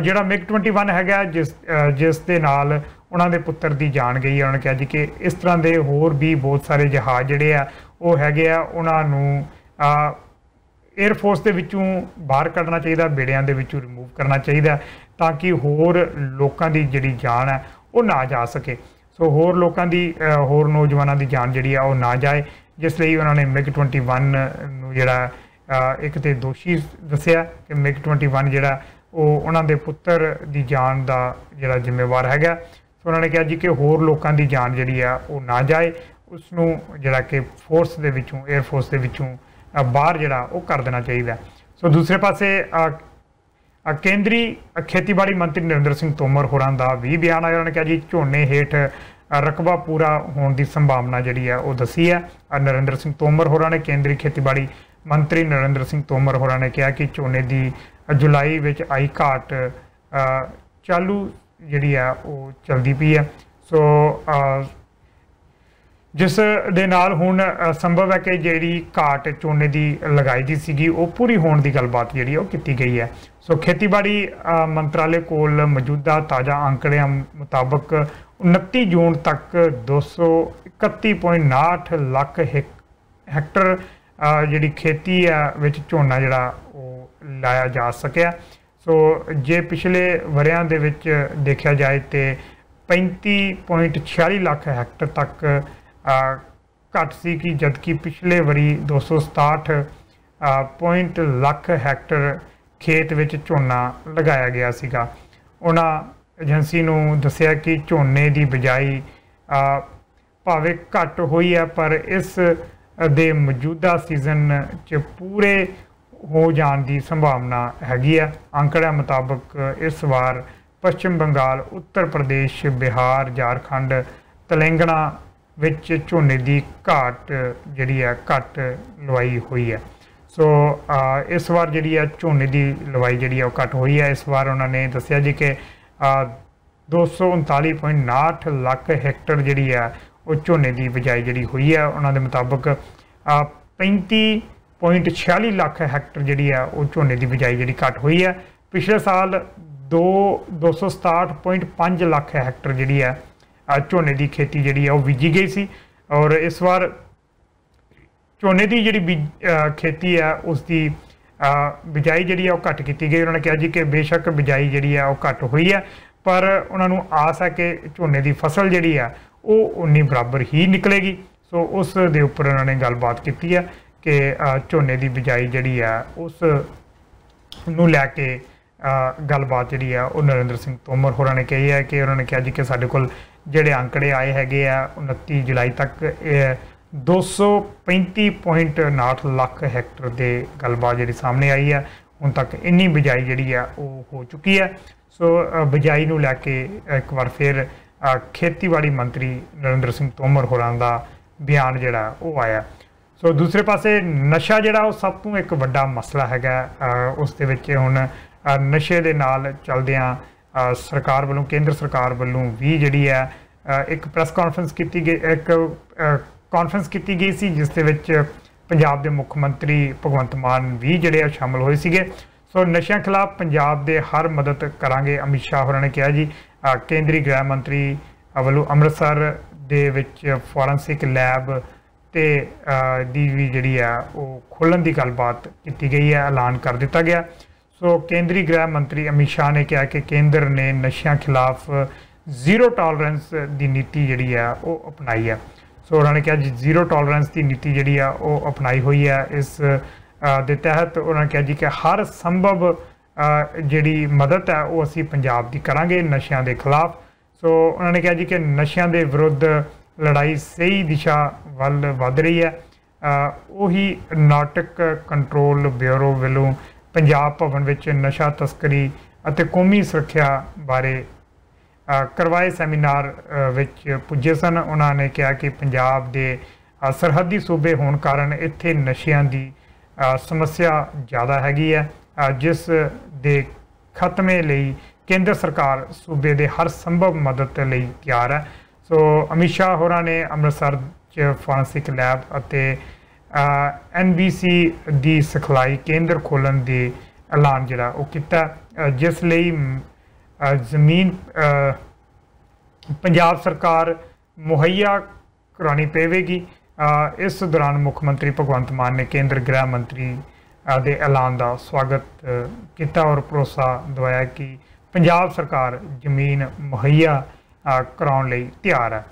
ਜਿਹੜਾ ਮਿਗ 21 ਹੈਗਾ ਜਿਸ ਜਿਸ ਦੇ ਨਾਲ ਉਹਨਾਂ ਦੇ ਪੁੱਤਰ ਦੀ ਜਾਨ ਗਈ ਉਹਨਾਂ ਨੇ ਕਿਹਾ ਜੀ ਕਿ ਇਸ ਤਰ੍ਹਾਂ ਦੇ ਹੋਰ ਵੀ ਬਹੁਤ ਸਾਰੇ ਜਹਾਜ਼ ਜਿਹੜੇ ਆ ਉਹ ਹੈਗੇ ਆ ਉਹਨਾਂ ਨੂੰ ਏਅਰ ਫੋਰਸ ਦੇ ਵਿੱਚੋਂ ਬਾਹਰ ਕੱਢਣਾ ਚਾਹੀਦਾ ਬੇੜਿਆਂ ਦੇ ਵਿੱਚੋਂ ਰਿਮੂਵ ਕਰਨਾ ਚਾਹੀਦਾ ਤਾਂ ਕਿ ਹੋਰ ਲੋਕਾਂ ਦੀ ਜਿਹੜੀ ਜਾਨ ਹੈ ਉਹ ਨਾ ਜਾ ਸਕੇ ਸੋ ਹੋਰ ਲੋਕਾਂ ਦੀ ਹੋਰ ਨੌਜਵਾਨਾਂ ਦੀ ਜਾਨ ਜਿਹੜੀ ਆ ਉਹ ਨਾ ਜਾਏ ਜਿਸ ਲਈ ਉਹਨਾਂ ਨੇ ਮਿਗ 21 ਨੂੰ ਜਿਹੜਾ ਇੱਕ ਤੇ ਦੋਸ਼ੀ ਦੱਸਿਆ ਕਿ ਮਿਗ 21 ਜਿਹੜਾ ਉਹ ਉਹਨਾਂ ਦੇ ਪੁੱਤਰ ਦੀ ਜਾਨ ਦਾ ਜਿਹੜਾ ਜ਼ਿੰਮੇਵਾਰ ਹੈਗਾ ਸੋ ਉਹਨਾਂ ਨੇ ਕਿਹਾ ਜੀ ਕਿ ਹੋਰ ਲੋਕਾਂ ਦੀ ਜਾਨ ਜਿਹੜੀ ਆ ਉਹ ਨਾ ਜਾਏ ਉਸ ਨੂੰ ਜਿਹੜਾ ਕਿ ਫੋਰਸ ਦੇ ਵਿੱਚੋਂ 에ਅਰ ਫੋਰਸ ਦੇ ਵਿੱਚੋਂ ਬਾਹਰ ਜਿਹੜਾ ਉਹ ਕਰ ਦੇਣਾ ਚਾਹੀਦਾ ਸੋ ਦੂਸਰੇ ਪਾਸੇ ਕੇਂਦਰੀ ਖੇਤੀਬਾੜੀ ਮੰਤਰੀ ਨਰਿੰਦਰ ਸਿੰਘ ਤੋਮਰ ਹੋਰਾਂ ਦਾ ਵੀ ਬਿਆਨ ਆਇਆ ਉਹਨਾਂ ਨੇ ਕਿਹਾ ਜੀ ਝੋਨੇ ਹੇਠ ਰਕਬਾ ਪੂਰਾ ਹੋਣ ਦੀ ਸੰਭਾਵਨਾ ਜਿਹੜੀ ਆ ਉਹ ਦੱਸੀ ਹੈ ਨਰਿੰਦਰ ਸਿੰਘ ਤੋਮਰ ਹੋਰਾਂ ਨੇ ਕੇਂਦਰੀ ਖੇਤੀਬਾੜੀ ਮੰਤਰੀ ਨਰਿੰਦਰ ਸਿੰਘ ਤੋਮਰ ਹੋਰਾਂ ਨੇ ਕਿਹਾ ਕਿ ਝੋਨੇ ਦੀ ਜੁਲਾਈ ਵਿੱਚ ਆਈ ਘਾਟ ਚਾਲੂ ਜਿਹੜੀ ਆ ਉਹ ਚਲਦੀ ਪਈ ਹੈ ਸੋ ਜਿਸ ਦੇ ਨਾਲ ਹੁਣ ਸੰਭਵ ਹੈ ਕਿ ਜਿਹੜੀ ਘਾਟ ਚੋਨੇ ਦੀ ਲਗਾਈ ਦੀ ਸੀਗੀ ਉਹ ਪੂਰੀ ਹੋਣ ਦੀ ਗੱਲਬਾਤ ਜਿਹੜੀ ਉਹ ਕੀਤੀ ਗਈ ਹੈ ਸੋ ਖੇਤੀਬਾੜੀ ਮੰਤਰਾਲੇ ਕੋਲ ਮੌਜੂਦਾ ਤਾਜ਼ਾ ਅੰਕੜਿਆਂ ਮੁਤਾਬਕ 29 ਜੂਨ ਤੱਕ 231.59 ਲੱਖ ਹੈਕਟਰ ਜਿਹੜੀ ਖੇਤੀ ਆ ਵਿੱਚ ਝੋਨਾ ਜਿਹੜਾ ਉਹ ਲਾਇਆ ਜਾ ਸਕਿਆ ਸੋ ਜੇ ਪਿਛਲੇ ਵਰਿਆਂ ਦੇ ਵਿੱਚ ਦੇਖਿਆ ਜਾਏ ਤੇ 35.46 ਲੱਖ ਹੈਕਟਰ ਤੱਕ ਘਟ ਸੀ ਕਿ ਜਦਕਿ ਪਿਛਲੇ ਵਰੀ 267 ਪੁਆਇੰਟ ਲੱਖ ਹੈਕਟਰ ਖੇਤ ਵਿੱਚ ਝੋਨਾ ਲਗਾਇਆ ਗਿਆ ਸੀਗਾ ਉਹਨਾਂ ਏਜੰਸੀ ਨੂੰ ਦੱਸਿਆ ਕਿ ਝੋਨੇ ਦੀ ਬਜਾਈ ਭਾਵੇਂ ਘਟ ਹੋਈ ਹੈ ਪਰ ਇਸ ਦੇ ਮੌਜੂਦਾ ਸੀਜ਼ਨ 'ਚ ਪੂਰੇ ਹੋ ਜਾਣ ਦੀ ਸੰਭਾਵਨਾ ਹੈਗੀ ਆ ਅੰਕੜਿਆਂ ਮੁਤਾਬਕ ਇਸ ਵਾਰ ਪੱਛਮ ਬੰਗਾਲ ਉੱਤਰ ਪ੍ਰਦੇਸ਼ ਬਿਹਾਰ ਝਾਰਖੰਡ ਤਲੰਗਣਾ ਵਿੱਚ ਝੋਨੇ ਦੀ ਘਾਟ ਜਿਹੜੀ ਹੈ ਘਟ ਲਵਾਈ ਹੋਈ ਹੈ ਸੋ ਇਸ ਵਾਰ ਜਿਹੜੀ ਹੈ ਝੋਨੇ ਦੀ ਲਵਾਈ ਜਿਹੜੀ ਹੈ ਉਹ ਘਟ ਹੋਈ ਹੈ ਇਸ ਵਾਰ ਉਹਨਾਂ ਨੇ ਦੱਸਿਆ ਜੀ ਕਿ 239.9 ਲੱਖ ਹੈਕਟਰ ਜਿਹੜੀ ਹੈ ਉਹ ਝੋਨੇ ਦੀ ਬਜਾਈ ਜਿਹੜੀ ਹੋਈ ਹੈ ਉਹਨਾਂ ਦੇ ਮੁਤਾਬਕ 35.46 ਲੱਖ ਹੈਕਟਰ ਜਿਹੜੀ ਹੈ ਉਹ ਝੋਨੇ ਦੀ ਬਜਾਈ ਜਿਹੜੀ ਘਟ ਹੋਈ ਹੈ ਪਿਛਲੇ ਸਾਲ 2 267.5 ਲੱਖ ਹੈਕਟਰ ਜਿਹੜੀ ਹੈ ਝੋਨੇ ਦੀ ਖੇਤੀ ਜਿਹੜੀ ਆ ਉਹ ਬੀਜੀ ਗਈ ਸੀ ਔਰ ਇਸ ਵਾਰ ਝੋਨੇ ਦੀ ਜਿਹੜੀ ਖੇਤੀ ਆ ਉਸ ਦੀ ਬਿਜਾਈ ਜਿਹੜੀ ਆ ਉਹ ਘੱਟ ਕੀਤੀ ਗਈ ਉਹਨਾਂ ਨੇ ਕਿਹਾ ਜੀ ਕਿ ਬੇਸ਼ੱਕ ਬਿਜਾਈ ਜਿਹੜੀ ਆ ਉਹ ਘੱਟ ਹੋਈ ਆ ਪਰ ਉਹਨਾਂ ਨੂੰ ਆਸ ਆ ਕਿ ਝੋਨੇ ਦੀ ਫਸਲ ਜਿਹੜੀ ਆ ਉਹ ਉਨੀ ਬਰਾਬਰ ਹੀ ਨਿਕਲੇਗੀ ਸੋ ਉਸ ਦੇ ਉੱਪਰ ਉਹਨਾਂ ਨੇ ਗੱਲਬਾਤ ਕੀਤੀ ਆ ਕਿ ਝੋਨੇ ਦੀ ਬਿਜਾਈ ਜਿਹੜੀ ਆ ਉਸ ਨੂੰ ਲੈ ਕੇ ਗੱਲਬਾਤ ਜਿਹੜੀ ਆ ਉਹ ਨਰਿੰਦਰ ਸਿੰਘ ਤੋਮਰ ਹੋਰਾਂ ਨੇ ਕਹੀ ਹੈ ਕਿ ਉਹਨਾਂ ਨੇ ਕਿਹਾ ਜੀ ਕਿ ਸਾਡੇ ਕੋਲ ਜਿਹੜੇ ਅੰਕੜੇ ਆਏ ਹੈਗੇ ਆ 29 ਜੁਲਾਈ ਤੱਕ 235.9 ਲੱਖ ਹੈਕਟਰ ਦੇ ਗਲਬਾ ਜਿਹੜੀ ਸਾਹਮਣੇ ਆਈ ਆ ਹੁਣ ਤੱਕ ਇੰਨੀ ਬਿਜਾਈ ਜਿਹੜੀ ਆ ਉਹ ਹੋ ਚੁੱਕੀ ਆ ਸੋ ਬਿਜਾਈ ਨੂੰ ਲੈ ਕੇ ਇੱਕ ਵਾਰ ਫਿਰ ਖੇਤੀਬਾੜੀ ਮੰਤਰੀ ਨਰਿੰਦਰ ਸਿੰਘ ਤੋਮਰ ਹੋਰਾਂ ਦਾ ਬਿਆਨ ਜਿਹੜਾ ਉਹ ਆਇਆ ਸੋ ਦੂਸਰੇ ਪਾਸੇ ਨਸ਼ਾ ਜਿਹੜਾ ਉਹ ਸਭ ਤੋਂ ਇੱਕ ਵੱਡਾ ਮਸਲਾ ਹੈਗਾ ਉਸ ਦੇ ਵਿੱਚ ਹੁਣ ਨਸ਼ੇ ਦੇ ਨਾਲ ਚੱਲਦਿਆਂ ਸਰਕਾਰ ਵੱਲੋਂ ਕੇਂਦਰ ਸਰਕਾਰ ਵੱਲੋਂ ਵੀ ਜਿਹੜੀ ਹੈ ਇੱਕ ਪ੍ਰੈਸ ਕਾਨਫਰੰਸ ਕੀਤੀ ਗਈ ਇੱਕ ਕਾਨਫਰੰਸ ਕੀਤੀ ਗਈ ਸੀ ਜਿਸ ਦੇ ਵਿੱਚ ਪੰਜਾਬ ਦੇ ਮੁੱਖ ਮੰਤਰੀ ਭਗਵੰਤ ਮਾਨ ਵੀ ਜਿਹੜੇ ਆ ਸ਼ਾਮਲ ਹੋਏ ਸੀਗੇ ਸੋ ਨਸ਼ਿਆਂ ਖਿਲਾਫ ਪੰਜਾਬ ਦੇ ਹਰ ਮਦਦ ਕਰਾਂਗੇ ਅਮਿਤ ਸ਼ਾਹ ਹੋਰਾਂ ਨੇ ਕਿਹਾ ਜੀ ਕੇਂਦਰੀ ਗ੍ਰਹਿ ਮੰਤਰੀ ਵੱਲੋਂ ਅੰਮ੍ਰਿਤਸਰ ਦੇ ਵਿੱਚ ਫੋਰੈਂਸਿਕ ਲੈਬ ਤੇ ਦੀ ਵੀ ਜਿਹੜੀ ਆ ਉਹ ਖੋਲਣ ਦੀ ਗੱਲਬਾਤ ਕੀਤੀ ਗਈ ਹੈ ਐਲਾਨ ਕਰ ਦਿੱਤਾ ਗਿਆ ਸੋ ਕੇਂਦਰੀ ਗ੍ਰਹਿ ਮੰਤਰੀ ਅਮਿਤ ਸ਼ਾਹ ਨੇ ਕਿਹਾ ਕਿ ਕੇਂਦਰ ਨੇ ਨਸ਼ਿਆਂ ਖਿਲਾਫ ਜ਼ੀਰੋ ਟੋਲਰੈਂਸ ਦੀ ਨੀਤੀ ਜਿਹੜੀ ਆ ਉਹ ਅਪਣਾਈ ਆ ਸੋ ਉਹਨਾਂ ਨੇ ਕਿਹਾ ਜੀ ਜ਼ੀਰੋ ਟੋਲਰੈਂਸ ਦੀ ਨੀਤੀ ਜਿਹੜੀ ਆ ਉਹ ਅਪਣਾਈ ਹੋਈ ਆ ਇਸ ਦੇ ਤਹਿਤ ਉਹਨਾਂ ਨੇ ਕਿਹਾ ਜੀ ਕਿ ਹਰ ਸੰਭਵ ਜਿਹੜੀ ਮਦਦ ਹੈ ਉਹ ਅਸੀਂ ਪੰਜਾਬ ਦੀ ਕਰਾਂਗੇ ਨਸ਼ਿਆਂ ਦੇ ਖਿਲਾਫ ਸੋ ਉਹਨਾਂ ਨੇ ਕਿਹਾ ਜੀ ਕਿ ਨਸ਼ਿਆਂ ਦੇ ਵਿਰੁੱਧ ਲੜਾਈ ਸਹੀ ਦਿਸ਼ਾ ਵੱਲ ਵਧ ਰਹੀ ਹੈ ਉਹੀ ਨਾਟਕ ਕੰਟਰੋਲ ਬਿਊਰੋ ਵੱਲੋਂ ਪੰਜਾਬ ਭਵਨ ਵਿੱਚ ਨਸ਼ਾ ਤਸਕਰੀ ਅਤੇ ਕੌਮੀ ਸੁਰੱਖਿਆ ਬਾਰੇ ਕਰਵਾਏ ਸੈਮੀਨਾਰ ਵਿੱਚ ਪੁੱਜੇ ਸਨ ਉਹਨਾਂ ਨੇ ਕਿਹਾ ਕਿ ਪੰਜਾਬ ਦੇ ਸਰਹੱਦੀ ਸੂਬੇ ਹੋਣ ਕਾਰਨ ਇੱਥੇ ਨਸ਼ਿਆਂ ਦੀ ਸਮੱਸਿਆ ਜ਼ਿਆਦਾ ਹੈਗੀ ਹੈ ਜਿਸ ਦੇ ਖਤਮੇ ਲਈ ਕੇਂਦਰ ਸਰਕਾਰ ਸੂਬੇ ਦੇ ਹਰ ਸੰਭਵ ਮਦਦ ਲਈ ਤਿਆਰ ਹੈ ਸੋ ਅਮਿਸ਼ਾ ਹੋਰਾਂ ਨੇ ਅੰਮ੍ਰਿਤਸਰ 'ਚ ਫੋਰੈਂਸਿਕ ਲੈਬ ਅਤੇ ਐਨਬੀਸੀ ਦੀ ਸਖਲਾਈ ਕੇਂਦਰ ਖੋਲਣ ਦੇ ਐਲਾਨ ਜਿਹੜਾ ਉਹ ਕੀਤਾ ਜਿਸ ਲਈ ਜ਼ਮੀਨ ਪੰਜਾਬ ਸਰਕਾਰ ਮੁਹੱਈਆ ਕਰਾਣੀ ਪਵੇਗੀ ਇਸ ਦੌਰਾਨ ਮੁੱਖ ਮੰਤਰੀ ਭਗਵੰਤ ਮਾਨ ਨੇ ਕੇਂਦਰ ਗ੍ਰਹਿ ਮੰਤਰੀ ਦੇ ਐਲਾਨ ਦਾ ਸਵਾਗਤ ਕੀਤਾ ਔਰ ਭਰੋਸਾ ਦਵਾਇਆ ਕਿ ਪੰਜਾਬ ਸਰਕਾਰ ਜ਼ਮੀਨ ਮੁਹੱਈਆ ਕਰਾਉਣ ਲਈ ਤਿਆਰ ਹੈ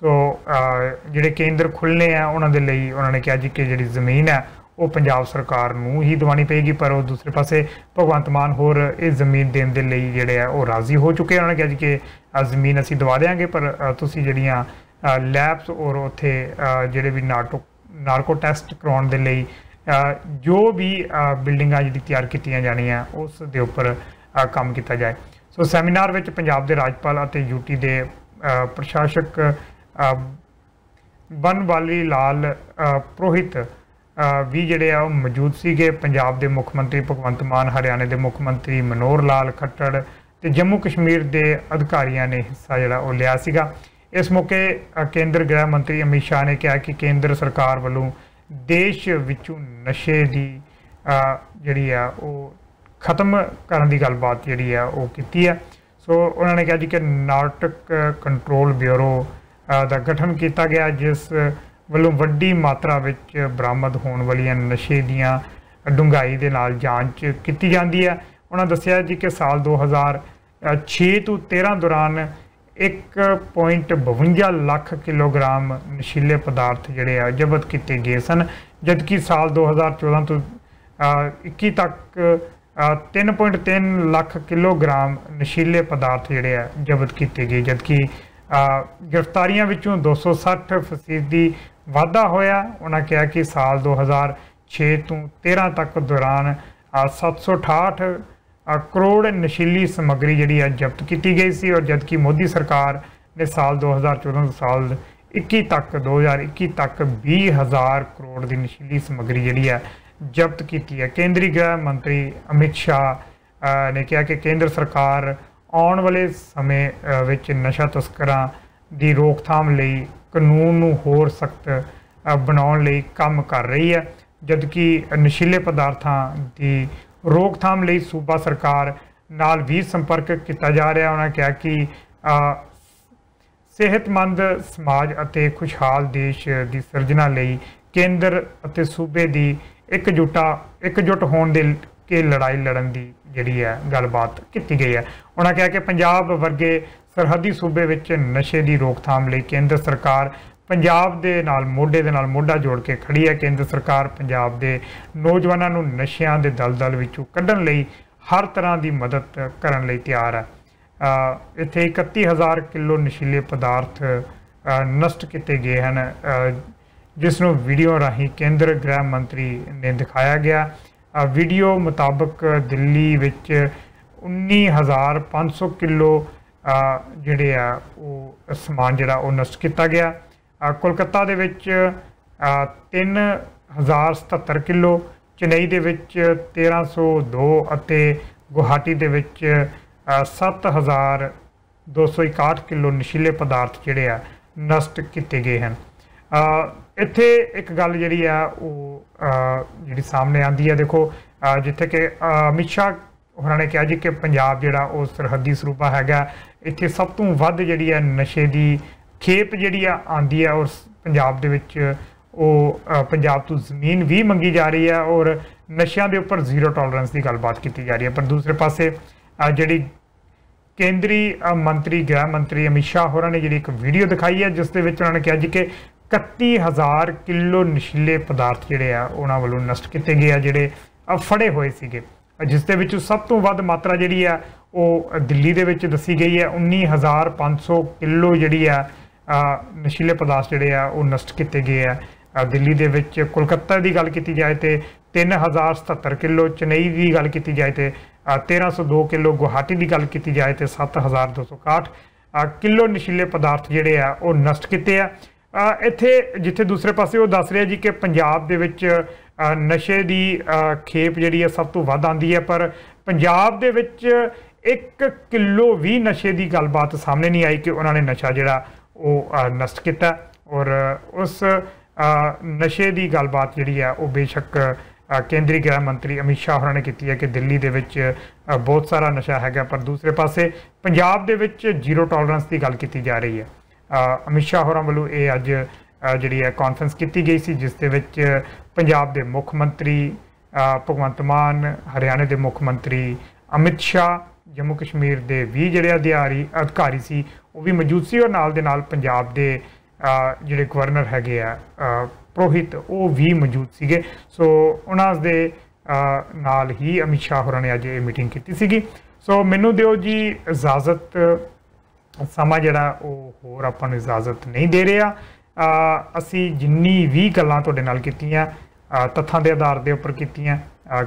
ਸੋ uh, ਜਿਹੜੇ ਕੇਂਦਰ ਖੁੱਲਨੇ ਆ ਉਹਨਾਂ ਦੇ ਲਈ ਉਹਨਾਂ ਨੇ ਕਿਹਾ ਜੀ ਕਿ ਜਿਹੜੀ ਜ਼ਮੀਨ ਹੈ ਉਹ ਪੰਜਾਬ ਸਰਕਾਰ ਨੂੰ ਹੀ ਦਿਵਾਣੀ ਪਏਗੀ ਪਰ ਉਹ ਦੂਸਰੇ ਪਾਸੇ ਭਗਵੰਤ ਮਾਨ ਹੋਰ ਇਹ ਜ਼ਮੀਨ ਦੇਣ ਦੇ ਲਈ ਜਿਹੜੇ ਆ ਉਹ ਰਾਜ਼ੀ ਹੋ ਚੁੱਕੇ ਉਹਨਾਂ ਨੇ ਕਿਹਾ ਜੀ ਕਿ ਜ਼ਮੀਨ ਅਸੀਂ ਦਵਾ ਦੇਾਂਗੇ ਪਰ ਤੁਸੀਂ ਜਿਹੜੀਆਂ ਲੈਬਸ ਔਰ ਉੱਥੇ ਜਿਹੜੇ ਵੀ ਨਾਟੋ ਨਾਰਕੋ ਟੈਸਟ ਕਰਾਉਣ ਦੇ ਲਈ ਜੋ ਵੀ ਬਿਲਡਿੰਗਾਂ ਜਿਹੜੀ ਤਿਆਰ ਕੀਤੀਆਂ ਜਾਣੀਆਂ ਉਸ ਦੇ ਉੱਪਰ ਕੰਮ ਕੀਤਾ ਜਾਏ ਸੋ ਸੈਮੀਨਾਰ ਵਿੱਚ ਪੰਜਾਬ ਦੇ ਰਾਜਪਾਲ ਅਤੇ ਯੂਟੀ ਦੇ ਪ੍ਰਸ਼ਾਸਕ ਬਨਵਾਲੀ ਲਾਲ ਪ੍ਰੋਹਿਤ ਵੀ ਜਿਹੜੇ ਆ ਉਹ ਮੌਜੂਦ ਸੀਗੇ ਪੰਜਾਬ ਦੇ ਮੁੱਖ ਮੰਤਰੀ ਭਗਵੰਤ ਮਾਨ ਹਰਿਆਣੇ ਦੇ ਮੁੱਖ ਮੰਤਰੀ ਮਨੋਹਰ ਲਾਲ ਖੱਟੜ ਤੇ ਜੰਮੂ ਕਸ਼ਮੀਰ ਦੇ ਅਧਿਕਾਰੀਆਂ ਨੇ ਹਿੱਸਾ ਜਿਹੜਾ ਉਹ ਲਿਆ ਸੀਗਾ ਇਸ ਮੌਕੇ ਕੇਂਦਰ ਗ੍ਰਹਿ ਮੰਤਰੀ ਅਮਿਤ ਸ਼ਾਹ ਨੇ ਕਿਹਾ ਕਿ ਕੇਂਦਰ ਸਰਕਾਰ ਵੱਲੋਂ ਦੇਸ਼ ਵਿੱਚੋਂ ਨਸ਼ੇ ਦੀ ਜਿਹੜੀ ਆ ਉਹ ਖਤਮ ਕਰਨ ਦੀ ਗੱਲਬਾਤ ਜਿਹੜੀ ਆ ਉਹ ਕੀਤੀ ਆ ਸੋ ਉਹਨਾਂ ਨੇ ਕਿਹਾ ਜੀ ਕਿ ਨਾਰਟਕ ਕੰਟਰੋਲ ਬਿਊਰੋ ਦਾ ਗਠਨ ਕੀਤਾ ਗਿਆ ਜਿਸ ਵੱਲੋਂ ਵੱਡੀ ਮਾਤਰਾ ਵਿੱਚ ਬਰਾਮਦ ਹੋਣ ਵਾਲੀਆਂ ਨਸ਼ੇ ਦੀਆਂ ਡੁੰਗਾਈ ਦੇ ਨਾਲ ਜਾਂਚ ਕੀਤੀ ਜਾਂਦੀ ਹੈ ਉਹਨਾਂ ਦੱਸਿਆ ਜੀ ਕਿ ਸਾਲ 2006 ਤੋਂ 13 ਦੌਰਾਨ 1.52 ਲੱਖ ਕਿਲੋਗ੍ਰਾਮ ਨਸ਼ੀਲੇ ਪਦਾਰਥ ਜਿਹੜੇ ਆ ਜ਼ਬਤ ਕੀਤੇ ਗਏ ਸਨ ਜਦਕਿ ਸਾਲ 2014 ਤੋਂ 21 ਤੱਕ 3.3 ਲੱਖ ਕਿਲੋਗ੍ਰਾਮ ਨਸ਼ੀਲੇ ਪਦਾਰਥ ਜਿਹੜੇ ਆ ਜ਼ਬਤ ਕੀਤੇ ਗਏ ਜਦਕਿ ਗ੍ਰਿਫਤਾਰੀਆਂ ਵਿੱਚੋਂ 260% ਫਸੀਦੀ ਵਾਧਾ ਹੋਇਆ ਉਹਨਾਂ ਕਿਹਾ ਕਿ ਸਾਲ 2006 ਤੋਂ 13 ਤੱਕ ਦੌਰਾਨ 768 ਕਰੋੜ ਨਸ਼ੀਲੀ ਸਮੱਗਰੀ ਜਿਹੜੀ ਹੈ ਜ਼ਬਤ ਕੀਤੀ ਗਈ ਸੀ ਔਰ ਜਦਕਿ ਮੋਦੀ ਸਰਕਾਰ ਨੇ ਸਾਲ 2014 ਤੋਂ ਸਾਲ 21 ਤੱਕ 2021 ਤੱਕ 20000 ਕਰੋੜ ਦੀ ਨਸ਼ੀਲੀ ਸਮੱਗਰੀ ਜਿਹੜੀ ਹੈ ਜ਼ਬਤ ਕੀਤੀ ਹੈ ਕੇਂਦਰੀ ਗ੍ਰਹਿ ਮੰਤਰੀ ਅਮਿਤ ਸ਼ਾਹ ਨੇ ਕਿਹਾ ਕਿ ਕੇਂਦਰ ਸਰਕਾਰ ਆਉਣ ਵਾਲੇ ਸਮੇਂ ਵਿੱਚ ਨਸ਼ਾ ਤਸਕਰਾਂ ਦੀ ਰੋਕਥਾਮ ਲਈ ਕਾਨੂੰਨ ਨੂੰ ਹੋਰ ਸਖਤ ਬਣਾਉਣ ਲਈ ਕੰਮ ਕਰ ਰਹੀ ਹੈ ਜਦਕਿ ਨਸ਼ੀਲੇ ਪਦਾਰਥਾਂ ਦੀ ਰੋਕਥਾਮ ਲਈ ਸੂਬਾ ਸਰਕਾਰ ਨਾਲ ਵੀ ਸੰਪਰਕ ਕੀਤਾ ਜਾ ਰਿਹਾ ਉਹਨਾਂ ਕਿਹਾ ਕਿ ਸਿਹਤਮੰਦ ਸਮਾਜ ਅਤੇ ਖੁਸ਼ਹਾਲ ਦੇਸ਼ ਦੀ ਸਿਰਜਣਾ ਲਈ ਕੇਂਦਰ ਅਤੇ ਸੂਬੇ ਦੀ ਇਕਜੁਟਾ ਇਕਜੁੱਟ ਹੋਣ ਦੇ ਕੇ ਲੜਾਈ ਲੜਨ ਦੀ ਜਿਹੜੀ ਹੈ ਗੱਲਬਾਤ ਕੀਤੀ ਗਈ ਹੈ ਉਹਨਾਂ ਕਿਹਾ ਕਿ ਪੰਜਾਬ ਵਰਗੇ ਸਰਹੱਦੀ ਸੂਬੇ ਵਿੱਚ ਨਸ਼ੇ ਦੀ ਰੋਕਥਾਮ ਲਈ ਕੇਂਦਰ ਸਰਕਾਰ ਪੰਜਾਬ ਦੇ ਨਾਲ ਮੋਢੇ ਦੇ ਨਾਲ ਮੋਢਾ ਜੋੜ ਕੇ ਖੜੀ ਹੈ ਕੇਂਦਰ ਸਰਕਾਰ ਪੰਜਾਬ ਦੇ ਨੌਜਵਾਨਾਂ ਨੂੰ ਨਸ਼ਿਆਂ ਦੇ ਦਲਦਲ ਵਿੱਚੋਂ ਕੱਢਣ ਲਈ ਹਰ ਤਰ੍ਹਾਂ ਦੀ ਮਦਦ ਕਰਨ ਲਈ ਤਿਆਰ ਹੈ ਇੱਥੇ 31000 ਕਿਲੋ ਨਸ਼ੀਲੇ ਪਦਾਰਥ ਨਸ਼ਟ ਕੀਤੇ ਗਏ ਹਨ ਜਿਸ ਨੂੰ ਵੀਡੀਓ ਰਾਹੀਂ ਕੇਂਦਰ ਗ੍ਰਹਿ ਮੰਤਰੀ ਨੇ ਦਿਖਾਇਆ ਗਿਆ ਵੀਡੀਓ ਮੁਤਾਬਕ ਦਿੱਲੀ ਵਿੱਚ 19500 ਕਿਲੋ ਜਿਹੜੇ ਆ ਉਹ ਸਮਾਨ ਜਿਹੜਾ ਉਹ ਨਸ਼ਟ ਕੀਤਾ ਗਿਆ ਕੋਲਕਾਤਾ ਦੇ ਵਿੱਚ 3077 ਕਿਲੋ ਚੇਨਈ ਦੇ ਵਿੱਚ 1302 ਅਤੇ ਗੁਹਾਟੀ ਦੇ ਵਿੱਚ 7261 ਕਿਲੋ ਨਸ਼ੀਲੇ ਪਦਾਰਥ ਜਿਹੜੇ ਆ ਨਸ਼ਟ ਕੀਤੇ ਗਏ ਹਨ ਇੱਥੇ ਇੱਕ ਗੱਲ ਜਿਹੜੀ ਆ ਉਹ ਜਿਹੜੀ ਸਾਹਮਣੇ ਆਂਦੀ ਆ ਦੇਖੋ ਜਿੱਥੇ ਕਿ ਅਮਿਤ ਸ਼ਾਹ ਉਹਨਾਂ ਨੇ ਕਿਹਾ ਜੀ ਕਿ ਪੰਜਾਬ ਜਿਹੜਾ ਉਹ ਸਰਹੱਦੀ ਸਰੂਪਾ ਹੈਗਾ ਇੱਥੇ ਸਭ ਤੋਂ ਵੱਧ ਜਿਹੜੀ ਹੈ ਨਸ਼ੇ ਦੀ ਖੇਪ ਜਿਹੜੀ ਆ ਆਂਦੀ ਆ ਔਰ ਪੰਜਾਬ ਦੇ ਵਿੱਚ ਉਹ ਪੰਜਾਬ ਤੋਂ ਜ਼ਮੀਨ ਵੀ ਮੰਗੀ ਜਾ ਰਹੀ ਆ ਔਰ ਨਸ਼ਿਆਂ ਦੇ ਉੱਪਰ ਜ਼ੀਰੋ ਟੋਲਰੈਂਸ ਦੀ ਗੱਲਬਾਤ ਕੀਤੀ ਜਾ ਰਹੀ ਆ ਪਰ ਦੂਸਰੇ ਪਾਸੇ ਜਿਹੜੀ ਕੇਂਦਰੀ ਮੰਤਰੀ ਗ੍ਰਹਿ ਮੰਤਰੀ ਅਮਿਤ ਸ਼ਾਹ ਹੋਰਾਂ ਨੇ ਜਿਹੜੀ ਇੱਕ ਵੀਡੀਓ ਦਿਖਾਈ ਹੈ ਜਿਸ ਦੇ ਵਿੱਚ ਉਹਨਾਂ ਨੇ ਕਿਹਾ ਜੀ ਕਿ 31000 ਕਿਲੋ ਨਸ਼ੀਲੇ ਪਦਾਰਥ ਜਿਹੜੇ ਆ ਉਹਨਾਂ ਵੱਲੋਂ ਨਸ਼ਟ ਕੀਤੇ ਗਏ ਆ ਜਿਹੜੇ ਫੜੇ ਹੋਏ ਸੀਗੇ ਜਿਸ ਦੇ ਵਿੱਚੋਂ ਸਭ ਤੋਂ ਵੱਧ ਮਾਤਰਾ ਜਿਹੜੀ ਆ ਉਹ ਦਿੱਲੀ ਦੇ ਵਿੱਚ ਦੱਸੀ ਗਈ ਹੈ 19500 ਕਿਲੋ ਜਿਹੜੀ ਆ ਨਸ਼ੀਲੇ ਪਦਾਰਥ ਜਿਹੜੇ ਆ ਉਹ ਨਸ਼ਟ ਕੀਤੇ ਗਏ ਆ ਦਿੱਲੀ ਦੇ ਵਿੱਚ ਕੋਲਕਾਤਾ ਦੀ ਗੱਲ ਕੀਤੀ ਜਾਏ ਤੇ 3077 ਕਿਲੋ ਚੇਨਈ ਦੀ ਗੱਲ ਕੀਤੀ ਜਾਏ ਤੇ 1302 ਕਿਲੋ ਗੁਹਾਟੀ ਦੀ ਗੱਲ ਕੀਤੀ ਜਾਏ ਤੇ 7261 ਕਿਲੋ ਨਸ਼ੀਲੇ ਪਦਾਰਥ ਜਿਹੜੇ ਆ ਉਹ ਨਸ਼ਟ ਕੀਤੇ ਆ ਇੱਥੇ ਜਿੱਥੇ ਦੂਸਰੇ ਪਾਸੇ ਉਹ ਦੱਸ ਰਿਹਾ ਜੀ ਕਿ ਪੰਜਾਬ ਦੇ ਵਿੱਚ ਨਸ਼ੇ ਦੀ ਖੇਪ ਜਿਹੜੀ ਹੈ ਸਭ ਤੋਂ ਵੱਧ ਆਂਦੀ ਹੈ ਪਰ ਪੰਜਾਬ ਦੇ ਵਿੱਚ 1 ਕਿਲੋ ਵੀ ਨਸ਼ੇ ਦੀ ਗੱਲਬਾਤ ਸਾਹਮਣੇ ਨਹੀਂ ਆਈ ਕਿ ਉਹਨਾਂ ਨੇ ਨਸ਼ਾ ਜਿਹੜਾ ਉਹ ਨਸ਼ਟ ਕੀਤਾ ਔਰ ਉਸ ਨਸ਼ੇ ਦੀ ਗੱਲਬਾਤ ਜਿਹੜੀ ਹੈ ਉਹ ਬੇਸ਼ੱਕ ਕੇਂਦਰੀ ਗ੍ਰਹਿ ਮੰਤਰੀ ਅਮਿਤ ਸ਼ਾਹ ਹੋਰਾਂ ਨੇ ਕੀਤੀ ਹੈ ਕਿ ਦਿੱਲੀ ਦੇ ਵਿੱਚ ਬਹੁਤ ਸਾਰਾ ਨਸ਼ਾ ਹੈਗਾ ਪਰ ਦੂਸਰੇ ਪਾਸੇ ਪੰਜਾਬ ਦੇ ਵਿੱਚ ਜ਼ੀਰੋ ਟੋਲਰੈਂਸ ਦੀ ਗੱਲ ਕੀਤੀ ਜਾ ਰਹੀ ਹੈ ਅਮਿਤ ਸ਼ਾਹ ਹੋਰਾਂ ਵੱਲੋਂ ਇਹ ਅੱਜ ਜਿਹੜੀ ਹੈ ਕਾਨਫਰੰਸ ਕੀਤੀ ਗਈ ਸੀ ਜਿਸ ਦੇ ਵਿੱਚ ਪੰਜਾਬ ਦੇ ਮੁੱਖ ਮੰਤਰੀ ਭਗਵੰਤ ਮਾਨ ਹਰਿਆਣਾ ਦੇ ਮੁੱਖ ਮੰਤਰੀ ਅਮਿਤ ਸ਼ਾਹ ਜੰਮੂ ਕਸ਼ਮੀਰ ਦੇ ਵੀ ਜਿਹੜੇ ਅਧਿਕਾਰੀ ਅਧਿਕਾਰੀ ਸੀ ਉਹ ਵੀ ਮੌਜੂਦ ਸੀ ਔਰ ਨਾਲ ਦੇ ਨਾਲ ਪੰਜਾਬ ਦੇ ਜਿਹੜੇ ਗਵਰਨਰ ਹੈਗੇ ਆ ਪ੍ਰੋਹਿਤ ਉਹ ਵੀ ਮੌਜੂਦ ਸੀਗੇ ਸੋ ਉਹਨਾਂ ਦੇ ਨਾਲ ਹੀ ਅਮਿਤ ਸ਼ਾਹ ਹੋਰਾਂ ਨੇ ਅੱਜ ਇਹ ਮੀਟਿੰਗ ਕੀਤੀ ਸੀਗੀ ਸੋ ਮੈਨੂੰ ਦਿਓ ਜੀ ਇਜਾਜ਼ਤ ਸਮਾਂ ਜਿਹੜਾ ਉਹ ਹੋਰ ਆਪਾਂ ਨੂੰ ਇਜਾਜ਼ਤ ਨਹੀਂ ਦੇ ਰਿਹਾ ਅਸੀਂ ਜਿੰਨੀ ਵੀ ਗੱਲਾਂ ਤੁਹਾਡੇ ਨਾਲ ਕੀਤੀਆਂ ਤੱਥਾਂ ਦੇ ਆਧਾਰ ਦੇ ਉੱਪਰ ਕੀਤੀਆਂ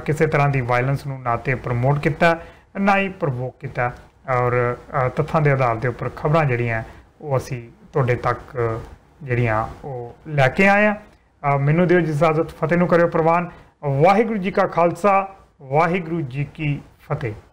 ਕਿਸੇ ਤਰ੍ਹਾਂ ਦੀ ਵਾਇਲੈਂਸ ਨੂੰ ਨਾ ਤੇ ਪ੍ਰਮੋਟ ਕੀਤਾ ਨਾ ਹੀ ਪ੍ਰਵੋਕ ਕੀਤਾ ਔਰ ਤੱਥਾਂ ਦੇ ਆਧਾਰ ਦੇ ਉੱਪਰ ਖਬਰਾਂ ਜਿਹੜੀਆਂ ਉਹ ਅਸੀਂ ਤੁਹਾਡੇ ਤੱਕ ਜਿਹੜੀਆਂ ਉਹ ਲੈ ਕੇ ਆਇਆ ਮੈਨੂੰ ਦਿਓ ਇਜਾਜ਼ਤ ਫਤਿਹ ਨੂੰ ਕਰਿਓ ਪ੍ਰਵਾਨ ਵਾਹਿਗੁਰੂ ਜੀ ਕਾ ਖਾਲਸਾ ਵਾਹਿਗੁਰੂ ਜੀ ਕੀ ਫਤਿਹ